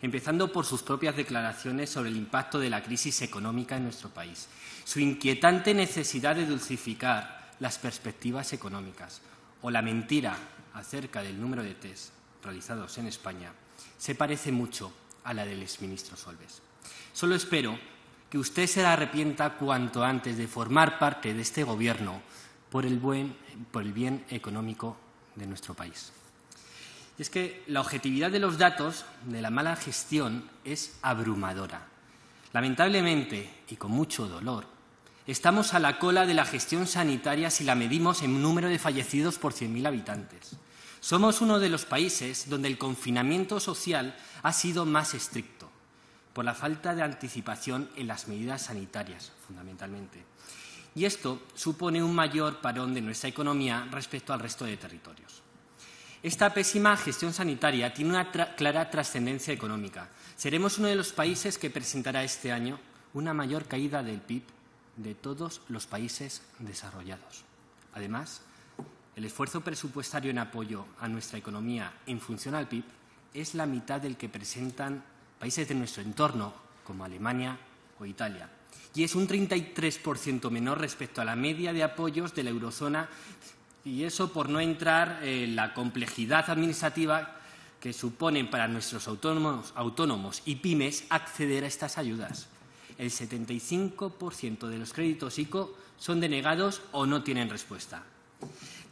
Speaker 11: empezando por sus propias declaraciones sobre el impacto de la crisis económica en nuestro país, su inquietante necesidad de dulcificar las perspectivas económicas o la mentira acerca del número de test realizados en España, se parece mucho a la del exministro Solves. Solo espero que usted se arrepienta cuanto antes de formar parte de este Gobierno por el, bien económico de nuestro país. Y es que la objetividad de los datos de la mala gestión es abrumadora. Lamentablemente, y con mucho dolor, estamos a la cola de la gestión sanitaria si la medimos en número de fallecidos por 100.000 habitantes. Somos uno de los países donde el confinamiento social ha sido más estricto, por la falta de anticipación en las medidas sanitarias, fundamentalmente. Y esto supone un mayor parón de nuestra economía respecto al resto de territorios. Esta pésima gestión sanitaria tiene una clara trascendencia económica. Seremos uno de los países que presentará este año una mayor caída del PIB de todos los países desarrollados. Además, el esfuerzo presupuestario en apoyo a nuestra economía en función al PIB es la mitad del que presentan países de nuestro entorno, como Alemania o Italia, y es un 33% menor respecto a la media de apoyos de la eurozona, y eso por no entrar en la complejidad administrativa que suponen para nuestros autónomos, autónomos y pymes acceder a estas ayudas. El 75% de los créditos ICO son denegados o no tienen respuesta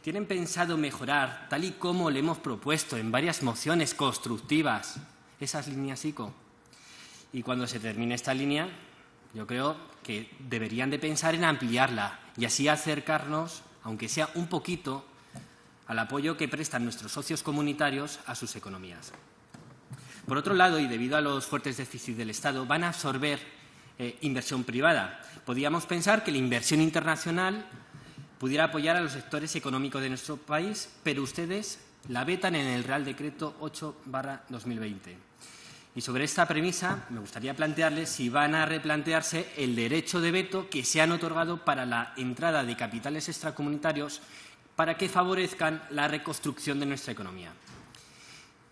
Speaker 11: tienen pensado mejorar, tal y como le hemos propuesto en varias mociones constructivas, esas líneas ICO. Y cuando se termine esta línea, yo creo que deberían de pensar en ampliarla y así acercarnos, aunque sea un poquito, al apoyo que prestan nuestros socios comunitarios a sus economías. Por otro lado, y debido a los fuertes déficits del Estado, van a absorber eh, inversión privada. Podríamos pensar que la inversión internacional pudiera apoyar a los sectores económicos de nuestro país, pero ustedes la vetan en el Real Decreto 8-2020. Y sobre esta premisa, me gustaría plantearles si van a replantearse el derecho de veto que se han otorgado para la entrada de capitales extracomunitarios para que favorezcan la reconstrucción de nuestra economía.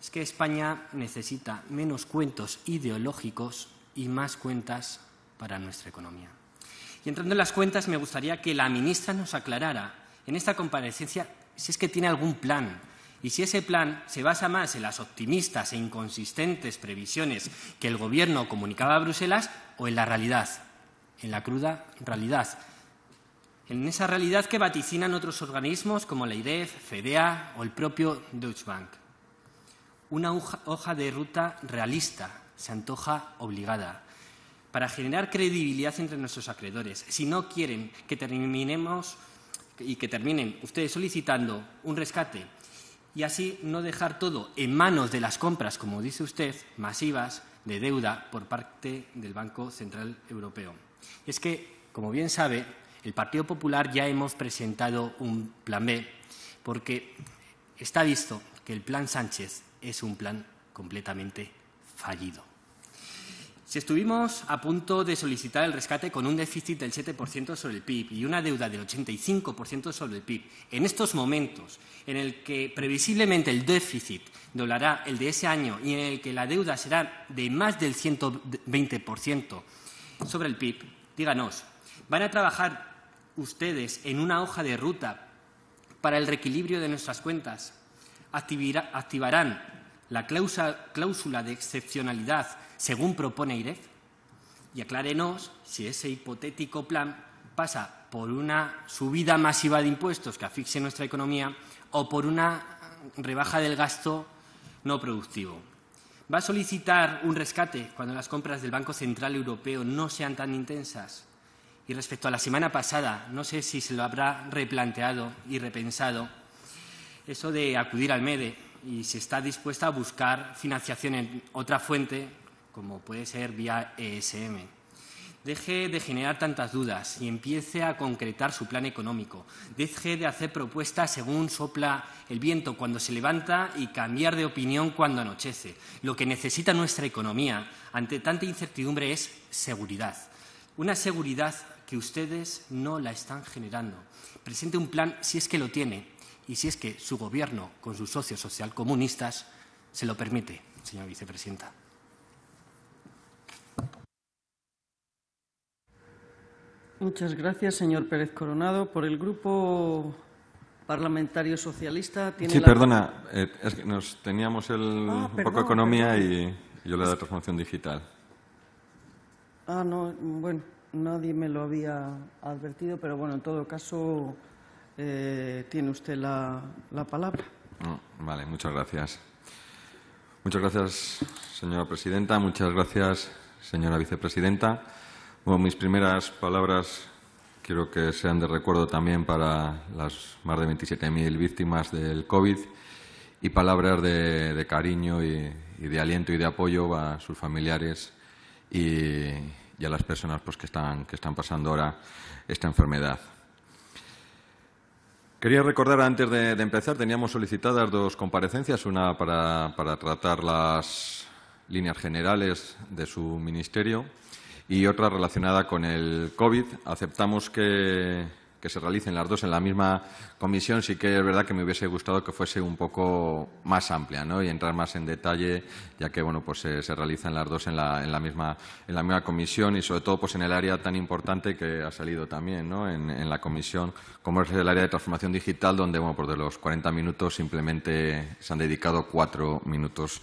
Speaker 11: Es que España necesita menos cuentos ideológicos y más cuentas para nuestra economía. Y entrando en las cuentas, me gustaría que la ministra nos aclarara en esta comparecencia si es que tiene algún plan y si ese plan se basa más en las optimistas e inconsistentes previsiones que el Gobierno comunicaba a Bruselas o en la realidad, en la cruda realidad. En esa realidad que vaticinan otros organismos como la Idef, FEDEA o el propio Deutsche Bank. Una hoja de ruta realista se antoja obligada para generar credibilidad entre nuestros acreedores. Si no quieren que terminemos y que terminen ustedes solicitando un rescate y así no dejar todo en manos de las compras, como dice usted, masivas de deuda por parte del Banco Central Europeo. es que, como bien sabe, el Partido Popular ya hemos presentado un plan B, porque está visto que el plan Sánchez es un plan completamente fallido. Si estuvimos a punto de solicitar el rescate con un déficit del 7% sobre el PIB y una deuda del 85% sobre el PIB, en estos momentos en el que previsiblemente el déficit doblará el de ese año y en el que la deuda será de más del 120% sobre el PIB, díganos, ¿van a trabajar ustedes en una hoja de ruta para el reequilibrio de nuestras cuentas? ¿Activarán la cláusula de excepcionalidad según propone IREF? Y aclárenos si ese hipotético plan pasa por una subida masiva de impuestos que afixe nuestra economía o por una rebaja del gasto no productivo. ¿Va a solicitar un rescate cuando las compras del Banco Central Europeo no sean tan intensas? Y respecto a la semana pasada, no sé si se lo habrá replanteado y repensado eso de acudir al MEDE y si está dispuesta a buscar financiación en otra fuente, como puede ser vía ESM. Deje de generar tantas dudas y empiece a concretar su plan económico. Deje de hacer propuestas según sopla el viento cuando se levanta y cambiar de opinión cuando anochece. Lo que necesita nuestra economía ante tanta incertidumbre es seguridad. Una seguridad que ustedes no la están generando. Presente un plan si es que lo tiene y si es que su gobierno, con sus socios socialcomunistas, se lo permite, señora vicepresidenta.
Speaker 1: Muchas gracias, señor Pérez Coronado. Por el Grupo Parlamentario Socialista. sí, perdona,
Speaker 12: eh, es que nos teníamos el, ah, un poco economía y yo le transformación digital.
Speaker 1: Ah, no, bueno, nadie me lo había advertido, pero bueno, en todo caso. Eh, tiene usted la, palabra.
Speaker 12: Mm, vale, muchas gracias. Muchas gracias, señora presidenta. Muchas gracias, señora vicepresidenta. Bueno, mis primeras palabras quiero que sean de recuerdo también para las más de 27.000 víctimas del COVID y palabras de, cariño y, de aliento y de apoyo a sus familiares y, a las personas pues, que están pasando ahora esta enfermedad. Quería recordar antes de, empezar, teníamos solicitadas dos comparecencias, una para, para, tratar las líneas generales de su ministerio y otra relacionada con el COVID. Aceptamos que, que se realicen las dos en la misma comisión, sí que es verdad que me hubiese gustado que fuese un poco más amplia ¿no? y entrar más en detalle, ya que bueno, pues, se, eh, se realizan las dos en la, en, la misma, comisión y sobre todo pues, en el área tan importante que ha salido también ¿no? en, la comisión, como es el área de transformación digital, donde bueno, de los 40 minutos simplemente se han dedicado cuatro minutos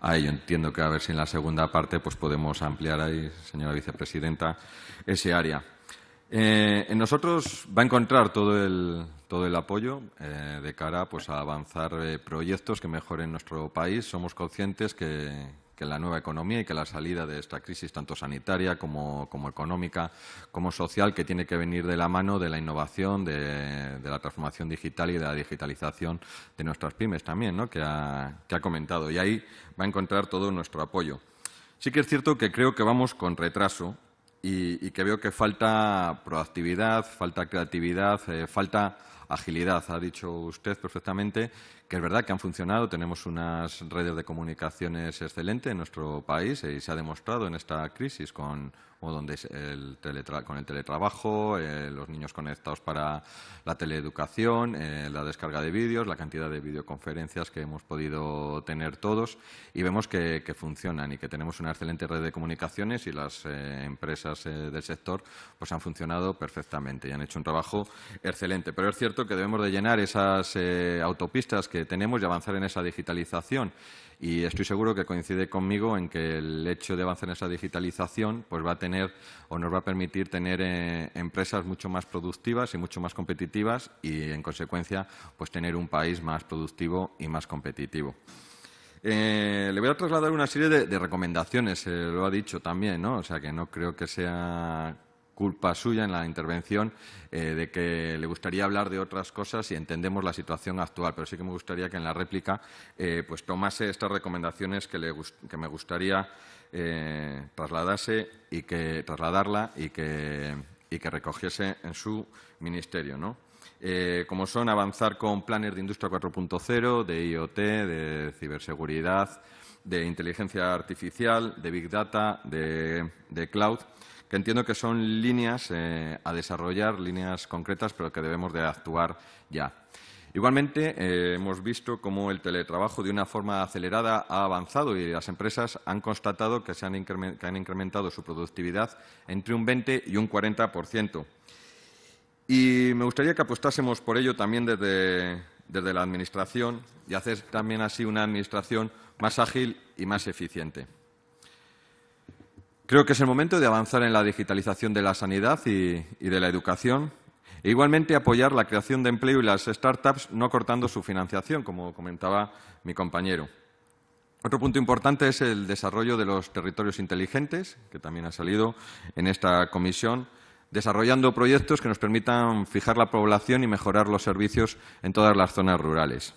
Speaker 12: a ello. Entiendo que a ver si en la segunda parte pues, podemos ampliar ahí, señora vicepresidenta, ese área. Eh, en nosotros va a encontrar todo el, apoyo eh, de cara pues, a avanzar eh, proyectos que mejoren nuestro país. Somos conscientes que, que la nueva economía y que la salida de esta crisis, tanto sanitaria como, económica, como social, que tiene que venir de la mano de la innovación, de, de la transformación digital y de la digitalización de nuestras pymes también, ¿no? que, ha, que ha comentado. Y ahí va a encontrar todo nuestro apoyo. Sí que es cierto que creo que vamos con retraso y, que veo que falta proactividad, falta creatividad, eh, falta agilidad, ha dicho usted perfectamente, que es verdad que han funcionado, tenemos unas redes de comunicaciones excelentes en nuestro país eh, y se ha demostrado en esta crisis con o donde con el teletrabajo, eh, los niños conectados para la teleeducación, eh, la descarga de vídeos, la cantidad de videoconferencias que hemos podido tener todos y vemos que, funcionan y que tenemos una excelente red de comunicaciones y las eh, empresas del sector pues han funcionado perfectamente y han hecho un trabajo excelente. Pero es cierto que debemos de llenar esas autopistas que tenemos y avanzar en esa digitalización y estoy seguro que coincide conmigo en que el hecho de avanzar en esa digitalización pues va a tener o nos va a permitir tener eh, empresas mucho más productivas y mucho más competitivas y, en consecuencia, pues tener un país más productivo y más competitivo. Eh, le voy a trasladar una serie de, recomendaciones, Se lo ha dicho también, ¿no? O sea, que no creo que sea culpa suya en la intervención eh, de que le gustaría hablar de otras cosas y entendemos la situación actual, pero sí que me gustaría que en la réplica eh, pues tomase estas recomendaciones que, le, que me gustaría eh, y que trasladarla y que, recogiese en su ministerio, eh, como son avanzar con planes de Industria 4.0, de IoT, de ciberseguridad, de inteligencia artificial, de Big Data, de, de cloud que entiendo que son líneas eh, a desarrollar, líneas concretas, pero que debemos de actuar ya. Igualmente, eh, hemos visto cómo el teletrabajo de una forma acelerada ha avanzado y las empresas han constatado que, han, incrementado su productividad entre un 20 y un 40%. Y me gustaría que apostásemos por ello también desde, desde la Administración y hacer también así una Administración más ágil y más eficiente. Creo que es el momento de avanzar en la digitalización de la sanidad y, de la educación. E igualmente apoyar la creación de empleo y las startups no cortando su financiación, como comentaba mi compañero. Otro punto importante es el desarrollo de los territorios inteligentes, que también ha salido en esta comisión, desarrollando proyectos que nos permitan fijar la población y mejorar los servicios en todas las zonas rurales.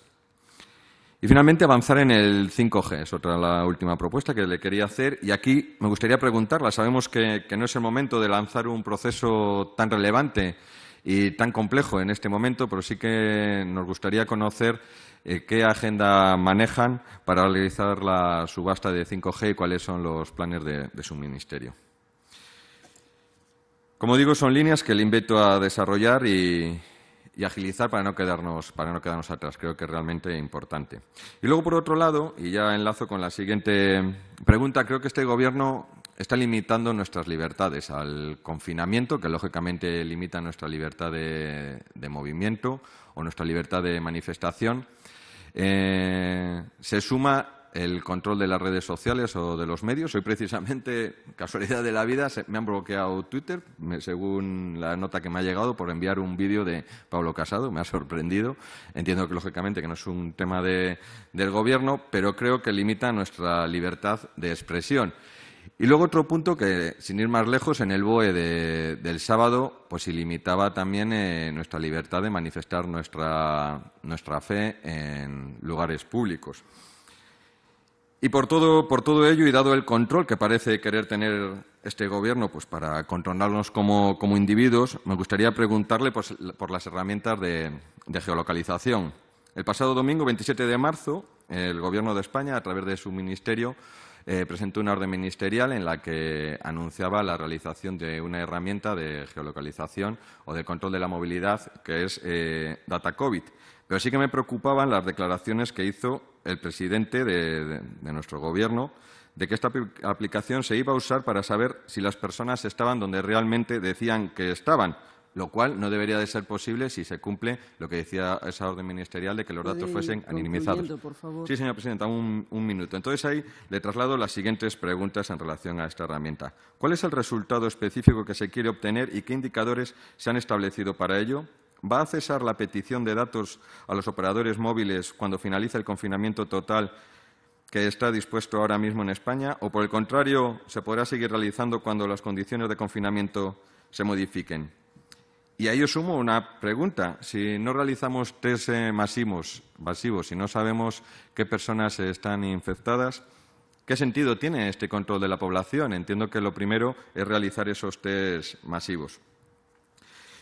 Speaker 12: Y finalmente avanzar en el 5G es otra la última propuesta que le quería hacer. Y aquí me gustaría preguntarla. Sabemos que, no es el momento de lanzar un proceso tan relevante y tan complejo en este momento, pero sí que nos gustaría conocer eh, qué agenda manejan para realizar la subasta de 5G y cuáles son los planes de su ministerio. Como digo, son líneas que le invito a desarrollar y, y agilizar para no, quedarnos, para no quedarnos atrás. Creo que es realmente importante. Y luego, por otro lado, y ya enlazo con la siguiente pregunta, creo que este Gobierno está limitando nuestras libertades al confinamiento, que lógicamente limita nuestra libertad de, movimiento o nuestra libertad de manifestación. Eh, se suma el control de las redes sociales o de los medios. Hoy precisamente, casualidad de la vida, me han bloqueado Twitter, según la nota que me ha llegado, por enviar un vídeo de Pablo Casado. Me ha sorprendido. Entiendo que, lógicamente, que no es un tema del Gobierno, pero creo que limita nuestra libertad de expresión. Y luego otro punto que, sin ir más lejos, en el BOE del sábado, pues ilimitaba también eh, nuestra libertad de manifestar nuestra fe en lugares públicos. Y por todo, por todo ello, y dado el control que parece querer tener este Gobierno pues, para controlarnos como, individuos, me gustaría preguntarle pues, por las herramientas de, geolocalización. El pasado domingo, 27 de marzo, el Gobierno de España, a través de su ministerio, eh, presentó una orden ministerial en la que anunciaba la realización de una herramienta de geolocalización o de control de la movilidad, que es eh, DataCovid. Pero sí que me preocupaban las declaraciones que hizo el presidente de, nuestro Gobierno de que esta aplicación se iba a usar para saber si las personas estaban donde realmente decían que estaban, lo cual no debería de ser posible si se cumple lo que decía esa orden ministerial de que los datos fuesen anonimizados. Sí, señora presidenta, un, minuto. Entonces ahí le traslado las siguientes preguntas en relación a esta herramienta. ¿Cuál es el resultado específico que se quiere obtener y qué indicadores se han establecido para ello? ¿Va a cesar la petición de datos a los operadores móviles cuando finalice el confinamiento total que está dispuesto ahora mismo en España? ¿O, por el contrario, se podrá seguir realizando cuando las condiciones de confinamiento se modifiquen? Y a ello sumo una pregunta. Si no realizamos test masivos, masivos, si no sabemos qué personas están infectadas, ¿qué sentido tiene este control de la población? Entiendo que lo primero es realizar esos test masivos.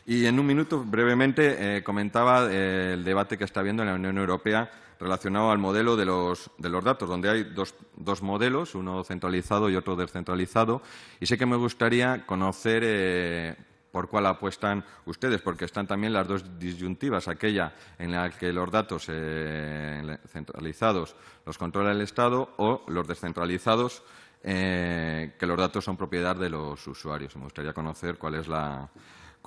Speaker 12: Y en un minuto, brevemente, eh, comentaba eh, el debate que está habiendo en la Unión Europea relacionado al modelo de los, de los datos, donde hay dos, modelos, uno centralizado y otro descentralizado. Y sé que me gustaría conocer eh, por cuál apuestan ustedes, porque están también las dos disyuntivas, aquella en la que los datos centralizados los controla el Estado o los descentralizados que los datos son propiedad de los usuarios. Me gustaría conocer cuál es la,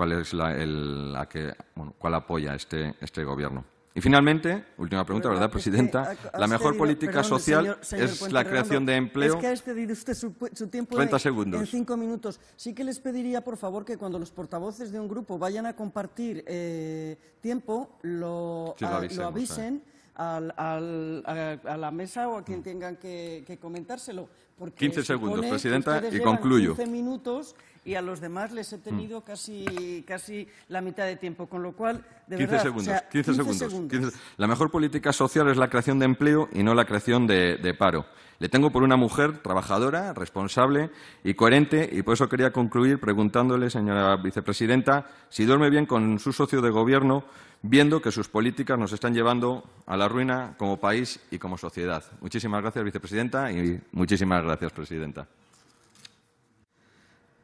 Speaker 12: cuál es la, el, que, bueno, cuál apoya este, este gobierno. Y finalmente, última pregunta, ¿verdad, Presidenta? la mejor política social es la creación de empleo. Es
Speaker 1: que ha su, tiempo 30 segundos. en cinco minutos. Sí que les pediría, por favor, que cuando los portavoces de un grupo vayan a compartir eh, tiempo, lo, lo, ah, avisen. a, la mesa o a quien mm. tengan que, comentárselo. Porque 15 segundos, Presidenta, y concluyo. 15 minutos y a los demás les he tenido mm. casi, la mitad de tiempo, con lo cual,
Speaker 12: de segundos, la mejor política social es la creación de empleo y no la creación de, de paro. Le tengo por una mujer trabajadora, responsable y coherente, y por eso quería concluir preguntándole, señora vicepresidenta, si duerme bien con su socio de gobierno, viendo que sus políticas nos están llevando a la ruina como país y como sociedad. Muchísimas gracias, vicepresidenta, y muchísimas gracias, presidenta.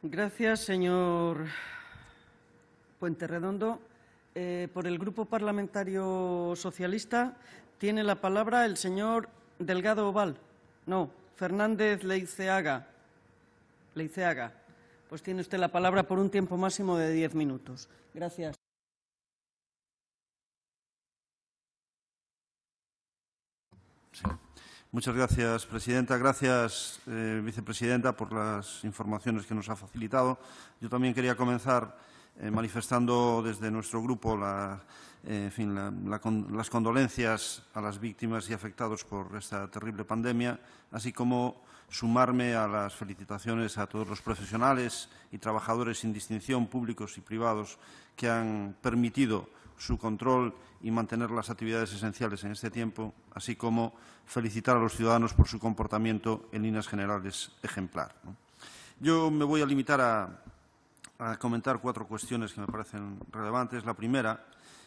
Speaker 1: Gracias, señor Puente Redondo. Eh, por el Grupo Parlamentario Socialista tiene la palabra el señor Delgado Oval. No, Fernández Leiceaga. Leiceaga. Pues tiene usted la palabra por un tiempo máximo de diez minutos. Gracias.
Speaker 13: Muchas gracias, presidenta. Gracias, eh, vicepresidenta, por las informaciones que nos ha facilitado. Yo también quería comenzar eh, manifestando desde nuestro grupo eh, las condolencias a las víctimas y afectados por esta terrible pandemia, así como sumarme a las felicitaciones a todos los profesionales y trabajadores sin distinción, públicos y privados, que han permitido su control y mantener las actividades esenciales en este tiempo, así como felicitar a los ciudadanos por su comportamiento en líneas generales ejemplar. Yo me voy a limitar a, comentar cuatro cuestiones que me parecen relevantes. La primera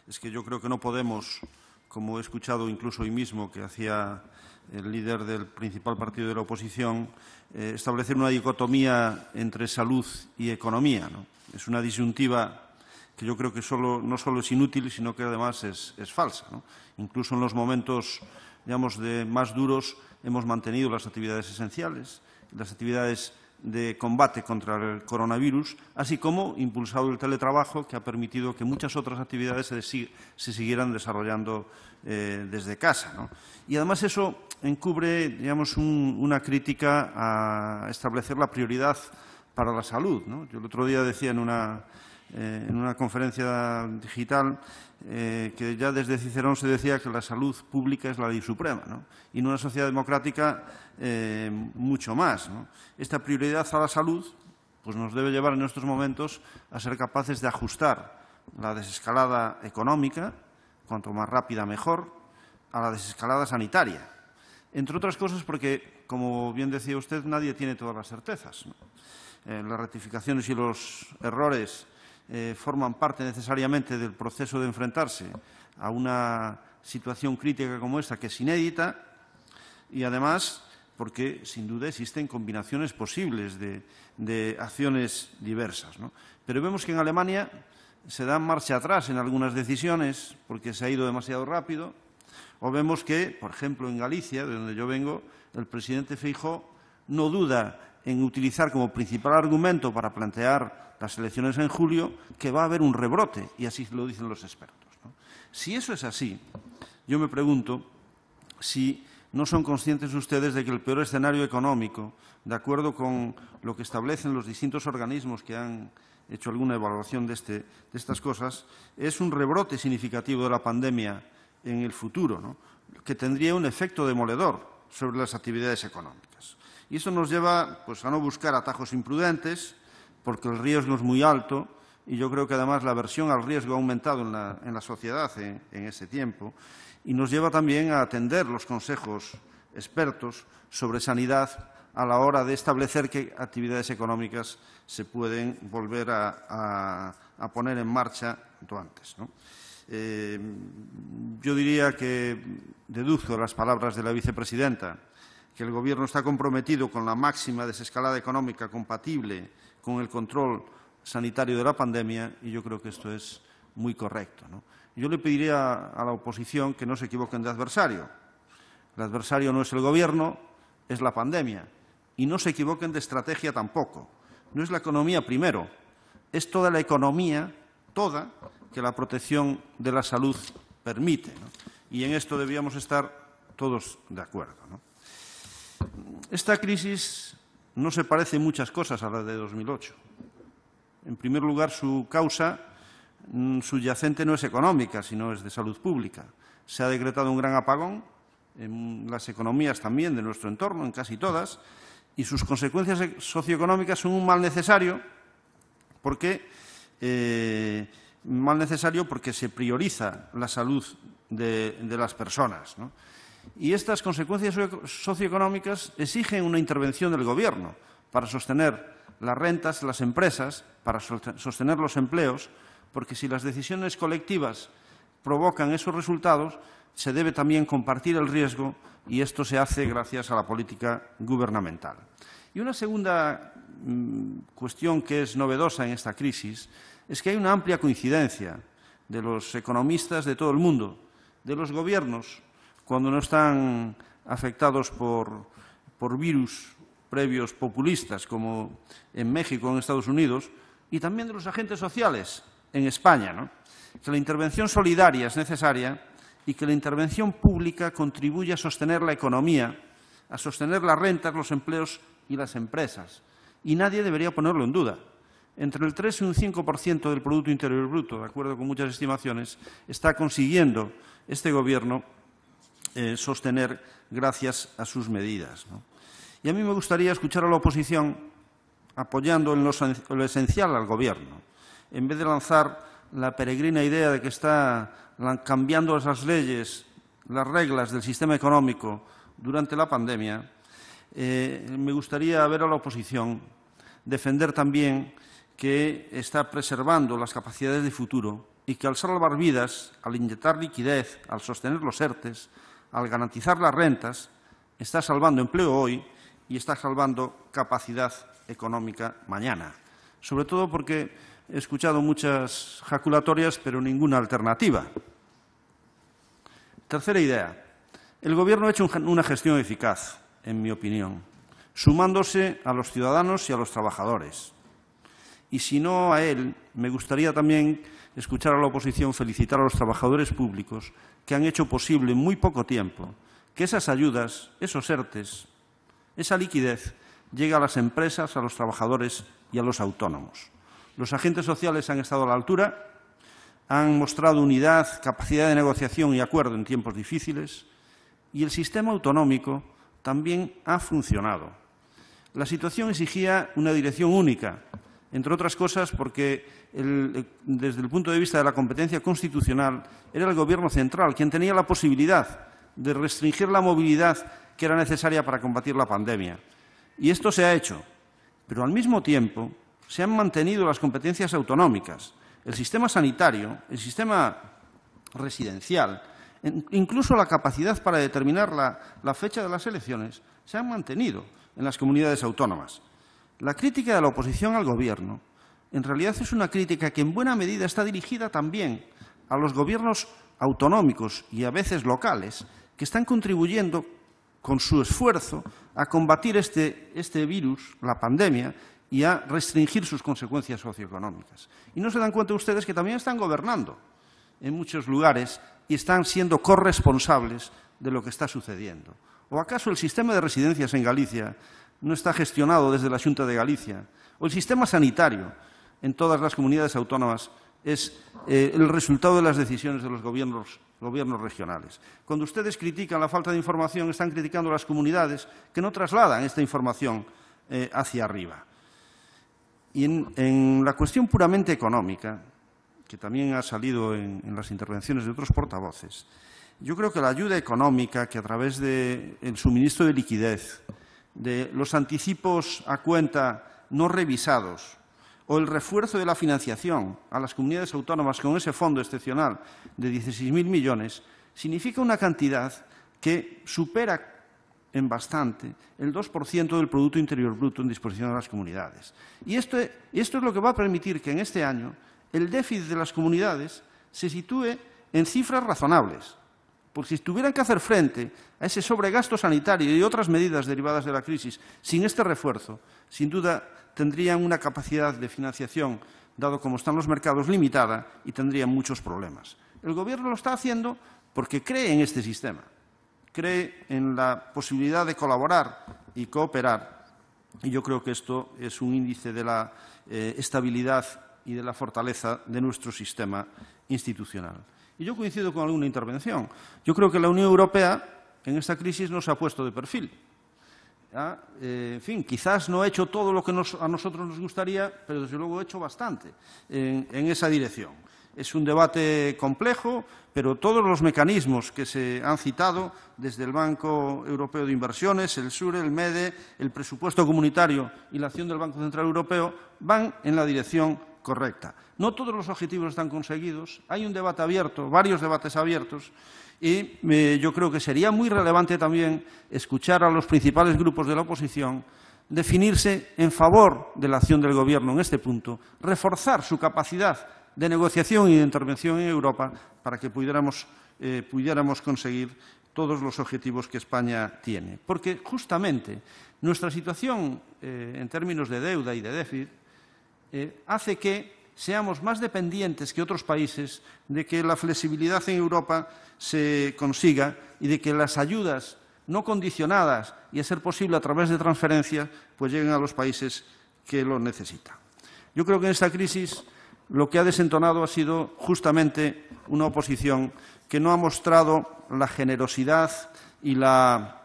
Speaker 13: es que yo creo que no podemos, como he escuchado incluso hoy mismo que hacía el líder del principal partido de la oposición, eh, establecer una dicotomía entre salud y economía. Es una disyuntiva que yo creo que solo, no solo es inútil, sino que además es, es falsa. Incluso en los momentos más duros hemos mantenido las actividades esenciales, las actividades de combate contra el coronavirus, así como impulsado el teletrabajo que ha permitido que muchas otras actividades se, se siguieran desarrollando eh, desde casa. Y además eso encubre una crítica a establecer la prioridad para la salud. Yo el otro día decía en una, eh, en una conferencia digital eh, que ya desde Cicerón se decía que la salud pública es la ley suprema, y en una sociedad democrática eh, mucho más. Esta prioridad a la salud pues nos debe llevar en estos momentos a ser capaces de ajustar la desescalada económica, cuanto más rápida mejor, a la desescalada sanitaria. Entre otras cosas porque, como bien decía usted, nadie tiene todas las certezas. las ratificaciones y los errores eh, forman parte necesariamente del proceso de enfrentarse a una situación crítica como esta, que es inédita, y además porque sin duda existen combinaciones posibles de, acciones diversas. Pero vemos que en Alemania se da marcha atrás en algunas decisiones porque se ha ido demasiado rápido, o vemos que, por ejemplo, en Galicia, de donde yo vengo, el presidente Feijóo no duda en utilizar como principal argumento para plantear las elecciones en julio que va a haber un rebrote, y así lo dicen los expertos. Si eso es así, yo me pregunto si no son conscientes ustedes de que el peor escenario económico, de acuerdo con lo que establecen los distintos organismos que han hecho alguna evaluación de, este, estas cosas, es un rebrote significativo de la pandemia en el futuro, que tendría un efecto demoledor sobre las actividades económicas. Y eso nos lleva pues, a no buscar atajos imprudentes, porque el riesgo es muy alto y yo creo que además la aversión al riesgo ha aumentado en la, sociedad eh, en, ese tiempo y nos lleva también a atender los consejos expertos sobre sanidad a la hora de establecer qué actividades económicas se pueden volver a, poner en marcha cuanto antes. Eh, yo diría que deduzco las palabras de la vicepresidenta el Gobierno está comprometido con la máxima desescalada económica compatible con el control sanitario de la pandemia y yo creo que esto es muy correcto. Yo le pediría a la oposición que no se equivoquen de adversario. El adversario no es el Gobierno, es la pandemia. Y no se equivoquen de estrategia tampoco. No es la economía primero, es toda la economía, toda, que la protección de la salud permite. Y en esto debíamos estar todos de acuerdo esta crisis no se parece en muchas cosas a la de 2008. En primer lugar, su causa mm, subyacente no es económica, sino es de salud pública. Se ha decretado un gran apagón en las economías también de nuestro entorno, en casi todas, y sus consecuencias e-, socioeconómicas son un mal necesario porque, eh, mal necesario porque se prioriza la salud de, las personas y estas consecuencias socioeconómicas exigen una intervención del Gobierno para sostener las rentas, las empresas, para sostener los empleos, porque si las decisiones colectivas provocan esos resultados, se debe también compartir el riesgo y esto se hace gracias a la política gubernamental. Y una segunda mm, cuestión que es novedosa en esta crisis es que hay una amplia coincidencia de los economistas de todo el mundo, de los gobiernos cuando no están afectados por, virus previos populistas, como en México, o en Estados Unidos, y también de los agentes sociales en España, que la intervención solidaria es necesaria y que la intervención pública contribuye a sostener la economía, a sostener las rentas, los empleos y las empresas. Y nadie debería ponerlo en duda. Entre el 3 y un 5% del Producto Interior Bruto, de acuerdo con muchas estimaciones, está consiguiendo este Gobierno eh, sostener gracias a sus medidas. Y a mí me gustaría escuchar a la oposición apoyando en lo, esencial al Gobierno, en vez de lanzar la peregrina idea de que está cambiando esas leyes, las reglas del sistema económico durante la pandemia, eh, me gustaría ver a la oposición defender también que está preservando las capacidades de futuro y que al salvar vidas, al inyectar liquidez, al sostener los ERTES, al garantizar las rentas, está salvando empleo hoy y está salvando capacidad económica mañana. Sobre todo porque he escuchado muchas jaculatorias, pero ninguna alternativa. Tercera idea. El Gobierno ha hecho una gestión eficaz, en mi opinión, sumándose a los ciudadanos y a los trabajadores. Y si no a él, me gustaría también escuchar a la oposición felicitar a los trabajadores públicos que han hecho posible en muy poco tiempo que esas ayudas, esos ERTES, esa liquidez llegue a las empresas, a los trabajadores y a los autónomos. Los agentes sociales han estado a la altura, han mostrado unidad, capacidad de negociación y acuerdo en tiempos difíciles y el sistema autonómico también ha funcionado. La situación exigía una dirección única entre otras cosas porque eh, desde el punto de vista de la competencia constitucional era el Gobierno central quien tenía la posibilidad de restringir la movilidad que era necesaria para combatir la pandemia. Y esto se ha hecho, pero al mismo tiempo se han mantenido las competencias autonómicas, el sistema sanitario, el sistema residencial, incluso la capacidad para determinar la fecha de las elecciones, se han mantenido en las comunidades autónomas. La crítica de la oposición al Gobierno en realidad es una crítica que en buena medida está dirigida también a los gobiernos autonómicos y a veces locales que están contribuyendo con su esfuerzo a combatir este, este, virus, la pandemia, y a restringir sus consecuencias socioeconómicas. Y no se dan cuenta ustedes que también están gobernando en muchos lugares y están siendo corresponsables de lo que está sucediendo. ¿O acaso el sistema de residencias en Galicia no está gestionado desde la Junta de Galicia. O el sistema sanitario en todas las comunidades autónomas es eh, el resultado de las decisiones de los gobiernos, regionales. Cuando ustedes critican la falta de información, están criticando a las comunidades que no trasladan esta información eh, hacia arriba. Y en, la cuestión puramente económica, que también ha salido en, las intervenciones de otros portavoces, yo creo que la ayuda económica que a través del suministro de liquidez de los anticipos a cuenta no revisados o el refuerzo de la financiación a las comunidades autónomas con ese fondo excepcional de 16.000 millones significa una cantidad que supera en bastante el 2% del Producto Interior Bruto en disposición de las comunidades. Y esto es lo que va a permitir que en este año el déficit de las comunidades se sitúe en cifras razonables, porque si tuvieran que hacer frente a ese sobregasto sanitario y otras medidas derivadas de la crisis sin este refuerzo, sin duda tendrían una capacidad de financiación, dado como están los mercados, limitada y tendrían muchos problemas. El Gobierno lo está haciendo porque cree en este sistema, cree en la posibilidad de colaborar y cooperar. Y yo creo que esto es un índice de la eh, estabilidad y de la fortaleza de nuestro sistema institucional. Y yo coincido con alguna intervención. Yo creo que la Unión Europea en esta crisis no se ha puesto de perfil. Eh, en fin, quizás no ha hecho todo lo que a nosotros nos gustaría, pero desde luego ha hecho bastante en, en esa dirección. Es un debate complejo, pero todos los mecanismos que se han citado, desde el Banco Europeo de Inversiones, el SURE, el MEDE, el presupuesto comunitario y la acción del Banco Central Europeo, van en la dirección correcta. No todos los objetivos están conseguidos, hay un debate abierto, varios debates abiertos, y eh, yo creo que sería muy relevante también escuchar a los principales grupos de la oposición definirse en favor de la acción del Gobierno en este punto, reforzar su capacidad de negociación y de intervención en Europa para que pudiéramos, eh, conseguir todos los objetivos que España tiene. Porque justamente nuestra situación eh, en términos de deuda y de déficit eh, hace que seamos más dependientes que otros países de que la flexibilidad en Europa se consiga y de que las ayudas no condicionadas y a ser posible a través de transferencias pues lleguen a los países que lo necesitan. Yo creo que en esta crisis lo que ha desentonado ha sido justamente una oposición que no ha mostrado la generosidad y la,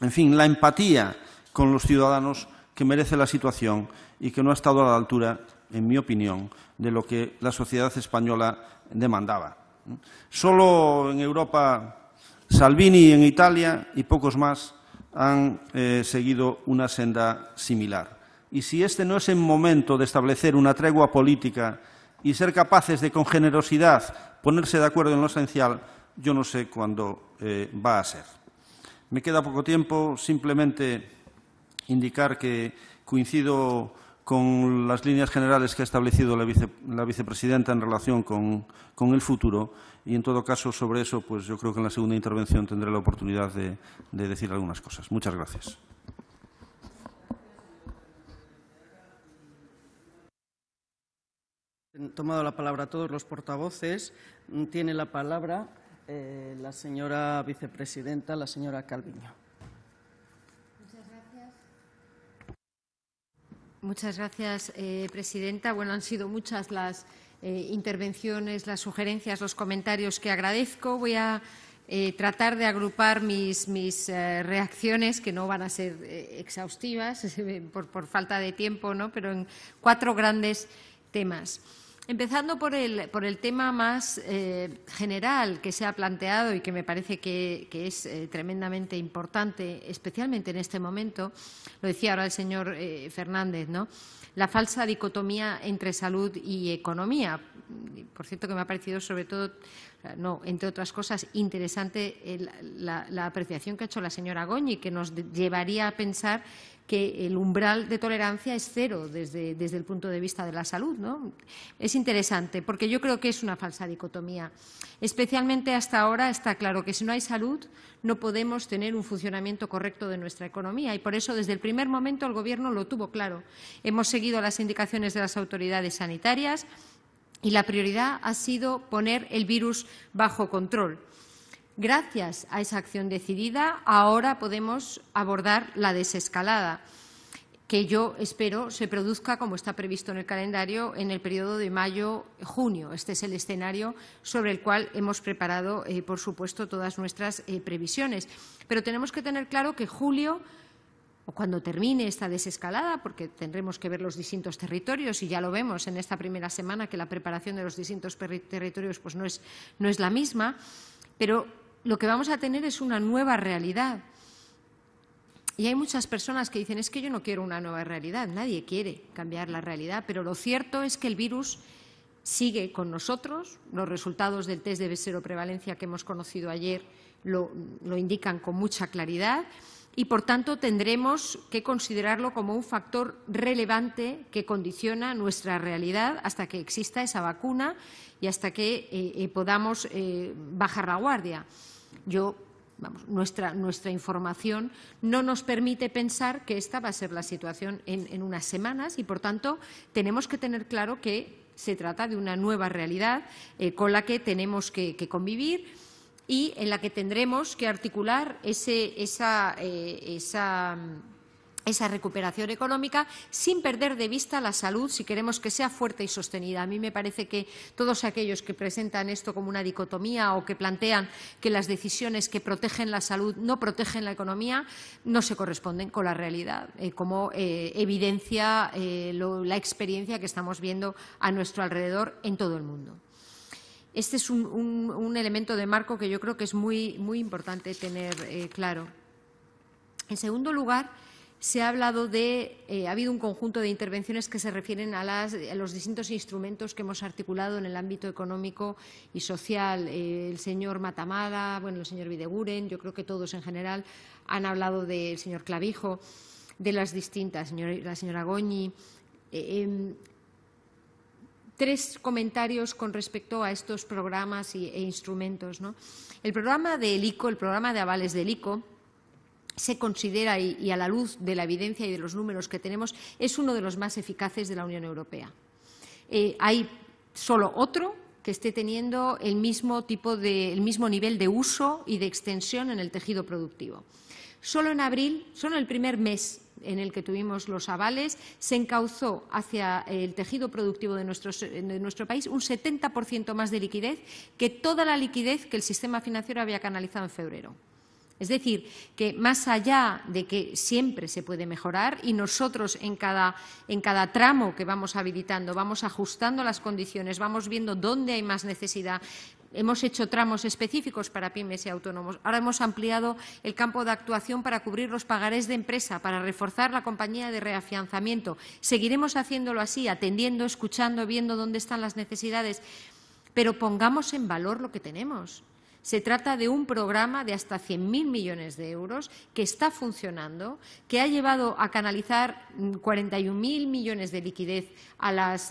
Speaker 13: en fin, la empatía con los ciudadanos que merece la situación y que no ha estado a la altura, en mi opinión, de lo que la sociedad española demandaba. Solo en Europa Salvini en Italia y pocos más han eh, seguido una senda similar. Y si este no es el momento de establecer una tregua política y ser capaces de, con generosidad, ponerse de acuerdo en lo esencial, yo no sé cuándo eh, va a ser. Me queda poco tiempo, simplemente indicar que coincido con las líneas generales que ha establecido la, vicepresidenta en relación con, el futuro y, en todo caso, sobre eso, pues yo creo que en la segunda intervención tendré la oportunidad de, decir algunas cosas. Muchas gracias.
Speaker 1: Han tomado la palabra todos los portavoces. Tiene la palabra eh, la señora vicepresidenta, la señora Calviño.
Speaker 2: Muchas gracias, eh, presidenta. Bueno, han sido muchas las eh, intervenciones, las sugerencias, los comentarios que agradezco. Voy a eh, tratar de agrupar mis, reacciones, que no van a ser exhaustivas por, por, falta de tiempo, ¿no? pero en cuatro grandes temas. Empezando por el, por el tema más eh, general que se ha planteado y que me parece que, es eh, tremendamente importante, especialmente en este momento, lo decía ahora el señor eh, Fernández, ¿no? la falsa dicotomía entre salud y economía. Por cierto, que me ha parecido sobre todo, no, entre otras cosas, interesante la, la apreciación que ha hecho la señora Goñi, que nos llevaría a pensar que el umbral de tolerancia es cero desde, el punto de vista de la salud. Es interesante porque yo creo que es una falsa dicotomía. Especialmente hasta ahora está claro que si no hay salud no podemos tener un funcionamiento correcto de nuestra economía y por eso desde el primer momento el Gobierno lo tuvo claro. Hemos seguido las indicaciones de las autoridades sanitarias y la prioridad ha sido poner el virus bajo control. Gracias a esa acción decidida, ahora podemos abordar la desescalada, que yo espero se produzca, como está previsto en el calendario, en el periodo de mayo-junio. Este es el escenario sobre el cual hemos preparado, eh, por supuesto, todas nuestras eh, previsiones. Pero tenemos que tener claro que julio o cuando termine esta desescalada, porque tendremos que ver los distintos territorios y ya lo vemos en esta primera semana que la preparación de los distintos territorios pues no, es, no es la misma, pero lo que vamos a tener es una nueva realidad. Y hay muchas personas que dicen, es que yo no quiero una nueva realidad, nadie quiere cambiar la realidad, pero lo cierto es que el virus sigue con nosotros, los resultados del test de seroprevalencia que hemos conocido ayer lo, indican con mucha claridad y, por tanto, tendremos que considerarlo como un factor relevante que condiciona nuestra realidad hasta que exista esa vacuna y hasta que eh, eh, podamos eh, bajar la guardia. Yo Vamos, nuestra, información no nos permite pensar que esta va a ser la situación en, unas semanas y, por tanto, tenemos que tener claro que se trata de una nueva realidad eh, con la que tenemos que, convivir y en la que tendremos que articular esa eh, esa recuperación económica sin perder de vista la salud si queremos que sea fuerte y sostenida. A mí me parece que todos aquellos que presentan esto como una dicotomía o que plantean que las decisiones que protegen la salud no protegen la economía no se corresponden con la realidad, eh, como eh, evidencia eh, la experiencia que estamos viendo a nuestro alrededor en todo el mundo. Este es un, elemento de marco que yo creo que es muy, muy importante tener claro. En segundo lugar, se ha hablado de, eh, ha habido un conjunto de intervenciones que se refieren a, los distintos instrumentos que hemos articulado en el ámbito económico y social. Eh, el señor Matamada, bueno, el señor Videguren, yo creo que todos en general han hablado del señor Clavijo, de las distintas, la señora Goñi. Eh, em, tres comentarios con respecto a estos programas e instrumentos. El programa el programa de avales del ICO, se considera, y, a la luz de la evidencia y de los números que tenemos, es uno de los más eficaces de la Unión Europea. Eh, hay solo otro que esté teniendo el mismo, tipo de, el mismo nivel de uso y de extensión en el tejido productivo. Solo en abril, solo el primer mes en el que tuvimos los avales, se encauzó hacia el tejido productivo de, de nuestro país un 70% más de liquidez que toda la liquidez que el sistema financiero había canalizado en febrero. Es decir, que más allá de que siempre se puede mejorar y nosotros en cada, tramo que vamos habilitando, vamos ajustando las condiciones, vamos viendo dónde hay más necesidad, hemos hecho tramos específicos para pymes y autónomos. Ahora hemos ampliado el campo de actuación para cubrir los pagarés de empresa, para reforzar la compañía de reafianzamiento. Seguiremos haciéndolo así, atendiendo, escuchando, viendo dónde están las necesidades, pero pongamos en valor lo que tenemos. Se trata de un programa de hasta 100.000 millones de euros que está funcionando, que ha llevado a canalizar 41.000 mm, millones de liquidez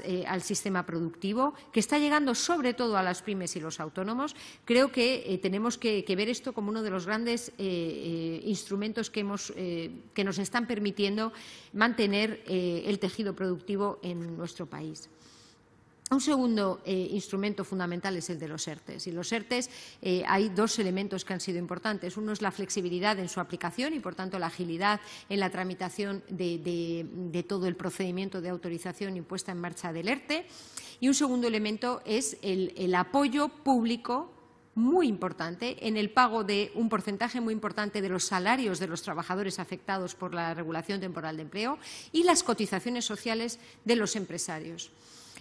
Speaker 2: eh, al sistema productivo, que está llegando sobre todo a las pymes y los autónomos. Creo que eh, tenemos que, ver esto como uno de los grandes eh, instrumentos que, nos están permitiendo mantener el tejido productivo en nuestro país. Un segundo eh, instrumento fundamental es el de los ERTES. Y los ERTES eh, hay dos elementos que han sido importantes. Uno es la flexibilidad en su aplicación y, por tanto, la agilidad en la tramitación de, todo el procedimiento de autorización y puesta en marcha del ERTE. Y un segundo elemento es el apoyo público muy importante en el pago de un porcentaje muy importante de los salarios de los trabajadores afectados por la regulación temporal de empleo y las cotizaciones sociales de los empresarios.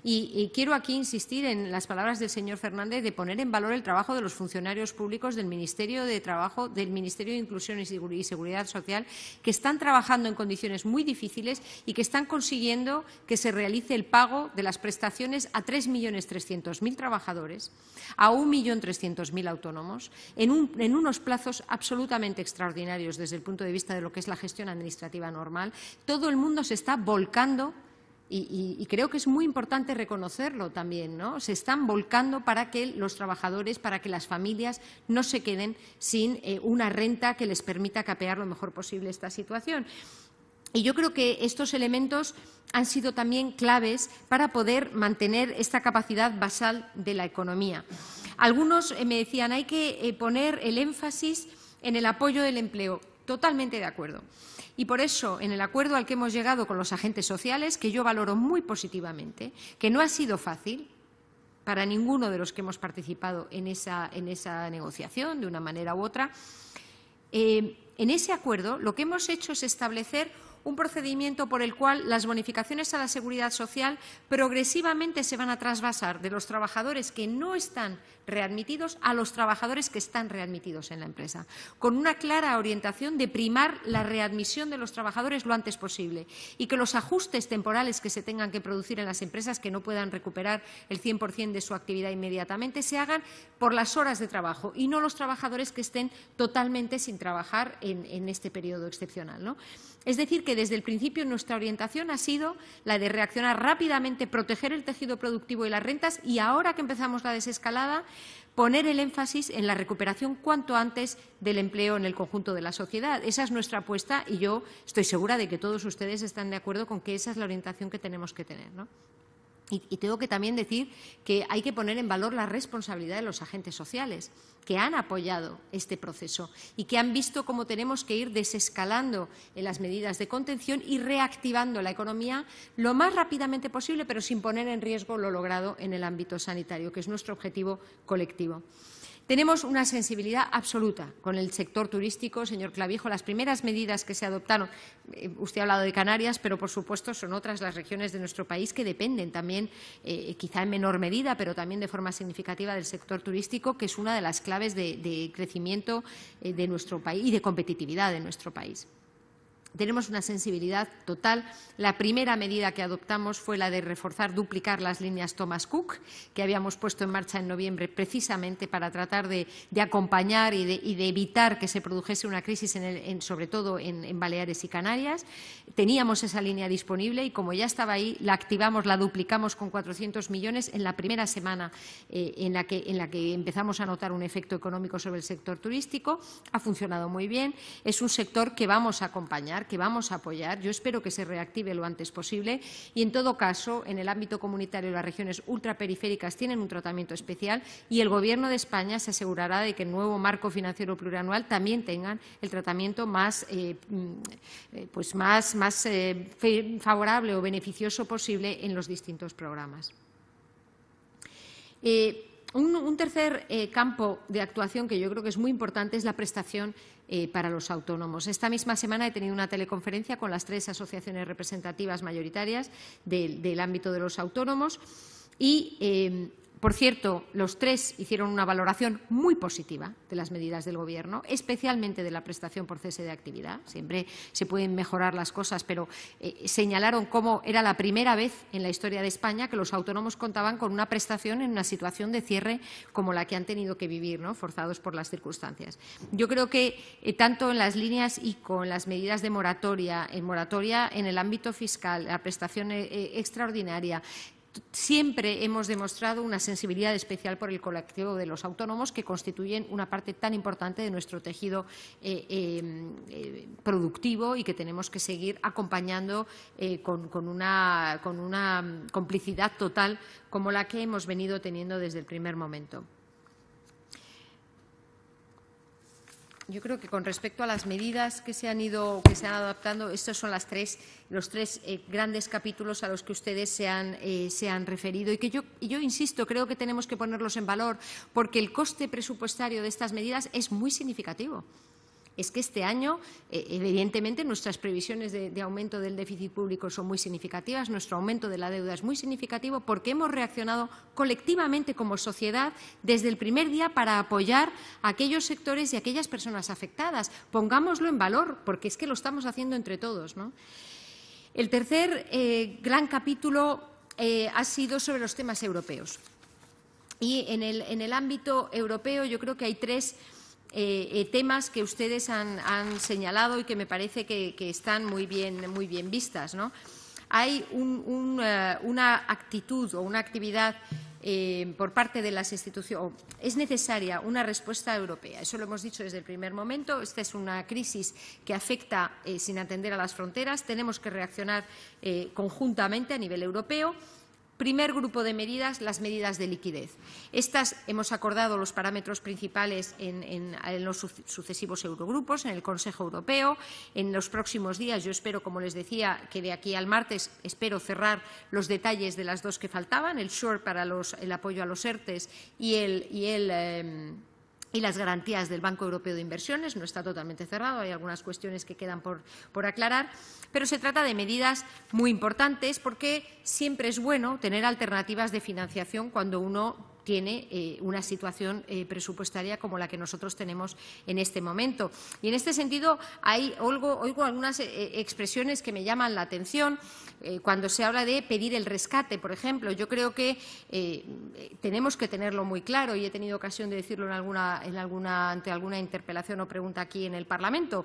Speaker 2: Y, quiero aquí insistir en las palabras del señor Fernández de poner en valor el trabajo de los funcionarios públicos del Ministerio de Trabajo, del Ministerio de Inclusión y Seguridad Social, que están trabajando en condiciones muy difíciles y que están consiguiendo que se realice el pago de las prestaciones a 3.300.000 trabajadores, a 1.300.000 autónomos, en, autónomos, en unos plazos absolutamente extraordinarios desde el punto de vista de lo que es la gestión administrativa normal. Todo el mundo se está volcando y, creo que es muy importante reconocerlo también, ¿no? Se están volcando para que los trabajadores, para que las familias no se queden sin eh, una renta que les permita capear lo mejor posible esta situación. Y yo creo que estos elementos han sido también claves para poder mantener esta capacidad basal de la economía. Algunos eh, me decían hay que eh, poner el énfasis en el apoyo del empleo. Totalmente de acuerdo. Y por eso, en el acuerdo al que hemos llegado con los agentes sociales, que yo valoro muy positivamente, que no ha sido fácil para ninguno de los que hemos participado en esa, negociación, de una manera u otra, eh, en ese acuerdo lo que hemos hecho es establecer un procedimiento por el cual las bonificaciones a la seguridad social progresivamente se van a trasvasar de los trabajadores que no están readmitidos a los trabajadores que están readmitidos en la empresa, con una clara orientación de primar la readmisión de los trabajadores lo antes posible y que los ajustes temporales que se tengan que producir en las empresas que no puedan recuperar el 100% de su actividad inmediatamente se hagan por las horas de trabajo y no los trabajadores que estén totalmente sin trabajar en, este periodo excepcional. ¿no? Es decir, que desde el principio nuestra orientación ha sido la de reaccionar rápidamente, proteger el tejido productivo y las rentas y ahora que empezamos la desescalada, poner el énfasis en la recuperación cuanto antes del empleo en el conjunto de la sociedad. Esa es nuestra apuesta y yo estoy segura de que todos ustedes están de acuerdo con que esa es la orientación que tenemos que tener. Y, tengo que también decir que hay que poner en valor la responsabilidad de los agentes sociales que han apoyado este proceso y que han visto cómo tenemos que ir desescalando las medidas de contención y reactivando la economía lo más rápidamente posible, pero sin poner en riesgo lo logrado en el ámbito sanitario, que es nuestro objetivo colectivo. Tenemos una sensibilidad absoluta con el sector turístico, señor Clavijo. Las primeras medidas que se adoptaron, eh, usted ha hablado de Canarias, pero por supuesto son otras las regiones de nuestro país que dependen también, eh, quizá en menor medida, pero también de forma significativa del sector turístico, que es una de las claves de, crecimiento eh, de nuestro país y de competitividad de nuestro país. Tenemos una sensibilidad total. La primera medida que adoptamos fue la de reforzar, duplicar las líneas Thomas Cook, que habíamos puesto en marcha en noviembre precisamente para tratar de, acompañar y de, evitar que se produjese una crisis, sobre todo en, Baleares y Canarias. Teníamos esa línea disponible y, como ya estaba ahí, la activamos, la duplicamos con 400 millones en la primera semana eh, en la que empezamos a notar un efecto económico sobre el sector turístico. Ha funcionado muy bien. Es un sector que vamos a acompañar que vamos a apoyar. Yo espero que se reactive lo antes posible y, en todo caso, en el ámbito comunitario las regiones ultraperiféricas tienen un tratamiento especial y el Gobierno de España se asegurará de que el nuevo marco financiero plurianual también tengan el tratamiento más, eh, mm, eh, pues eh, favorable o beneficioso posible en los distintos programas. un, tercer campo de actuación que yo creo que es muy importante es la prestación eh, para los autónomos. Esta misma semana he tenido una teleconferencia con las tres asociaciones representativas mayoritarias del ámbito de los autónomos y eh, por cierto, los tres hicieron una valoración muy positiva de las medidas del Gobierno, especialmente de la prestación por cese de actividad. Siempre se pueden mejorar las cosas, pero eh, señalaron cómo era la primera vez en la historia de España que los autónomos contaban con una prestación en una situación de cierre como la que han tenido que vivir, ¿no? forzados por las circunstancias. Yo creo que eh, tanto en las líneas y con las medidas de moratoria, en moratoria en el ámbito fiscal, la prestación eh, extraordinaria, siempre hemos demostrado una sensibilidad especial por el colectivo de los autónomos que constituyen una parte tan importante de nuestro tejido eh, em, eh, productivo y que tenemos que seguir acompañando eh, con una mm, complicidad total como la que hemos venido teniendo desde el primer momento. Yo creo que con respecto a las medidas que se han ido, que se han adaptando, estos son tres, los tres eh, grandes capítulos a los que ustedes se han, eh, referido y que yo insisto, creo que tenemos que ponerlos en valor porque el coste presupuestario de estas medidas es muy significativo es que este año, eh, evidentemente, nuestras previsiones de, aumento del déficit público son muy significativas, nuestro aumento de la deuda es muy significativo porque hemos reaccionado colectivamente como sociedad desde el primer día para apoyar a aquellos sectores y a aquellas personas afectadas. Pongámoslo en valor, porque es que lo estamos haciendo entre todos. El tercer eh, gran capítulo eh, ha sido sobre los temas europeos. Y en el ámbito europeo yo creo que hay tres eh, eh, temas que ustedes han, señalado y que me parece que, están muy bien, vistas. Hay eh, una actitud o una actividad eh, por parte de las instituciones. Es necesaria una respuesta europea. Eso lo hemos dicho desde el primer momento. Esta es una crisis que afecta sin atender a las fronteras. Tenemos que reaccionar conjuntamente a nivel europeo. Primer grupo de medidas, las medidas de liquidez. Estas hemos acordado los parámetros principales en, los sucesivos eurogrupos, en el Consejo Europeo. En los próximos días, yo espero, como les decía, que de aquí al martes espero cerrar los detalles de las dos que faltaban, el short para el apoyo a los ERTES y el, em, y las garantías del Banco Europeo de Inversiones. No está totalmente cerrado, hay algunas cuestiones que quedan por, por, aclarar, pero se trata de medidas muy importantes porque siempre es bueno tener alternativas de financiación cuando uno tiene eh, una situación eh, presupuestaria como la que nosotros tenemos en este momento. Y en este sentido, hay, oigo, algunas eh, expresiones que me llaman la atención cuando se habla de pedir el rescate, por ejemplo. Yo creo que tenemos que tenerlo muy claro y he tenido ocasión de decirlo en alguna, ante alguna interpelación o pregunta aquí en el Parlamento.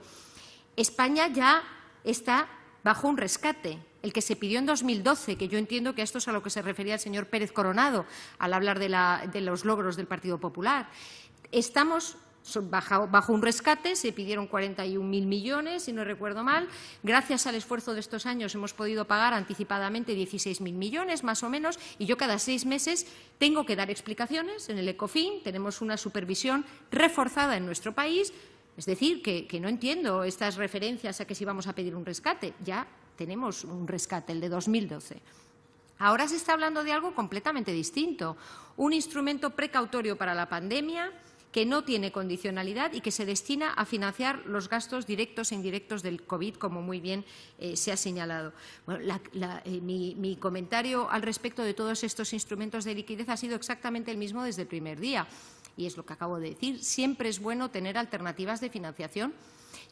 Speaker 2: España ya está bajo un rescate, el que se pidió en 2012, que yo entiendo que esto es a lo que se refería el señor Pérez Coronado al hablar de, los logros del Partido Popular. Estamos Bajo, bajo, un rescate, se pidieron 41.000 millones, si no recuerdo mal. Gracias al esfuerzo de estos años hemos podido pagar anticipadamente 16.000 millones, más o menos, y yo cada seis meses tengo que dar explicaciones en el ECOFIN. Tenemos una supervisión reforzada en nuestro país es decir, que, no entiendo estas referencias a que si vamos a pedir un rescate. Ya tenemos un rescate, el de 2012. Ahora se está hablando de algo completamente distinto, un instrumento precautorio para la pandemia que no tiene condicionalidad y que se destina a financiar los gastos directos e indirectos del COVID, como muy bien eh, se ha señalado. Eh, mi, comentario al respecto de todos estos instrumentos de liquidez ha sido exactamente el mismo desde el primer día y es lo que acabo de decir, siempre es bueno tener alternativas de financiación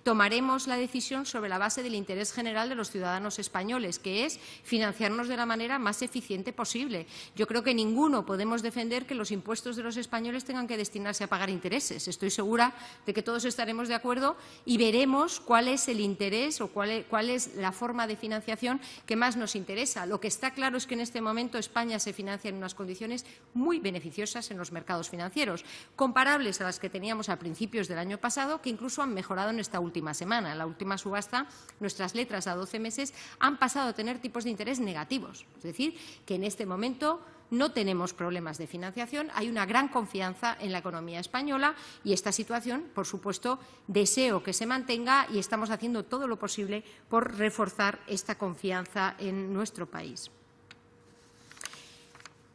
Speaker 2: tomaremos la decisión sobre la base del interés general de los ciudadanos españoles, que es financiarnos de la manera más eficiente posible. Yo creo que ninguno podemos defender que los impuestos de los españoles tengan que destinarse a pagar intereses. Estoy segura de que todos estaremos de acuerdo y veremos cuál es el interés o cuál es, la forma de financiación que más nos interesa. Lo que está claro es que en este momento España se financia en unas condiciones muy beneficiosas en los mercados financieros, comparables a las que teníamos a principios del año pasado, que incluso han mejorado en este esta última semana. En la última subasta, nuestras letras a 12 meses han pasado a tener tipos de interés negativos. Es decir, que en este momento no tenemos problemas de financiación, hay una gran confianza en la economía española y esta situación, por supuesto, deseo que se mantenga y estamos haciendo todo lo posible por reforzar esta confianza en nuestro país.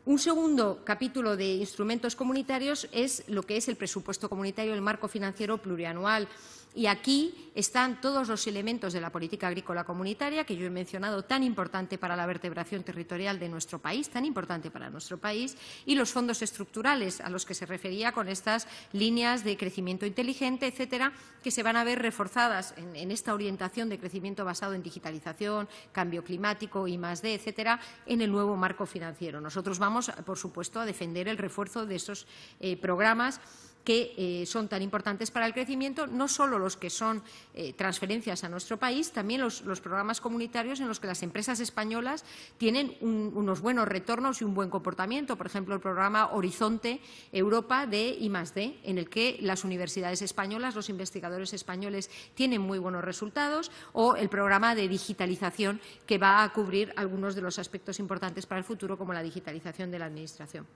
Speaker 2: Un segundo capítulo de instrumentos comunitarios es lo que es el presupuesto comunitario, el marco financiero plurianual. Y aquí están todos los elementos de la política agrícola comunitaria que yo he mencionado, tan importante para la vertebración territorial de nuestro país, tan importante para nuestro país, y los fondos estructurales a los que se refería con estas líneas de crecimiento inteligente, etcétera, que se van a ver reforzadas en, esta orientación de crecimiento basado en digitalización, cambio climático y más de, etcétera, en el nuevo marco financiero. Nosotros vamos, por supuesto, a defender el refuerzo de esos eh, programas que eh, son tan importantes para el crecimiento, no solo los que son eh, transferencias a nuestro país, también los, programas comunitarios en los que las empresas españolas tienen unos buenos retornos y un buen comportamiento. Por ejemplo, el programa Horizonte Europa de I+D, en el que las universidades españolas, los investigadores españoles tienen muy buenos resultados, o el programa de digitalización que va a cubrir algunos de los aspectos importantes para el futuro, como la digitalización de la Administración.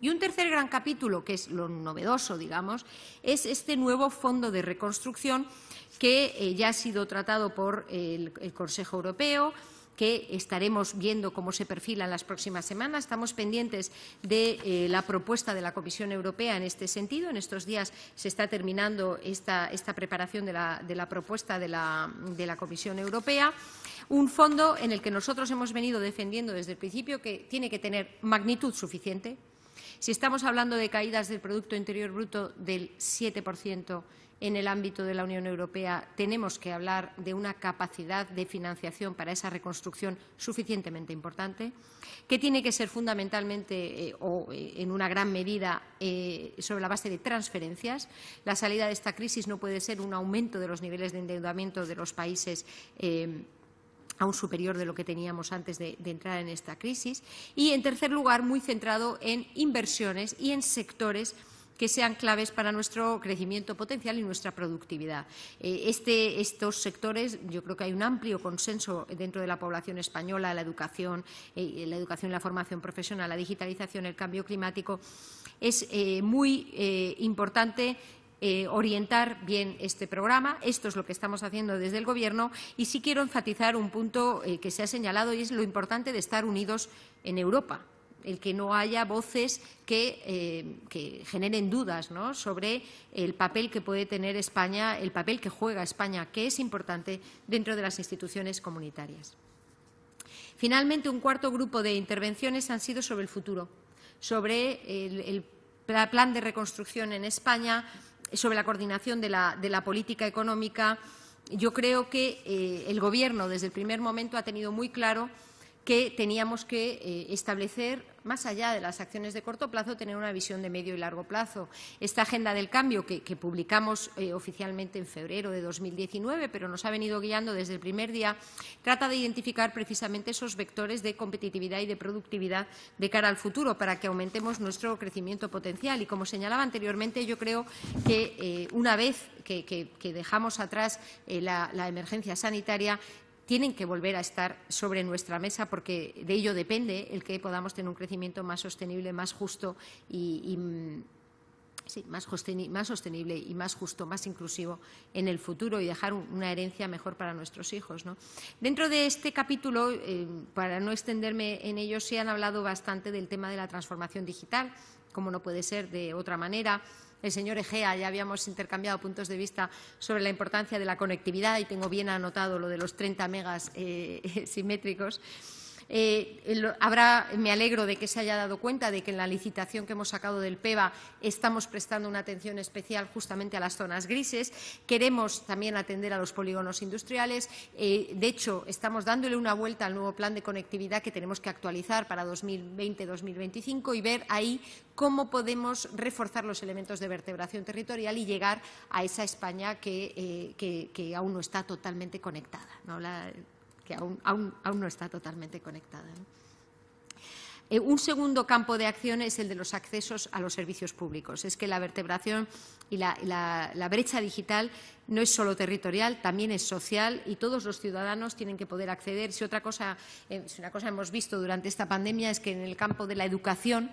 Speaker 2: Y un tercer gran capítulo, que es lo novedoso, digamos, es este nuevo fondo de reconstrucción que eh, ya ha sido tratado por el, Consejo Europeo que estaremos viendo cómo se perfila en las próximas semanas. Estamos pendientes de eh, la propuesta de la Comisión Europea en este sentido. En estos días se está terminando esta, preparación de la, propuesta de la Comisión Europea un fondo en el que nosotros hemos venido defendiendo desde el principio que tiene que tener magnitud suficiente, si estamos hablando de caídas del Producto Interior Bruto del 7% en el ámbito de la Unión Europea, tenemos que hablar de una capacidad de financiación para esa reconstrucción suficientemente importante, que tiene que ser fundamentalmente eh, o eh, en una gran medida eh, sobre la base de transferencias. La salida de esta crisis no puede ser un aumento de los niveles de endeudamiento de los países aún superior de lo que teníamos antes de, entrar en esta crisis. Y, en tercer lugar, muy centrado en inversiones y en sectores que sean claves para nuestro crecimiento potencial y nuestra productividad. Eh, este, estos sectores, yo creo que hay un amplio consenso dentro de la población española, la educación, eh, la educación y la formación profesional, la digitalización, el cambio climático, es eh, muy importante eh, orientar bien este programa. Esto es lo que estamos haciendo desde el Gobierno y sí quiero enfatizar un punto eh, que se ha señalado y es lo importante de estar unidos en Europa el que no haya voces que, eh, generen dudas sobre el papel que puede tener España, el papel que juega España, que es importante dentro de las instituciones comunitarias. Finalmente, un cuarto grupo de intervenciones han sido sobre el futuro, sobre el plan de reconstrucción en España, sobre la coordinación de la, política económica, yo creo que eh, el Gobierno desde el primer momento ha tenido muy claro que teníamos que eh, establecer, más allá de las acciones de corto plazo, tener una visión de medio y largo plazo. Esta agenda del cambio que, publicamos eh, oficialmente en febrero de 2019, pero nos ha venido guiando desde el primer día, trata de identificar precisamente esos vectores de competitividad y de productividad de cara al futuro para que aumentemos nuestro crecimiento potencial. Y como señalaba anteriormente, yo creo que eh, una vez que, dejamos atrás la emergencia sanitaria, tienen que volver a estar sobre nuestra mesa porque de ello depende el que podamos tener un crecimiento más sostenible, más justo y, mm, más, sostenible y más justo, más inclusivo en el futuro y dejar una herencia mejor para nuestros hijos. Dentro de este capítulo, eh, para no extenderme en ello, se han hablado bastante del tema de la transformación digital, como no puede ser de otra manera el señor Egea, ya habíamos intercambiado puntos de vista sobre la importancia de la conectividad y tengo bien anotado lo de los 30 megas eh, simétricos. Eh, me alegro de que se haya dado cuenta de que en la licitación que hemos sacado del PEBA estamos prestando una atención especial justamente a las zonas grises. Queremos también atender a los polígonos industriales. Eh, de hecho, estamos dándole una vuelta al nuevo plan de conectividad que tenemos que actualizar para 2020-2025 y ver ahí cómo podemos reforzar los elementos de vertebración territorial y llegar a esa España que, eh, aún no está totalmente conectada que aún, no está totalmente conectada. Eh, un segundo campo de acción es el de los accesos a los servicios públicos. Es que la vertebración y la, brecha digital no es solo territorial, también es social y todos los ciudadanos tienen que poder acceder. Si otra cosa, eh, si una cosa hemos visto durante esta pandemia es que en el campo de la educación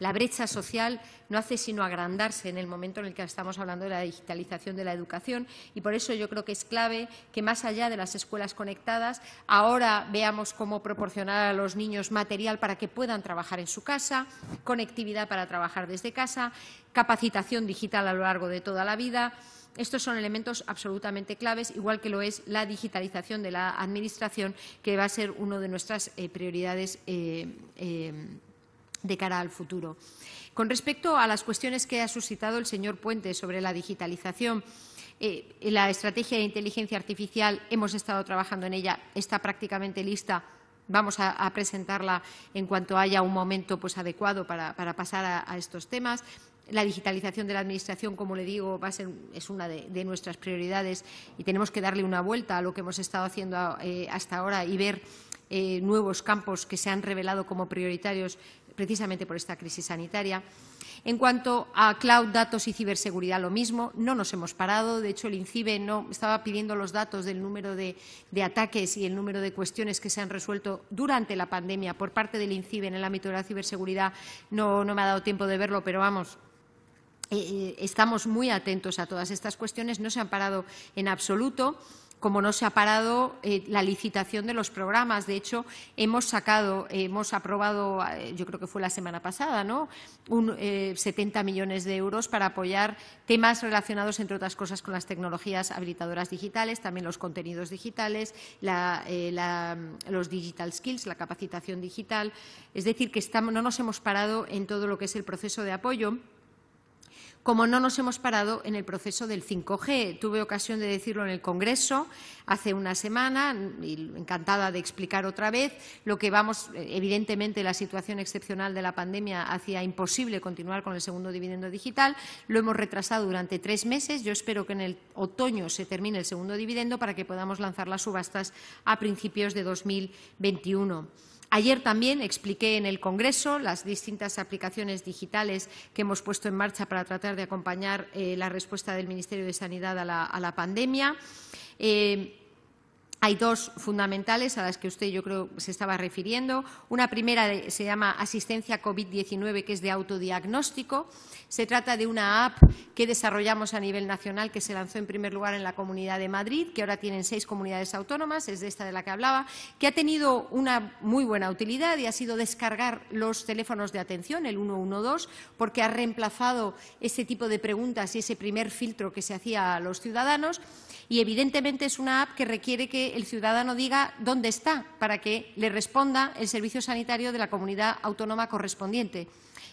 Speaker 2: la brecha social no hace sino agrandarse en el momento en el que estamos hablando de la digitalización de la educación y por eso yo creo que es clave que más allá de las escuelas conectadas, ahora veamos cómo proporcionar a los niños material para que puedan trabajar en su casa, conectividad para trabajar desde casa, capacitación digital a lo largo de toda la vida. Estos son elementos absolutamente claves, igual que lo es la digitalización de la Administración, que va a ser una de nuestras eh, prioridades eh, eh, de cara al futuro. Con respecto a las cuestiones que ha suscitado el señor Puente sobre la digitalización, eh, la estrategia de inteligencia artificial hemos estado trabajando en ella, está prácticamente lista. Vamos a, presentarla en cuanto haya un momento pues, adecuado para, pasar a, estos temas. La digitalización de la Administración, como le digo, va a ser, es una de, nuestras prioridades y tenemos que darle una vuelta a lo que hemos estado haciendo eh, hasta ahora y ver eh, nuevos campos que se han revelado como prioritarios precisamente por esta crisis sanitaria. En cuanto a cloud, datos y ciberseguridad, lo mismo. No nos hemos parado. De hecho, el INCIBE no estaba pidiendo los datos del número de, ataques y el número de cuestiones que se han resuelto durante la pandemia por parte del INCIBE en el ámbito de la ciberseguridad. No, me ha dado tiempo de verlo, pero vamos, eh, eh, estamos muy atentos a todas estas cuestiones, no se han parado en absoluto como no se ha parado eh, la licitación de los programas. De hecho, hemos sacado, hemos aprobado, eh, yo creo que fue la semana pasada, 70 eh, millones de euros para apoyar temas relacionados, entre otras cosas, con las tecnologías habilitadoras digitales, también los contenidos digitales, los digital skills, la capacitación digital. Es decir, que no nos hemos parado en todo lo que es el proceso de apoyo como no nos hemos parado en el proceso del 5G. Tuve ocasión de decirlo en el Congreso hace una semana, y encantada de explicar otra vez lo que vamos, evidentemente, la situación excepcional de la pandemia hacía imposible continuar con el segundo dividendo digital. Lo hemos retrasado durante tres meses. Yo espero que en el otoño se termine el segundo dividendo para que podamos lanzar las subastas a principios de 2021. Ayer también expliqué en el Congreso las distintas aplicaciones digitales que hemos puesto en marcha para tratar de acompañar eh, la respuesta del Ministerio de Sanidad a la, pandemia. Eh, hay dos fundamentales a las que usted yo creo se estaba refiriendo. Una primera se llama asistencia COVID-19, que es de autodiagnóstico. Se trata de una app que desarrollamos a nivel nacional, que se lanzó en primer lugar en la Comunidad de Madrid, que ahora tienen seis comunidades autónomas, es de esta de la que hablaba, que ha tenido una muy buena utilidad y ha sido descargar los teléfonos de atención, el 112, porque ha reemplazado ese tipo de preguntas y ese primer filtro que se hacía a los ciudadanos. Y evidentemente es una app que requiere que el ciudadano diga dónde está para que le responda el servicio sanitario de la comunidad autónoma correspondiente.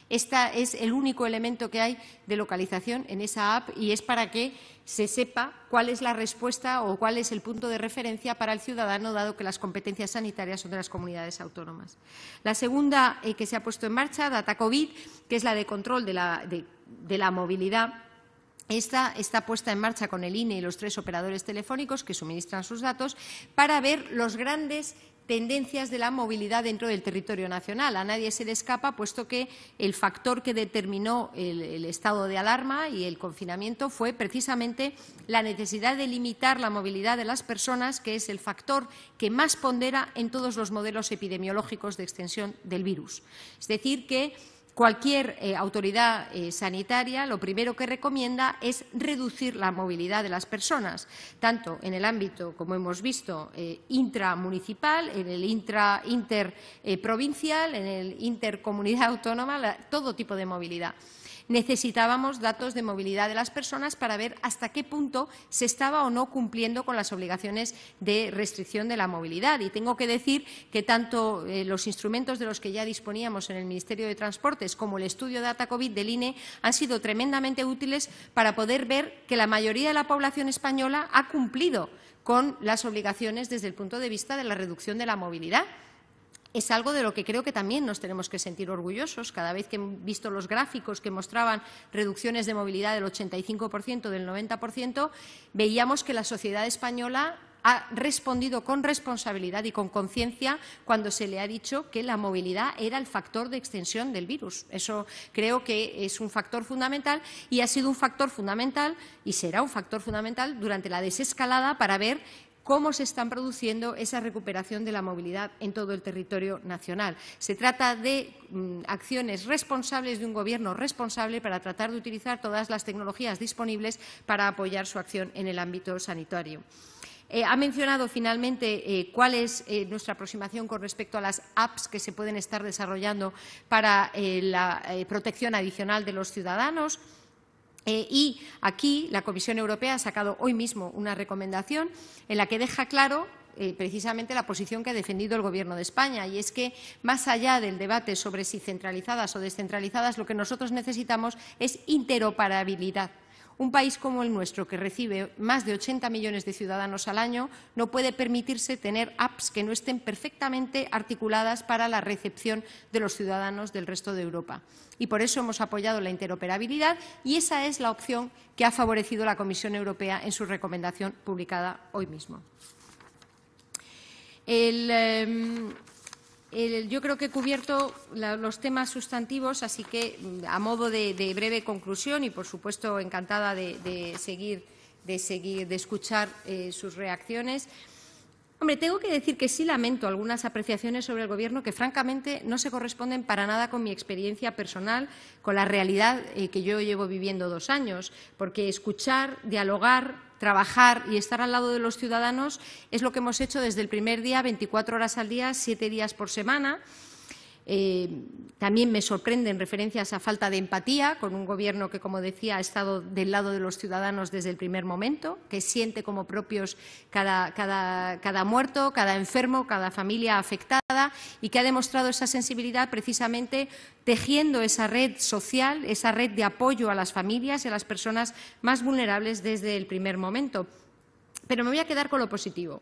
Speaker 2: Este es el único elemento que hay de localización en esa app y es para que se sepa cuál es la respuesta o cuál es el punto de referencia para el ciudadano, dado que las competencias sanitarias son de las comunidades autónomas. La segunda eh, que se ha puesto en marcha, Data COVID, que es la de control de la movilidad esta está puesta en marcha con el INE y los tres operadores telefónicos que suministran sus datos para ver las grandes tendencias de la movilidad dentro del territorio nacional. A nadie se le escapa, puesto que el factor que determinó el, estado de alarma y el confinamiento fue precisamente la necesidad de limitar la movilidad de las personas, que es el factor que más pondera en todos los modelos epidemiológicos de extensión del virus. Es decir, que Cualquier eh, autoridad eh, sanitaria lo primero que recomienda es reducir la movilidad de las personas, tanto en el ámbito, como hemos visto, eh, intramunicipal, en el intra, interprovincial, en el intercomunidad autónoma, todo tipo de movilidad necesitábamos datos de movilidad de las personas para ver hasta qué punto se estaba o no cumpliendo con las obligaciones de restricción de la movilidad. Y tengo que decir que tanto eh, los instrumentos de los que ya disponíamos en el Ministerio de Transportes como el estudio Data COVID del INE han sido tremendamente útiles para poder ver que la mayoría de la población española ha cumplido con las obligaciones desde el punto de vista de la reducción de la movilidad es algo de lo que creo que también nos tenemos que sentir orgullosos. Cada vez que he visto los gráficos que mostraban reducciones de movilidad del 85%, del 90%, veíamos que la sociedad española ha respondido con responsabilidad y con conciencia cuando se le ha dicho que la movilidad era el factor de extensión del virus. Eso creo que es un factor fundamental y ha sido un factor fundamental y será un factor fundamental durante la desescalada para ver cómo se están produciendo esa recuperación de la movilidad en todo el territorio nacional. Se trata de mm, acciones responsables de un Gobierno responsable para tratar de utilizar todas las tecnologías disponibles para apoyar su acción en el ámbito sanitario. Eh, ha mencionado finalmente eh, cuál es eh, nuestra aproximación con respecto a las apps que se pueden estar desarrollando para la protección adicional de los ciudadanos. Eh, y aquí la Comisión Europea ha sacado hoy mismo una recomendación en la que deja claro eh, precisamente la posición que ha defendido el Gobierno de España, y es que, más allá del debate sobre si centralizadas o descentralizadas, lo que nosotros necesitamos es interoperabilidad un país como el nuestro, que recibe más de 80 millones de ciudadanos al año, no puede permitirse tener apps que no estén perfectamente articuladas para la recepción de los ciudadanos del resto de Europa. Y por eso hemos apoyado la interoperabilidad y esa es la opción que ha favorecido la Comisión Europea en su recomendación publicada hoy mismo. Em, yo creo que he cubierto los temas sustantivos, así que mm, a modo de, breve conclusión y, por supuesto, encantada de, seguir, de escuchar eh, sus reacciones. Hombre, tengo que decir que sí lamento algunas apreciaciones sobre el Gobierno que, francamente, no se corresponden para nada con mi experiencia personal, con la realidad eh, que yo llevo viviendo dos años, porque escuchar, dialogar, trabajar y estar al lado de los ciudadanos es lo que hemos hecho desde el primer día, 24 horas al día, siete días por semana. Eh, también me sorprenden referencias a falta de empatía con un gobierno que, como decía, ha estado del lado de los ciudadanos desde el primer momento, que siente como propios cada muerto, cada enfermo, cada familia afectada y que ha demostrado esa sensibilidad precisamente tejiendo esa red social, esa red de apoyo a las familias y a las personas más vulnerables desde el primer momento. Pero me voy a quedar con lo positivo.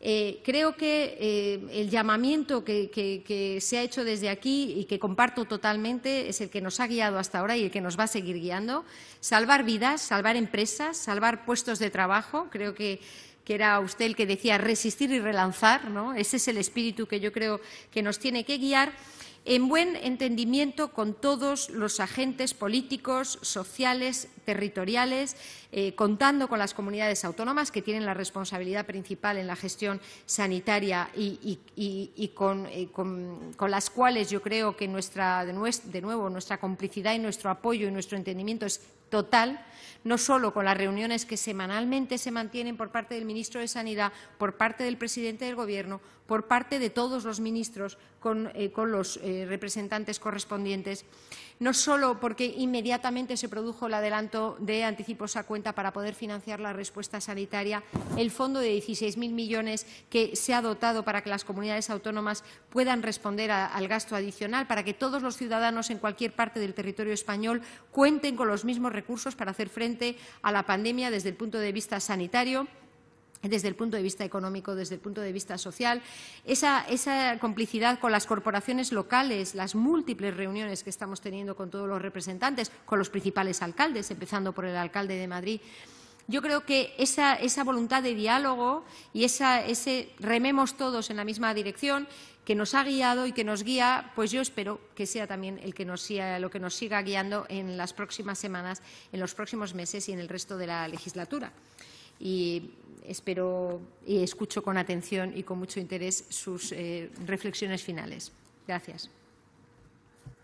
Speaker 2: Eh, creo que eh, el llamamiento que, se ha hecho desde aquí y que comparto totalmente es el que nos ha guiado hasta ahora y el que nos va a seguir guiando. Salvar vidas, salvar empresas, salvar puestos de trabajo. Creo que, que era usted el que decía resistir y relanzar. ¿no? Ese es el espíritu que yo creo que nos tiene que guiar en buen entendimiento con todos los agentes políticos, sociales, territoriales, eh, contando con las comunidades autónomas que tienen la responsabilidad principal en la gestión sanitaria y, eh, con, las cuales yo creo que de nuevo nuestra complicidad y nuestro apoyo y nuestro entendimiento es total, no solo con las reuniones que semanalmente se mantienen por parte del ministro de Sanidad, por parte del presidente del Gobierno, por parte de todos los ministros con, eh, los eh, representantes correspondientes, no solo porque inmediatamente se produjo el adelanto de anticipos a cuenta para poder financiar la respuesta sanitaria, el fondo de 16.000 millones que se ha dotado para que las comunidades autónomas puedan responder al gasto adicional, para que todos los ciudadanos en cualquier parte del territorio español cuenten con los mismos recursos para hacer frente a la pandemia desde el punto de vista sanitario desde el punto de vista económico, desde el punto de vista social, esa, complicidad con las corporaciones locales, las múltiples reuniones que estamos teniendo con todos los representantes, con los principales alcaldes, empezando por el alcalde de Madrid. Yo creo que esa, voluntad de diálogo y ese rememos todos en la misma dirección que nos ha guiado y que nos guía, pues yo espero que sea también el que nos lo que nos siga guiando en las próximas semanas, en los próximos meses y en el resto de la legislatura espero y escucho con atención y con mucho interés sus eh, reflexiones finales. Gracias.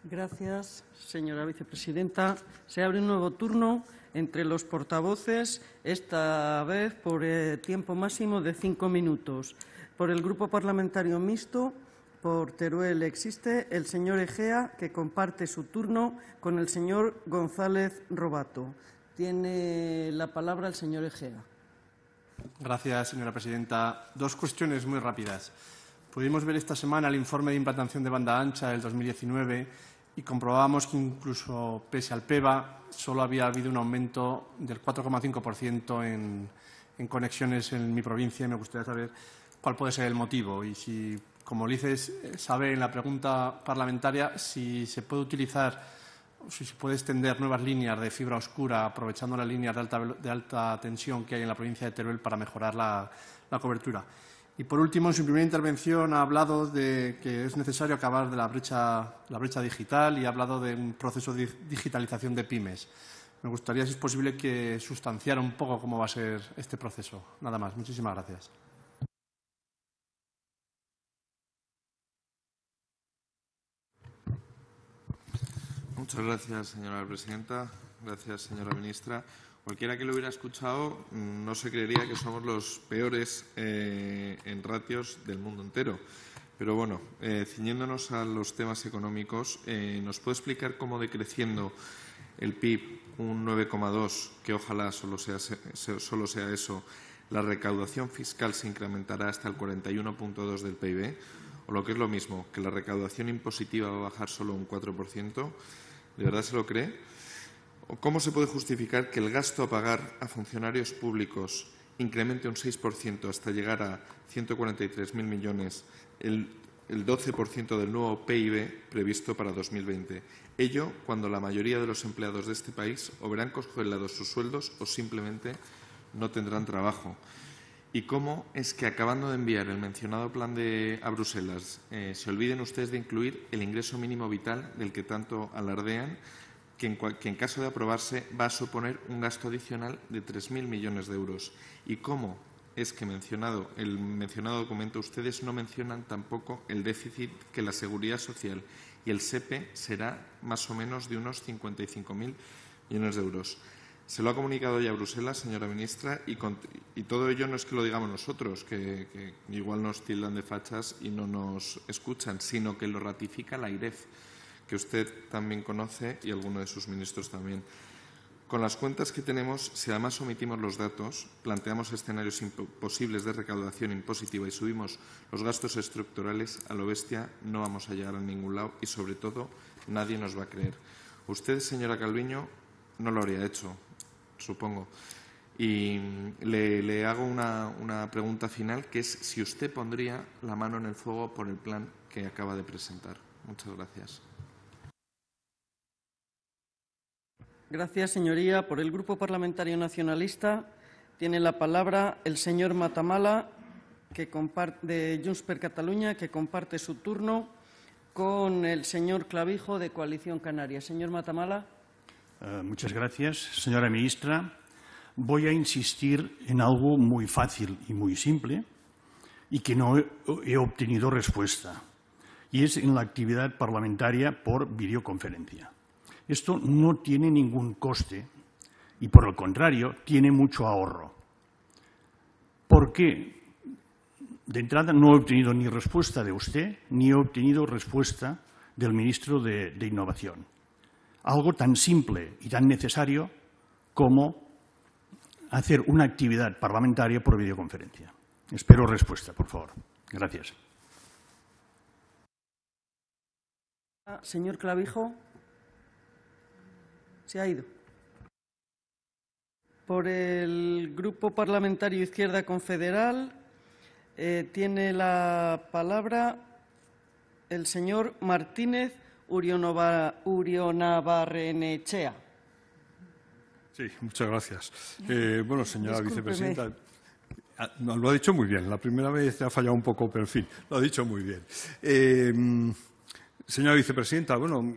Speaker 1: Gracias, señora vicepresidenta. Se abre un nuevo turno entre los portavoces, esta vez por eh, tiempo máximo de cinco minutos. Por el Grupo Parlamentario Mixto, por Teruel existe el señor Egea, que comparte su turno con el señor González Robato. Tiene la palabra el señor Egea.
Speaker 3: Gracias, señora presidenta. Dos cuestiones muy rápidas. Pudimos ver esta semana el informe de implantación de banda ancha del 2019 y comprobábamos que incluso pese al PEBA solo había habido un aumento del 4,5% en, conexiones en mi provincia y me gustaría saber cuál puede ser el motivo y si, como dices, sabe en la pregunta parlamentaria si se puede utilizar si se puede extender nuevas líneas de fibra oscura aprovechando las líneas de alta, tensión que hay en la provincia de Teruel para mejorar la, cobertura. Y por último, en su primera intervención ha hablado de que es necesario acabar de la brecha, la brecha digital y ha hablado de un proceso de digitalización de pymes. Me gustaría, si es posible, que sustanciara un poco cómo va a ser este proceso. Nada más. Muchísimas gracias.
Speaker 4: Muchas gracias, señora presidenta. Gracias, señora ministra. Cualquiera que lo hubiera escuchado mm, no se creería que somos los peores eh, en ratios del mundo entero. Pero bueno, eh, ciñéndonos a los temas económicos, eh, ¿nos puede explicar cómo decreciendo el PIB un 9,2, que ojalá solo sea, solo sea eso, la recaudación fiscal se incrementará hasta el 41,2 del PIB? O lo que es lo mismo, que la recaudación impositiva va a bajar solo un 4%. ¿De verdad se lo cree? cómo se puede justificar que el gasto a pagar a funcionarios públicos incremente un 6% hasta llegar a 143.000 millones, el, el 12% del nuevo PIB previsto para 2020? Ello cuando la mayoría de los empleados de este país o verán congelados sus sueldos o simplemente no tendrán trabajo. ¿Y cómo es que acabando de enviar el mencionado plan de, a Bruselas eh, se olviden ustedes de incluir el ingreso mínimo vital del que tanto alardean, que en, que en caso de aprobarse va a suponer un gasto adicional de 3.000 millones de euros? ¿Y cómo es que mencionado, el mencionado documento ustedes no mencionan tampoco el déficit que la seguridad social y el SEPE e será más o menos de unos 55.000 millones de euros? Se lo ha comunicado ya a Bruselas, señora ministra, y, todo ello no es que lo digamos nosotros, que, igual nos tildan de fachas y no nos escuchan, sino que lo ratifica la IREF, que usted también conoce y alguno de sus ministros también. Con las cuentas que tenemos, si además omitimos los datos, planteamos escenarios imposibles de recaudación impositiva y subimos los gastos estructurales, a lo bestia no vamos a llegar a ningún lado y, sobre todo, nadie nos va a creer. Usted, señora Calviño, no lo habría hecho supongo. Y le, hago una, pregunta final, que es si usted pondría la mano en el fuego por el plan que acaba de presentar. Muchas gracias.
Speaker 1: Gracias, señoría. Por el Grupo Parlamentario Nacionalista tiene la palabra el señor Matamala, que de Junts per Cataluña, que comparte su turno con el señor Clavijo de Coalición Canaria. Señor Matamala.
Speaker 5: Eh, muchas gracias. Señora ministra, voy a insistir en algo muy fácil y muy simple y que no he, obtenido respuesta, y es en la actividad parlamentaria por videoconferencia. Esto no tiene ningún coste y, por el contrario, tiene mucho ahorro. ¿Por qué? De entrada, no he obtenido ni respuesta de usted ni he obtenido respuesta del ministro de Innovación algo tan simple y tan necesario como hacer una actividad parlamentaria por videoconferencia. Espero respuesta, por favor. Gracias.
Speaker 1: Señor Clavijo, se ha ido. Por el Grupo Parlamentario Izquierda Confederal eh, tiene la palabra el señor Martínez Urionabarrenechea.
Speaker 7: Sí, muchas gracias. Eh, bueno, señora vicepresidenta, ah, lo ha dicho muy bien. La primera vez ha fallado un poco, pero en fin, lo ha dicho muy bien. Eh, señora vicepresidenta, bueno,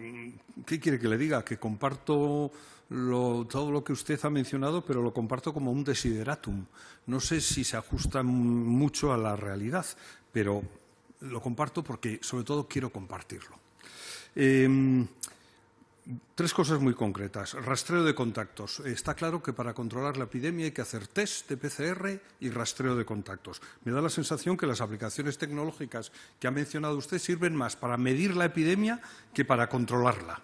Speaker 7: ¿qué quiere que le diga? Que comparto todo lo que usted ha mencionado, pero lo comparto como un desideratum. No sé si se ajusta mucho a la realidad, pero lo comparto porque, sobre todo, quiero compartirlo. Em, tres cosas muy concretas. Rastreo de contactos. Está claro que para controlar la epidemia hay que hacer test de PCR y rastreo de contactos. Me da la sensación que las aplicaciones tecnológicas que ha mencionado usted sirven más para medir la epidemia que para controlarla.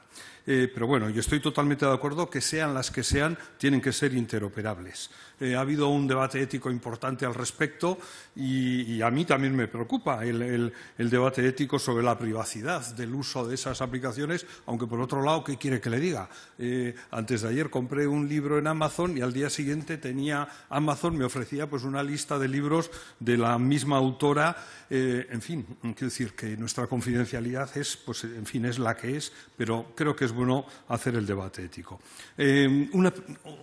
Speaker 7: Eh, pero bueno, yo estoy totalmente de acuerdo que sean las que sean, tienen que ser interoperables. Eh, ha habido un debate ético importante al respecto y, a mí también me preocupa el, debate ético sobre la privacidad del uso de esas aplicaciones, aunque por otro lado, ¿qué quiere que le diga? Eh, antes de ayer compré un libro en Amazon y al día siguiente tenía Amazon, me ofrecía pues una lista de libros de la misma autora, eh, en fin, quiero decir que nuestra confidencialidad es, pues en fin, es la que es, pero creo que es bueno hacer el debate ético. Una,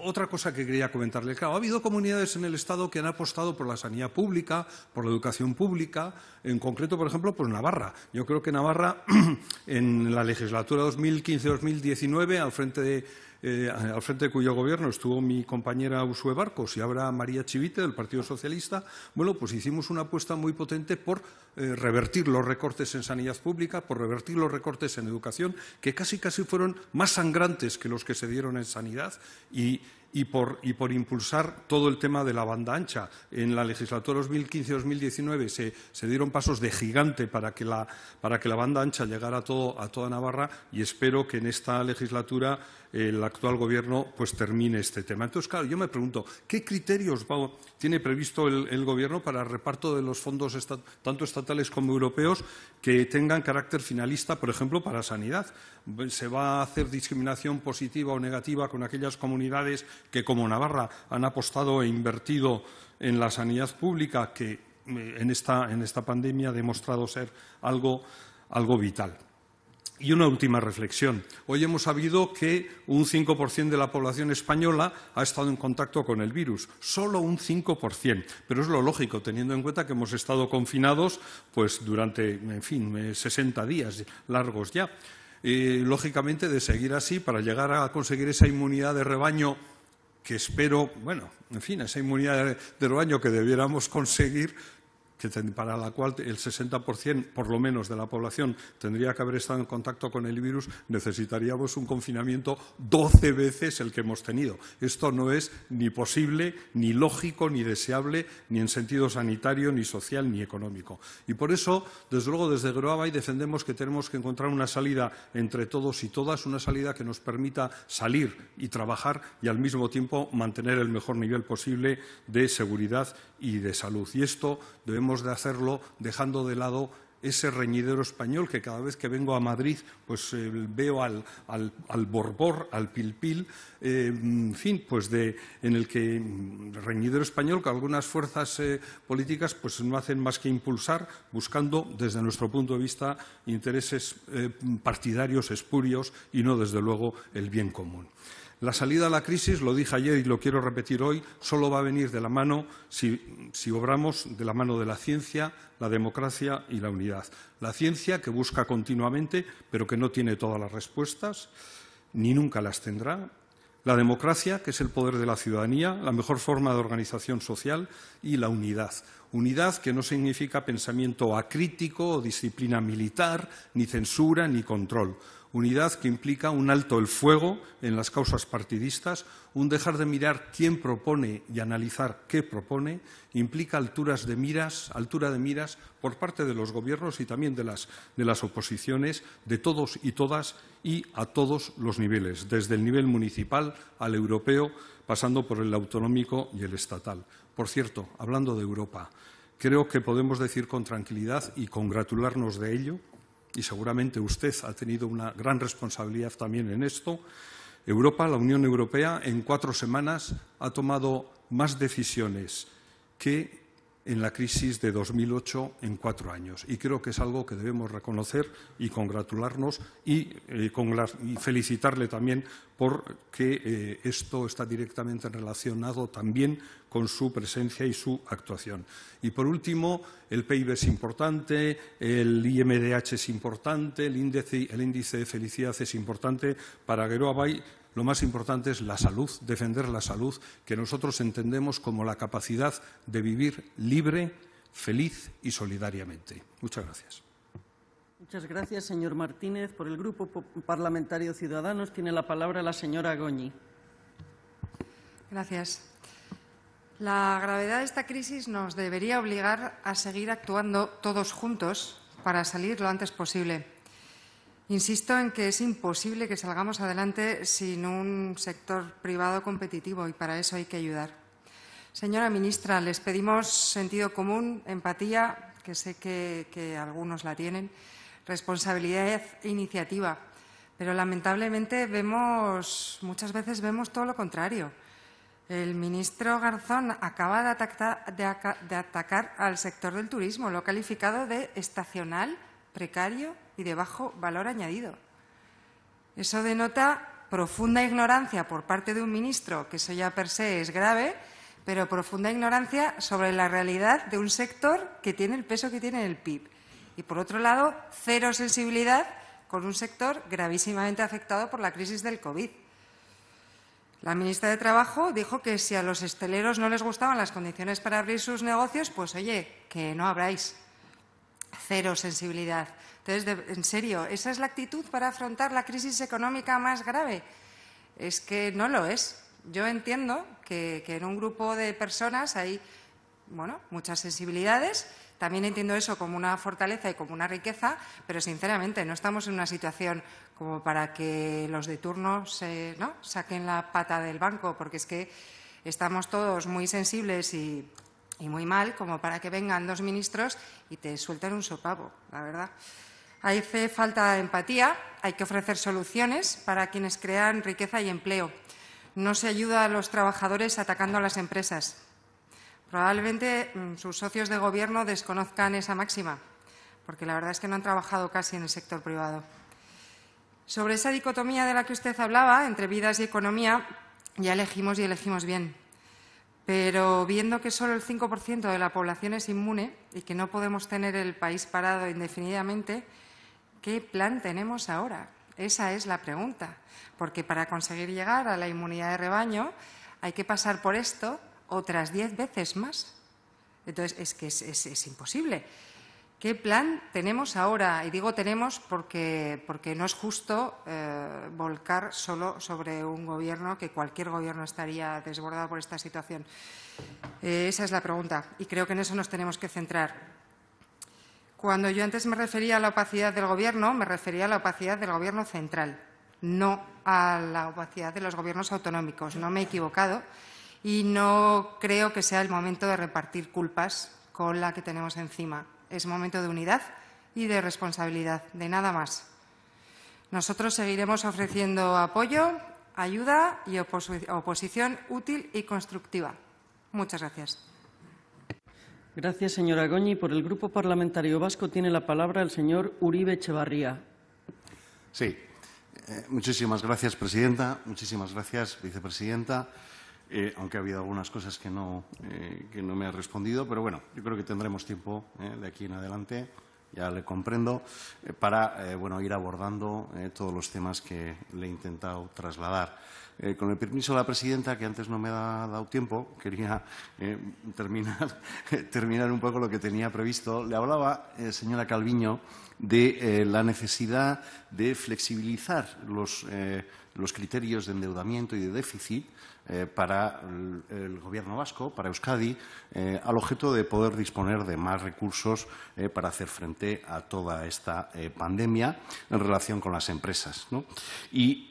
Speaker 7: otra cosa que quería comentarle, claro, habido comunidades en el Estado que han apostado por la sanidad pública, por la educación pública, en concreto, por ejemplo, por Navarra. Yo creo que Navarra, en la legislatura 2015-2019, al frente de eh, al frente cuyo gobierno estuvo mi compañera Usue Barcos y ahora María Chivite del Partido Socialista, bueno, pues hicimos una apuesta muy potente por eh, revertir los recortes en sanidad pública, por revertir los recortes en educación, que casi casi fueron más sangrantes que los que se dieron en sanidad y y por, y por impulsar todo el tema de la banda ancha. En la legislatura 2015-2019 se, se, dieron pasos de gigante para que la, banda ancha llegara a toda Navarra y espero que en esta legislatura el actual gobierno pues termine este tema. Entonces, claro, yo me pregunto, ¿qué criterios tiene previsto el, gobierno para el reparto de los fondos tanto estatales como europeos que tengan carácter finalista, por ejemplo, para sanidad? ¿Se va a hacer discriminación positiva o negativa con aquellas comunidades que, como Navarra, han apostado e invertido en la sanidad pública que eh, en esta, pandemia ha demostrado ser algo vital? Y una última reflexión. Hoy hemos sabido que un 5% de la población española ha estado en contacto con el virus. Solo un 5%. Pero es lo lógico, teniendo en cuenta que hemos estado confinados pues, durante, en fin, 60 eh, días largos ya. Eh, lógicamente, de seguir así, para llegar a conseguir esa inmunidad de rebaño que espero, bueno, en fin, esa inmunidad de rebaño que debiéramos conseguir, para la cual el 60% por lo menos de la población tendría que haber estado en contacto con el virus, necesitaríamos un confinamiento 12 veces el que hemos tenido. Esto no es ni posible, ni lógico, ni deseable, ni en sentido sanitario, ni social, ni económico. Y por eso, desde luego, desde Groabay defendemos que tenemos que encontrar una salida entre todos y todas, una salida que nos permita salir y trabajar y al mismo tiempo mantener el mejor nivel posible de seguridad y de salud. Y esto debemos de hacerlo dejando de lado ese reñidero español que cada vez que vengo a Madrid pues eh, veo al, al, borbor, al pilpil, eh, en fin, pues en el que mm, reñidero español que algunas fuerzas eh, políticas pues no hacen más que impulsar buscando desde nuestro punto de vista intereses partidarios espurios y no desde luego el bien común. La salida a la crisis, lo dije ayer y lo quiero repetir hoy, solo va a venir de la mano, si, si, obramos, de la mano de la ciencia, la democracia y la unidad. La ciencia que busca continuamente, pero que no tiene todas las respuestas, ni nunca las tendrá. La democracia, que es el poder de la ciudadanía, la mejor forma de organización social, y la unidad. Unidad que no significa pensamiento acrítico o disciplina militar, ni censura, ni control unidad que implica un alto el fuego en las causas partidistas, un dejar de mirar quién propone y analizar qué propone, implica alturas de miras, altura de miras por parte de los gobiernos y también de las, de las oposiciones, de todos y todas y a todos los niveles, desde el nivel municipal al europeo, pasando por el autonómico y el estatal. Por cierto, hablando de Europa, creo que podemos decir con tranquilidad y congratularnos de ello y seguramente usted ha tenido una gran responsabilidad también en esto, Europa, la Unión Europea, en cuatro semanas ha tomado más decisiones que en la crisis de 2008 en cuatro años. Y creo que es algo que debemos reconocer y congratularnos y, eh, felicitarle también porque eh, esto está directamente relacionado también con su presencia y su actuación. Y por último, el PIB es importante, el IMDH es importante, el índice, el índice de felicidad es importante. Para Gueroa Bay lo más importante es la salud, defender la salud que nosotros entendemos como la capacidad de vivir libre, feliz y solidariamente. Muchas gracias.
Speaker 1: Muchas gracias, señor Martínez. Por el Grupo Parlamentario Ciudadanos tiene la palabra la señora Goñi.
Speaker 8: Gracias. La gravedad de esta crisis nos debería obligar a seguir actuando todos juntos para salir lo antes posible. Insisto en que es imposible que salgamos adelante sin un sector privado competitivo y para eso hay que ayudar. Señora ministra, les pedimos sentido común, empatía, que sé que, algunos la tienen, responsabilidad e iniciativa. Pero lamentablemente vemos, muchas veces vemos todo lo contrario. El ministro Garzón acaba de, de atacar al sector del turismo, lo ha calificado de estacional precario y de bajo valor añadido. Eso denota profunda ignorancia por parte de un ministro, que eso ya per se es grave, pero profunda ignorancia sobre la realidad de un sector que tiene el peso que tiene el PIB. Y, por otro lado, cero sensibilidad con un sector gravísimamente afectado por la crisis del COVID. La ministra de Trabajo dijo que si a los esteleros no les gustaban las condiciones para abrir sus negocios, pues oye, que no abráis. Cero sensibilidad. Entonces, en serio, ¿esa es la actitud para afrontar la crisis económica más grave? Es que no lo es. Yo entiendo que, que en un grupo de personas hay bueno, muchas sensibilidades. También entiendo eso como una fortaleza y como una riqueza, pero sinceramente no estamos en una situación como para que los de turno se, ¿no? saquen la pata del banco, porque es que estamos todos muy sensibles y y muy mal como para que vengan dos ministros y te suelten un sopavo, la verdad. Hace falta de empatía, hay que ofrecer soluciones para quienes crean riqueza y empleo. No se ayuda a los trabajadores atacando a las empresas. Probablemente mm, sus socios de gobierno desconozcan esa máxima, porque la verdad es que no han trabajado casi en el sector privado. Sobre esa dicotomía de la que usted hablaba, entre vidas y economía, ya elegimos y elegimos bien. Pero viendo que solo el 5% de la población es inmune y que no podemos tener el país parado indefinidamente, ¿qué plan tenemos ahora? Esa es la pregunta, porque para conseguir llegar a la inmunidad de rebaño hay que pasar por esto otras diez veces más. Entonces, es que es imposible. ¿Qué plan tenemos ahora? Y digo tenemos porque, no es justo eh, volcar solo sobre un gobierno, que cualquier gobierno estaría desbordado por esta situación. Eh, esa es la pregunta y creo que en eso nos tenemos que centrar. Cuando yo antes me refería a la opacidad del gobierno, me refería a la opacidad del gobierno central, no a la opacidad de los gobiernos autonómicos. No me he equivocado y no creo que sea el momento de repartir culpas con la que tenemos encima es momento de unidad y de responsabilidad, de nada más. Nosotros seguiremos ofreciendo apoyo, ayuda y oposición útil y constructiva. Muchas gracias.
Speaker 1: Gracias, señora Goñi. Por el Grupo Parlamentario Vasco tiene la palabra el señor Uribe Echevarría.
Speaker 8: Sí.
Speaker 9: Eh, muchísimas gracias, presidenta. Muchísimas gracias, vicepresidenta. Eh, aunque ha habido algunas cosas eh, que no, me ha respondido, pero bueno, yo creo que tendremos tiempo eh, de aquí en adelante, ya le comprendo, para bueno, ir abordando todos los temas que le he intentado trasladar. con el permiso de la presidenta, que antes no me ha dado tiempo, quería terminar, un poco lo que tenía previsto. Le hablaba, señora Calviño, de la necesidad de flexibilizar los criterios de endeudamiento y de déficit eh, para el, Gobierno vasco, para Euskadi, eh, al objeto de poder disponer de más recursos eh, para hacer frente a toda esta pandemia en relación con las empresas. Y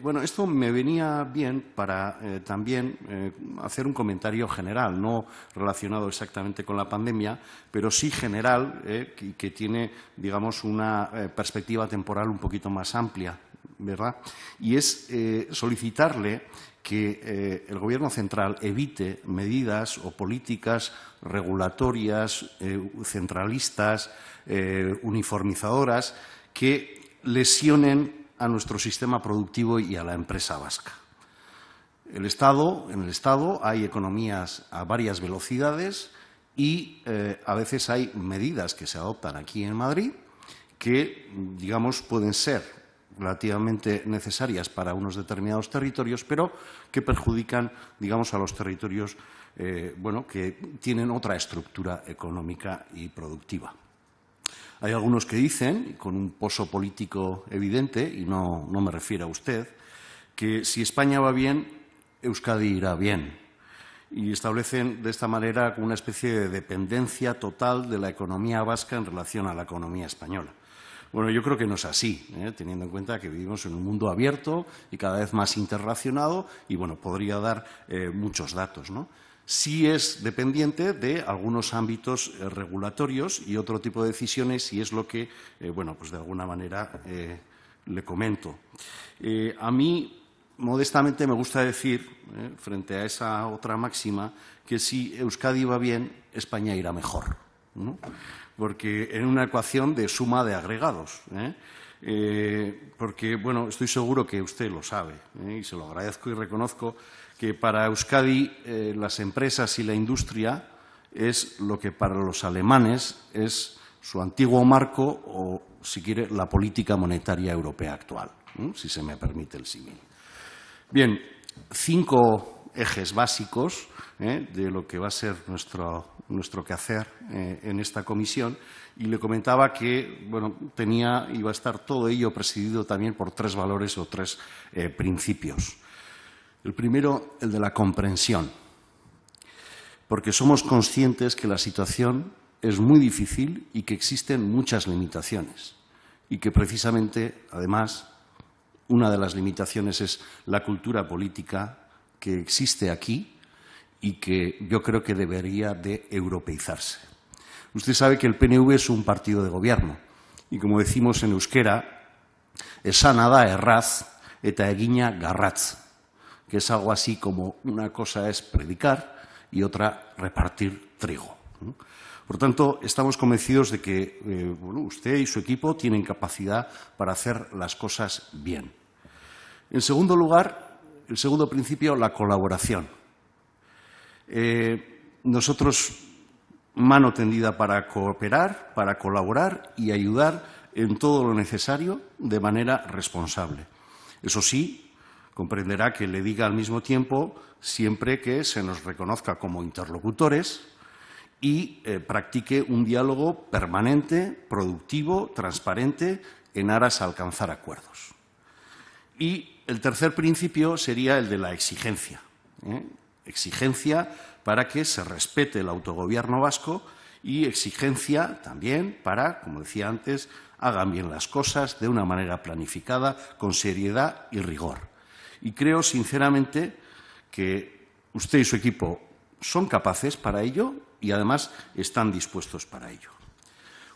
Speaker 9: bueno, esto me venía bien para también hacer un comentario general, no relacionado exactamente con la pandemia, pero sí general y que, tiene, digamos, una perspectiva temporal un poquito más amplia. ¿verdad? Y es eh, solicitarle que eh, el Gobierno central evite medidas o políticas regulatorias, eh, centralistas, uniformizadoras, que lesionen a nuestro sistema productivo y a la empresa vasca. El Estado, en el Estado hay economías a varias velocidades y a veces hay medidas que se adoptan aquí en Madrid que, digamos, pueden ser relativamente necesarias para unos determinados territorios, pero que perjudican, digamos, a los territorios eh, bueno, que tienen otra estructura económica y productiva. Hay algunos que dicen, con un pozo político evidente, y no, no me refiero a usted, que si España va bien, Euskadi irá bien. Y establecen de esta manera una especie de dependencia total de la economía vasca en relación a la economía española. Bueno, yo creo que no es así, ¿eh? teniendo en cuenta que vivimos en un mundo abierto y cada vez más interrelacionado, y bueno, podría dar eh, muchos datos, ¿no? Sí es dependiente de algunos ámbitos eh, regulatorios y otro tipo de decisiones, y es lo que, bueno, pues de alguna manera le comento. a mí, modestamente, me gusta decir, frente a esa otra máxima, que si Euskadi va bien, España irá mejor porque en una ecuación de suma de agregados. ¿eh? Eh, porque, bueno, estoy seguro que usted lo sabe ¿eh? y se lo agradezco y reconozco que para Euskadi las empresas y la industria es lo que para los alemanes es su antiguo marco o, si quiere, la política monetaria europea actual, si se me permite el símil. Bien, cinco ejes básicos ¿eh? de lo que va a ser nuestro, nuestro quehacer eh, en esta comisión y le comentaba que bueno, tenía, iba a estar todo ello presidido también por tres valores o tres eh, principios. El primero, el de la comprensión, porque somos conscientes que la situación es muy difícil y que existen muchas limitaciones y que precisamente, además, una de las limitaciones es la cultura política que existe aquí y que yo creo que debería de europeizarse. Usted sabe que el PNV es un partido de gobierno y como decimos en euskera, esanada erraz eta egina que es algo así como una cosa es predicar y otra repartir trigo. Por tanto, estamos convencidos de que eh, usted y su equipo tienen capacidad para hacer las cosas bien. En segundo lugar, el segundo principio, la colaboración. Eh, nosotros, mano tendida para cooperar, para colaborar y ayudar en todo lo necesario de manera responsable. Eso sí, comprenderá que le diga al mismo tiempo siempre que se nos reconozca como interlocutores y eh, practique un diálogo permanente, productivo, transparente, en aras a alcanzar acuerdos. Y el tercer principio sería el de la exigencia. ¿eh? exigencia para que se respete el autogobierno vasco y exigencia también para, como decía antes, hagan bien las cosas de una manera planificada, con seriedad y rigor. Y creo, sinceramente, que usted y su equipo son capaces para ello y, además, están dispuestos para ello.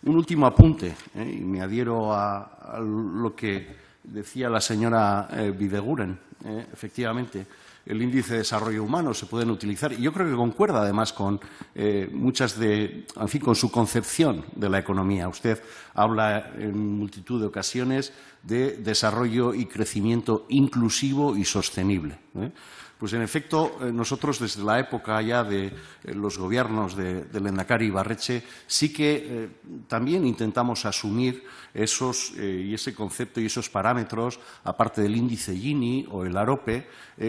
Speaker 9: Un último apunte, ¿eh? y me adhiero a, lo que decía la señora eh, Videguren, ¿eh? efectivamente el índice de desarrollo humano se pueden utilizar. Y yo creo que concuerda además con eh, muchas de, fin, con su concepción de la economía. Usted habla en multitud de ocasiones de desarrollo y crecimiento inclusivo y sostenible. ¿eh? Pues en efecto, eh, nosotros desde la época ya de eh, los gobiernos de, de y Barreche sí que eh, también intentamos asumir esos, y ese concepto y esos parámetros, aparte del índice Gini o el AROPE,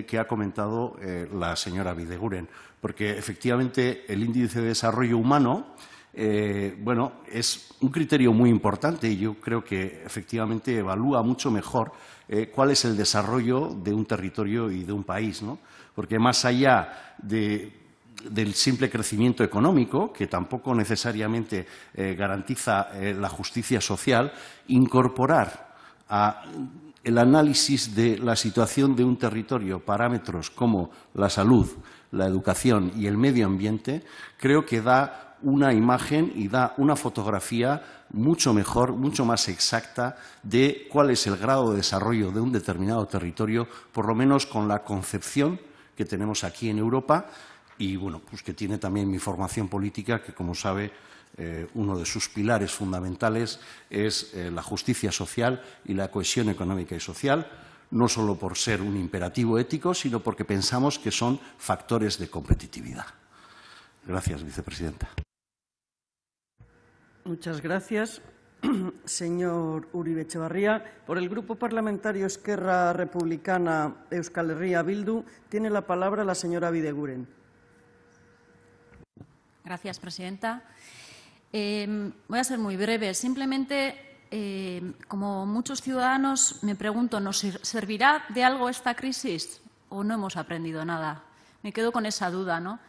Speaker 9: que ha comentado la señora Videguren. Porque efectivamente el índice de desarrollo humano eh, bueno, es un criterio muy importante y yo creo que efectivamente evalúa mucho mejor eh, cuál es el desarrollo de un territorio y de un país, ¿no? Porque más allá del simple crecimiento económico, que tampoco necesariamente eh, garantiza la justicia social, incorporar a el análisis de la situación de un territorio, parámetros como la salud, la educación y el medio ambiente, creo que da una imagen y da una fotografía mucho mejor, mucho más exacta de cuál es el grado de desarrollo de un determinado territorio, por lo menos con la concepción que tenemos aquí en Europa y bueno, pues que tiene también mi formación política, que como sabe, eh, uno de sus pilares fundamentales es eh, la justicia social y la cohesión económica y social, no solo por ser un imperativo ético, sino porque pensamos que son factores de competitividad. Gracias, vicepresidenta.
Speaker 1: Muchas gracias, señor Uribe Echevarría. Por el Grupo Parlamentario Esquerra Republicana Euskal Herria Bildu, tiene la palabra la señora Videguren.
Speaker 10: Gracias, presidenta. Em, voy a ser muy breve. Simplemente em, como muchos ciudadanos, me pregunto, ¿nos servirá de algo esta crisis o no hemos aprendido nada? Me quedo con esa duda, ¿no?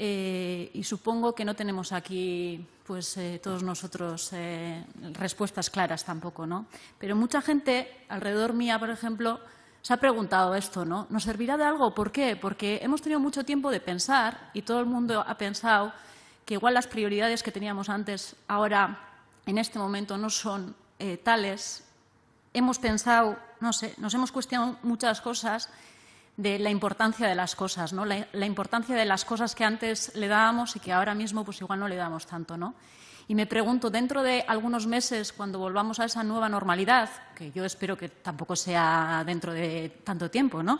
Speaker 10: Eh, y supongo que no tenemos aquí, pues eh, todos nosotros, eh, respuestas claras tampoco, ¿no? Pero mucha gente alrededor mía, por ejemplo, se ha preguntado esto, ¿no? ¿Nos servirá de algo? ¿Por qué? Porque hemos tenido mucho tiempo de pensar y todo el mundo ha pensado que igual las prioridades que teníamos antes, ahora, en este momento, no son tales. Hemos pensado, no sé, nos hemos cuestionado muchas cosas de la importancia de las cosas, ¿no? La, importancia de las cosas que antes le dábamos y que ahora mismo pues igual no le damos tanto, ¿no? Y me pregunto, dentro de algunos meses, cuando volvamos a esa nueva normalidad, que yo espero que tampoco sea dentro de tanto tiempo, ¿no?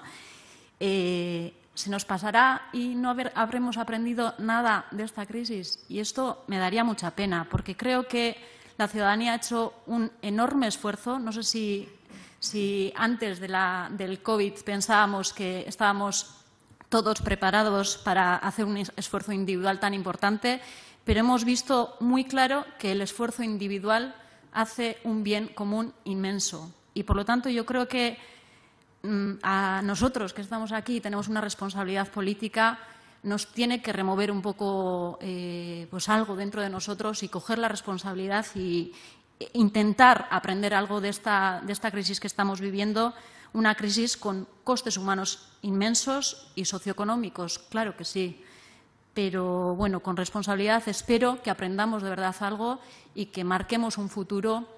Speaker 10: Eh, se nos pasará y no habremos aprendido nada de esta crisis. Y esto me daría mucha pena, porque creo que la ciudadanía ha hecho un enorme esfuerzo. No sé si si antes del COVID pensábamos que estábamos todos preparados para hacer un esfuerzo individual tan importante, pero hemos visto muy claro que el esfuerzo individual hace un bien común inmenso. Y, por lo tanto, yo creo que mm, a nosotros que estamos aquí y tenemos una responsabilidad política nos tiene que remover un poco eh, pues algo dentro de nosotros y coger la responsabilidad y, intentar aprender algo de esta, crisis que estamos viviendo, una crisis con costes humanos inmensos y socioeconómicos, claro que sí. Pero bueno, con responsabilidad espero que aprendamos de verdad algo y que marquemos un futuro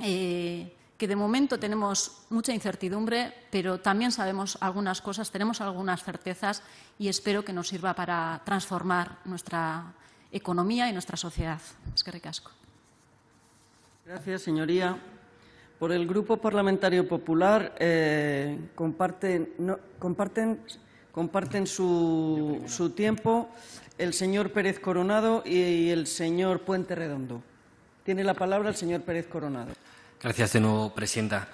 Speaker 10: eh, que de momento tenemos mucha incertidumbre, pero también sabemos algunas cosas, tenemos algunas certezas y espero que nos sirva para transformar nuestra economía y nuestra sociedad. Es que ricasco.
Speaker 1: Gracias, señoría. Por el Grupo Parlamentario Popular eh, comparten, su, tiempo el señor Pérez Coronado y el señor Puente Redondo. Tiene la palabra el señor Pérez Coronado.
Speaker 11: Gracias de nuevo, presidenta.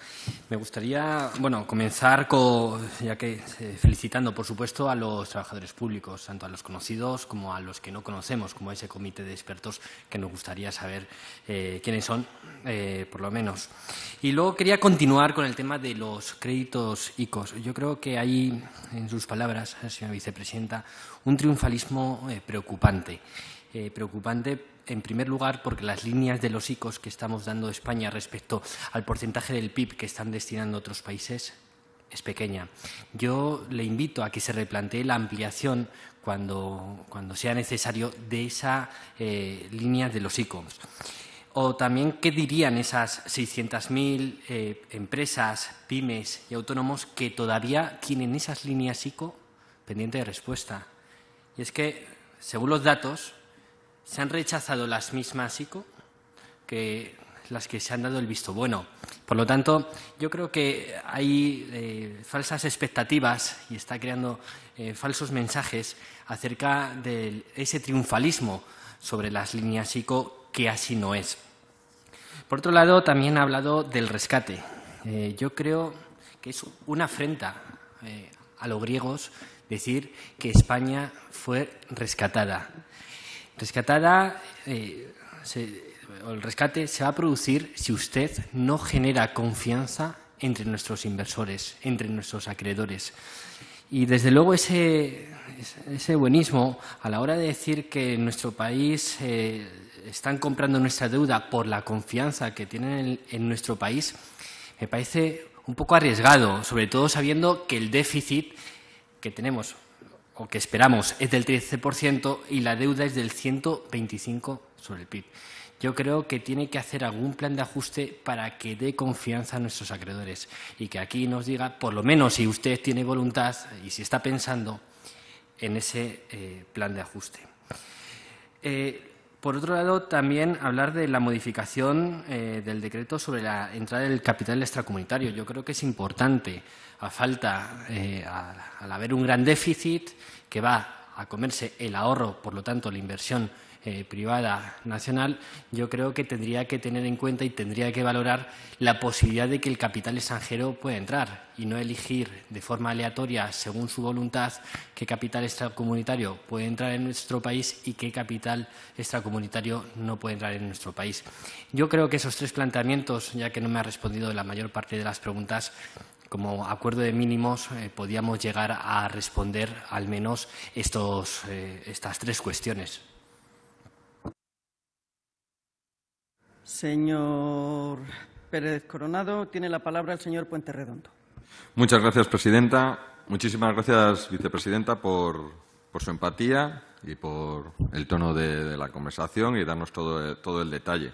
Speaker 11: Me gustaría, bueno, comenzar con, ya que eh, felicitando, por supuesto, a los trabajadores públicos, tanto a los conocidos como a los que no conocemos, como a ese comité de expertos que nos gustaría saber eh, quiénes son, eh, por lo menos. Y luego quería continuar con el tema de los créditos ICOs. Yo creo que hay, en sus palabras, señora vicepresidenta, un triunfalismo preocupante. preocupante en primer lugar, porque las líneas de los ICOs que estamos dando España respecto al porcentaje del PIB que están destinando otros países es pequeña. Yo le invito a que se replantee la ampliación cuando, sea necesario de esa eh, línea de los ICOs. O también, ¿qué dirían esas 600.000 eh, empresas, pymes y autónomos que todavía tienen esas líneas ICO pendiente de respuesta? Y es que, según los datos, se han rechazado las mismas ICO que las que se han dado el visto bueno. Por lo tanto, yo creo que hay eh, falsas expectativas y está creando eh, falsos mensajes acerca de ese triunfalismo sobre las líneas ICO que así no es. Por otro lado, también ha hablado del rescate. Eh, yo creo que es una afrenta a los griegos decir que España fue rescatada. Rescatada, eh, el rescate se va a producir si usted no genera confianza entre nuestros inversores, entre nuestros acreedores. Y desde luego ese, buenismo a la hora de decir que en nuestro país eh, están comprando nuestra deuda por la confianza que tienen en nuestro país, me parece un poco arriesgado, sobre todo sabiendo que el déficit que tenemos o que esperamos es del 13% y la deuda es del 125% sobre el PIB. Yo creo que tiene que hacer algún plan de ajuste para que dé confianza a nuestros acreedores y que aquí nos diga, por lo menos si usted tiene voluntad y si está pensando en ese eh, plan de ajuste. Eh, por otro lado, también hablar de la modificación eh, del decreto sobre la entrada del capital extracomunitario. Yo creo que es importante, a falta, eh, al haber un gran déficit que va a comerse el ahorro, por lo tanto, la inversión eh, privada nacional, yo creo que tendría que tener en cuenta y tendría que valorar la posibilidad de que el capital extranjero pueda entrar y no elegir de forma aleatoria, según su voluntad, qué capital extracomunitario puede entrar en nuestro país y qué capital extracomunitario no puede entrar en nuestro país. Yo creo que esos tres planteamientos, ya que no me ha respondido la mayor parte de las preguntas, como acuerdo de mínimos eh, podíamos llegar a responder al menos estos, eh, estas tres cuestiones.
Speaker 1: Señor Pérez Coronado, tiene la palabra el señor Puente Redondo.
Speaker 12: Muchas gracias, presidenta. Muchísimas gracias, vicepresidenta, por, por su empatía y por el tono de, la conversación y darnos todo, todo el detalle.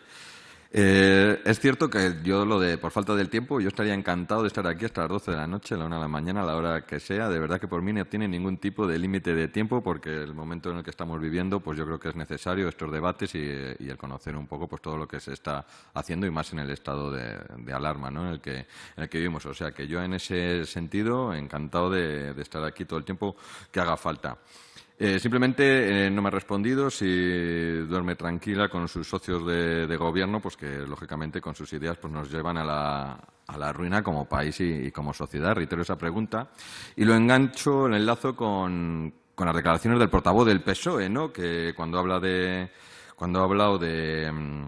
Speaker 12: Eh, es cierto que yo lo de, por falta del tiempo, yo estaría encantado de estar aquí hasta las 12 de la noche, la 1 de la mañana, a la hora que sea. De verdad que por mí no tiene ningún tipo de límite de tiempo porque el momento en el que estamos viviendo, pues yo creo que es necesario estos debates y, el conocer un poco pues todo lo que se está haciendo y más en el estado de, alarma ¿no? en, el que, en el que vivimos. O sea que yo en ese sentido, encantado de estar aquí todo el tiempo que haga falta. Eh, simplemente eh, no me ha respondido si duerme tranquila con sus socios de, gobierno, pues que lógicamente con sus ideas pues nos llevan a la, ruina como país y, como sociedad. Reitero esa pregunta y lo engancho, el enlazo con, con las declaraciones del portavoz del PSOE, ¿no? Que cuando habla de cuando ha hablado de mm,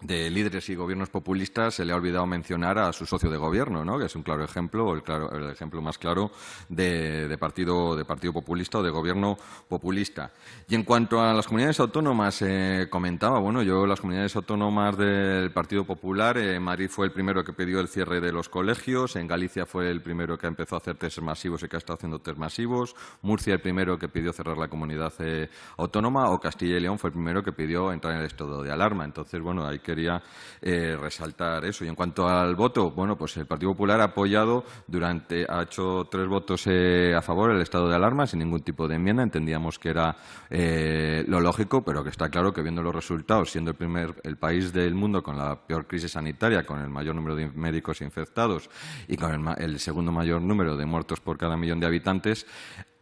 Speaker 12: de líderes y gobiernos populistas se le ha olvidado mencionar a su socio de gobierno, ¿no? que es un claro ejemplo, el, claro, ejemplo más claro de, de, partido, de partido populista o de gobierno populista. Y en cuanto a las comunidades autónomas, eh, comentaba, bueno, yo las comunidades autónomas del Partido Popular, eh, Madrid fue el primero que pidió el cierre de los colegios, en Galicia fue el primero que empezó a hacer test masivos y que ha estado haciendo test masivos, Murcia el primero que pidió cerrar la comunidad eh, autónoma o Castilla y León fue el primero que pidió entrar en el estado de alarma. Entonces, bueno, hay que quería eh, resaltar eso. Y en cuanto al voto, bueno, pues el Partido Popular ha apoyado durante, ha hecho tres votos eh, a favor el estado de alarma sin ningún tipo de enmienda. Entendíamos que era eh, lo lógico, pero que está claro que viendo los resultados, siendo el primer el país del mundo con la peor crisis sanitaria, con el mayor número de médicos infectados y con el segundo mayor número de muertos por cada millón de habitantes,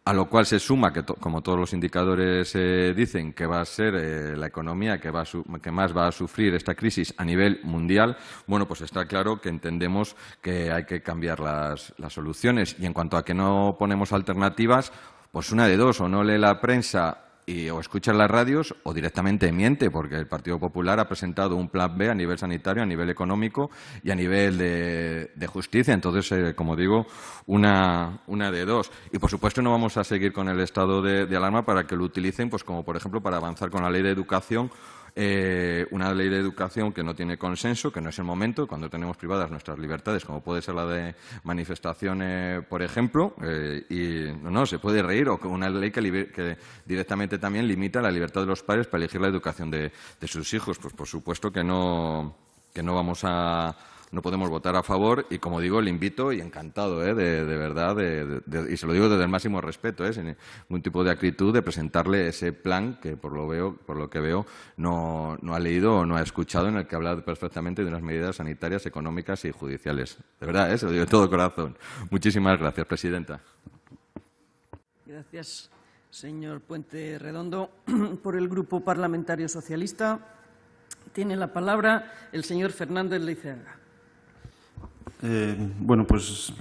Speaker 12: a lo cual se suma que, como todos los indicadores eh, dicen, que va a ser eh, la economía que, más va a sufrir esta crisis a nivel mundial, bueno, pues está claro que entendemos que hay que cambiar las, las soluciones. Y en cuanto a que no ponemos alternativas, pues una de dos, o no lee la prensa y o escucha las radios o directamente miente, porque el Partido Popular ha presentado un plan B a nivel sanitario, a nivel económico y a nivel de, justicia. Entonces, eh, como digo, una, de dos. Y, por supuesto, no vamos a seguir con el estado de, de alarma para que lo utilicen, pues como por ejemplo para avanzar con la ley de educación eh, una ley de educación que no tiene consenso, que no es el momento, cuando tenemos privadas nuestras libertades, como puede ser la de manifestaciones por ejemplo, eh, y no, no, se puede reír, o una ley que, directamente también limita la libertad de los padres para elegir la educación de, de sus hijos. Pues por supuesto que no, que no vamos a no podemos votar a favor y, como digo, le invito y encantado, ¿eh? de, verdad, y se lo digo desde el máximo respeto, ¿eh? sin ningún tipo de actitud de presentarle ese plan que, por lo, veo, por lo que veo, no, ha leído o no ha escuchado, en el que habla perfectamente de unas medidas sanitarias, económicas y judiciales. De verdad, ¿eh? se lo digo de todo corazón. Muchísimas gracias, Presidenta.
Speaker 1: Gracias, señor Puente Redondo. Por el Grupo Parlamentario Socialista, tiene la palabra el señor Fernández Leiceaga.
Speaker 13: Eh, bueno, pues,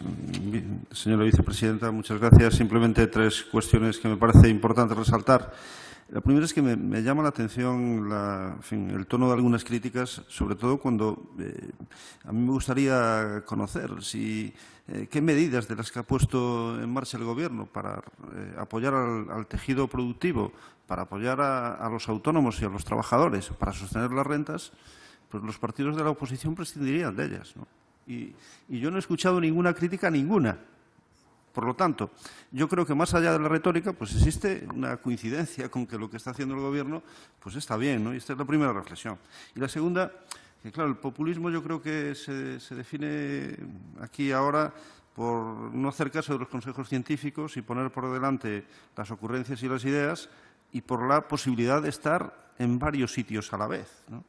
Speaker 13: señora vicepresidenta, muchas gracias. Simplemente tres cuestiones que me parece importante resaltar. La primera es que me, llama la atención el tono de algunas críticas, sobre todo cuando eh, a mí me gustaría conocer eh, qué medidas de las que ha puesto en marcha el Gobierno para apoyar al, tejido productivo, para apoyar a, a, los autónomos y a los trabajadores, para sostener las rentas, pues los partidos de la oposición prescindirían de ellas. ¿no? Y, yo no he escuchado ninguna crítica, ninguna. Por lo tanto, yo creo que más allá de la retórica, pues existe una coincidencia con que lo que está haciendo el Gobierno, pues está bien, ¿no? Y esta es la primera reflexión. Y la segunda, que claro, el populismo yo creo que se, se define aquí ahora por no hacer caso de los consejos científicos y poner por delante las ocurrencias y las ideas y por la posibilidad de estar en varios sitios a la vez, ¿no?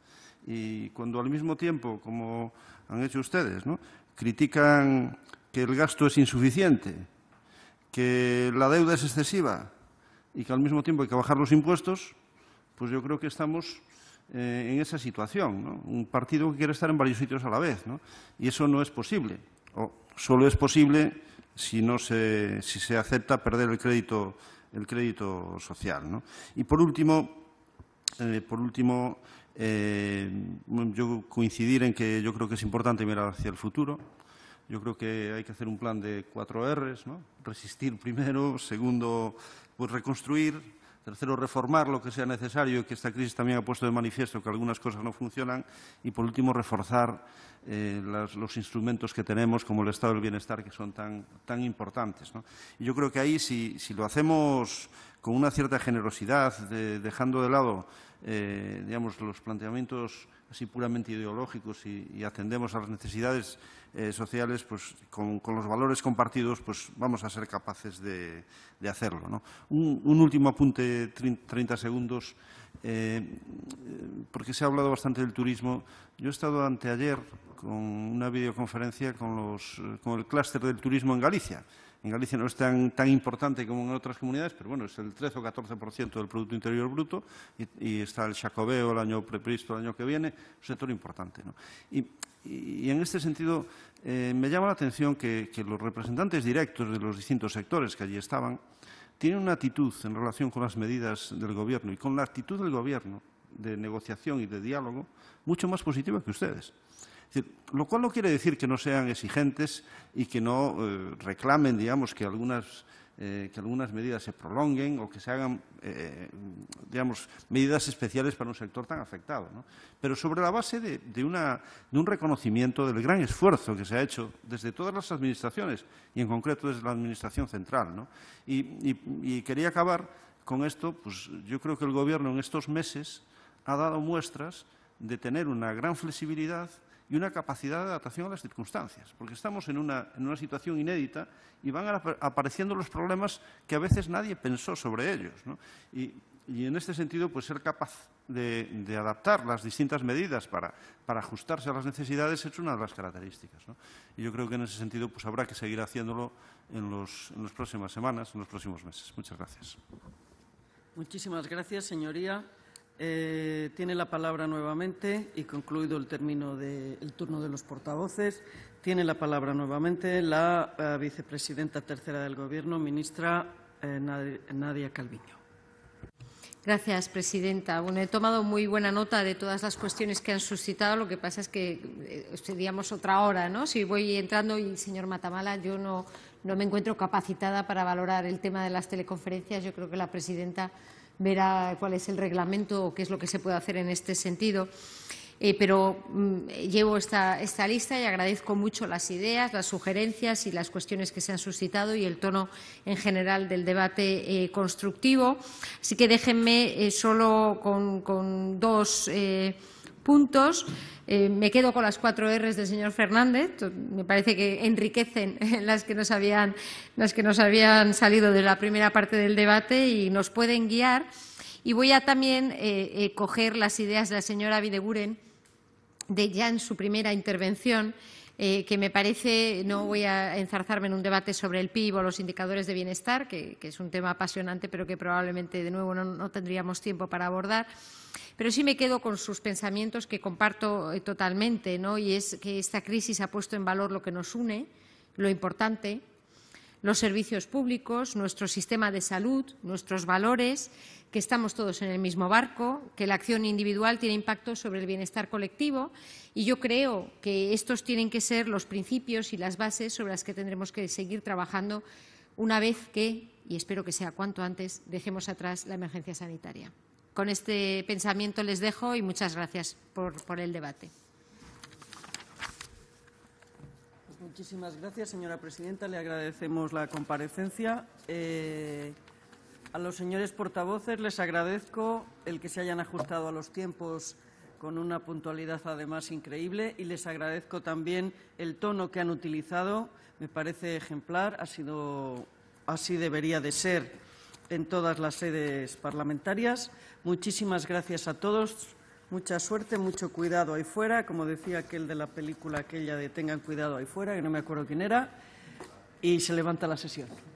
Speaker 13: Y cuando al mismo tiempo, como han hecho ustedes. ¿no? Critican que el gasto es insuficiente, que la deuda es excesiva y que al mismo tiempo hay que bajar los impuestos, pues yo creo que estamos eh, en esa situación. ¿no? Un partido que quiere estar en varios sitios a la vez. ¿no? Y eso no es posible. O solo es posible si, no se, acepta perder el crédito, social. ¿no? Y por último, eh, por último eh, yo coincidir en que yo creo que es importante mirar hacia el futuro. Yo creo que hay que hacer un plan de cuatro R's, Resistir primero, segundo, pues reconstruir, tercero, reformar lo que sea necesario, que esta crisis también ha puesto de manifiesto que algunas cosas no funcionan, y por último, reforzar eh, los instrumentos que tenemos, como el estado del bienestar, que son tan, tan importantes. Y yo creo que ahí, si, lo hacemos con una cierta generosidad, dejando de lado eh, digamos, los planteamientos así puramente ideológicos y, atendemos a las necesidades eh, sociales, pues con, los valores compartidos, pues vamos a ser capaces de, hacerlo. Un, último apunte, 30 segundos, eh, porque se ha hablado bastante del turismo. Yo he estado anteayer con una videoconferencia con, los, con el clúster del turismo en Galicia. En Galicia no es tan, tan importante como en otras comunidades, pero bueno, es el 13 o 14% del Producto Interior Bruto y, está el chacobeo el año prepristo, el año que viene, un sector importante. Y, en este sentido, eh, me llama la atención que, los representantes directos de los distintos sectores que allí estaban tienen una actitud en relación con las medidas del Gobierno y con la actitud del Gobierno de negociación y de diálogo mucho más positiva que ustedes lo cual no quiere decir que no sean exigentes y que no eh, reclamen, digamos, que algunas, eh, que algunas medidas se prolonguen o que se hagan, eh, medidas especiales para un sector tan afectado. Pero sobre la base de, un reconocimiento del gran esfuerzo que se ha hecho desde todas las administraciones y en concreto desde la Administración Central. Y, y quería acabar con esto, pues yo creo que el Gobierno en estos meses ha dado muestras de tener una gran flexibilidad y una capacidad de adaptación a las circunstancias, porque estamos en una, en una situación inédita y van apareciendo los problemas que a veces nadie pensó sobre ellos. Y, en este sentido, pues ser capaz de, adaptar las distintas medidas para, ajustarse a las necesidades es una de las características. Y yo creo que en ese sentido pues, habrá que seguir haciéndolo en, en las próximas semanas, en los próximos meses. Muchas gracias.
Speaker 1: Muchísimas gracias, señoría. Eh, tiene la palabra nuevamente y concluido el término del turno de los portavoces. Tiene la palabra nuevamente la eh, vicepresidenta tercera del Gobierno, ministra eh, Nadia Calviño.
Speaker 2: Gracias, presidenta. Bueno, he tomado muy buena nota de todas las cuestiones que han suscitado. Lo que pasa es que estudiamos otra hora, ¿no? Si voy entrando y, señor Matamala, yo no me encuentro capacitada para valorar el tema de las teleconferencias. Yo creo que la presidenta verá cuál es el reglamento o qué es lo que se puede hacer en este sentido. Eh, pero mm, llevo esta, lista y agradezco mucho las ideas, las sugerencias y las cuestiones que se han suscitado y el tono en general del debate eh, constructivo. Así que déjenme eh, solo con dos puntos. Eh, me quedo con las cuatro R's del señor Fernández. Me parece que enriquecen las que, nos habían, las que nos habían salido de la primera parte del debate y nos pueden guiar. Y voy a también eh, eh, coger las ideas de la señora Videguren de ya en su primera intervención eh, que me parece, no voy a enzarzarme en un debate sobre el PIB o los indicadores de bienestar, que, es un tema apasionante, pero que probablemente de nuevo no, tendríamos tiempo para abordar pero sí me quedo con sus pensamientos que comparto eh, totalmente, ¿no? Y es que esta crisis ha puesto en valor lo que nos une, lo importante, los servicios públicos, nuestro sistema de salud, nuestros valores, que estamos todos en el mismo barco, que la acción individual tiene impacto sobre el bienestar colectivo y yo creo que estos tienen que ser los principios y las bases sobre las que tendremos que seguir trabajando una vez que, y espero que sea cuanto antes, dejemos atrás la emergencia sanitaria. Con este pensamiento les dejo y muchas gracias por, por el debate.
Speaker 1: Muchísimas gracias, señora presidenta. Le agradecemos la comparecencia. Eh, a los señores portavoces les agradezco el que se hayan ajustado a los tiempos con una puntualidad además increíble y les agradezco también el tono que han utilizado. Me parece ejemplar, ha sido así debería de ser en todas las sedes parlamentarias. Muchísimas gracias a todos. Mucha suerte, mucho cuidado ahí fuera, como decía aquel de la película aquella de Tengan cuidado ahí fuera, que no me acuerdo quién era, y se levanta la sesión.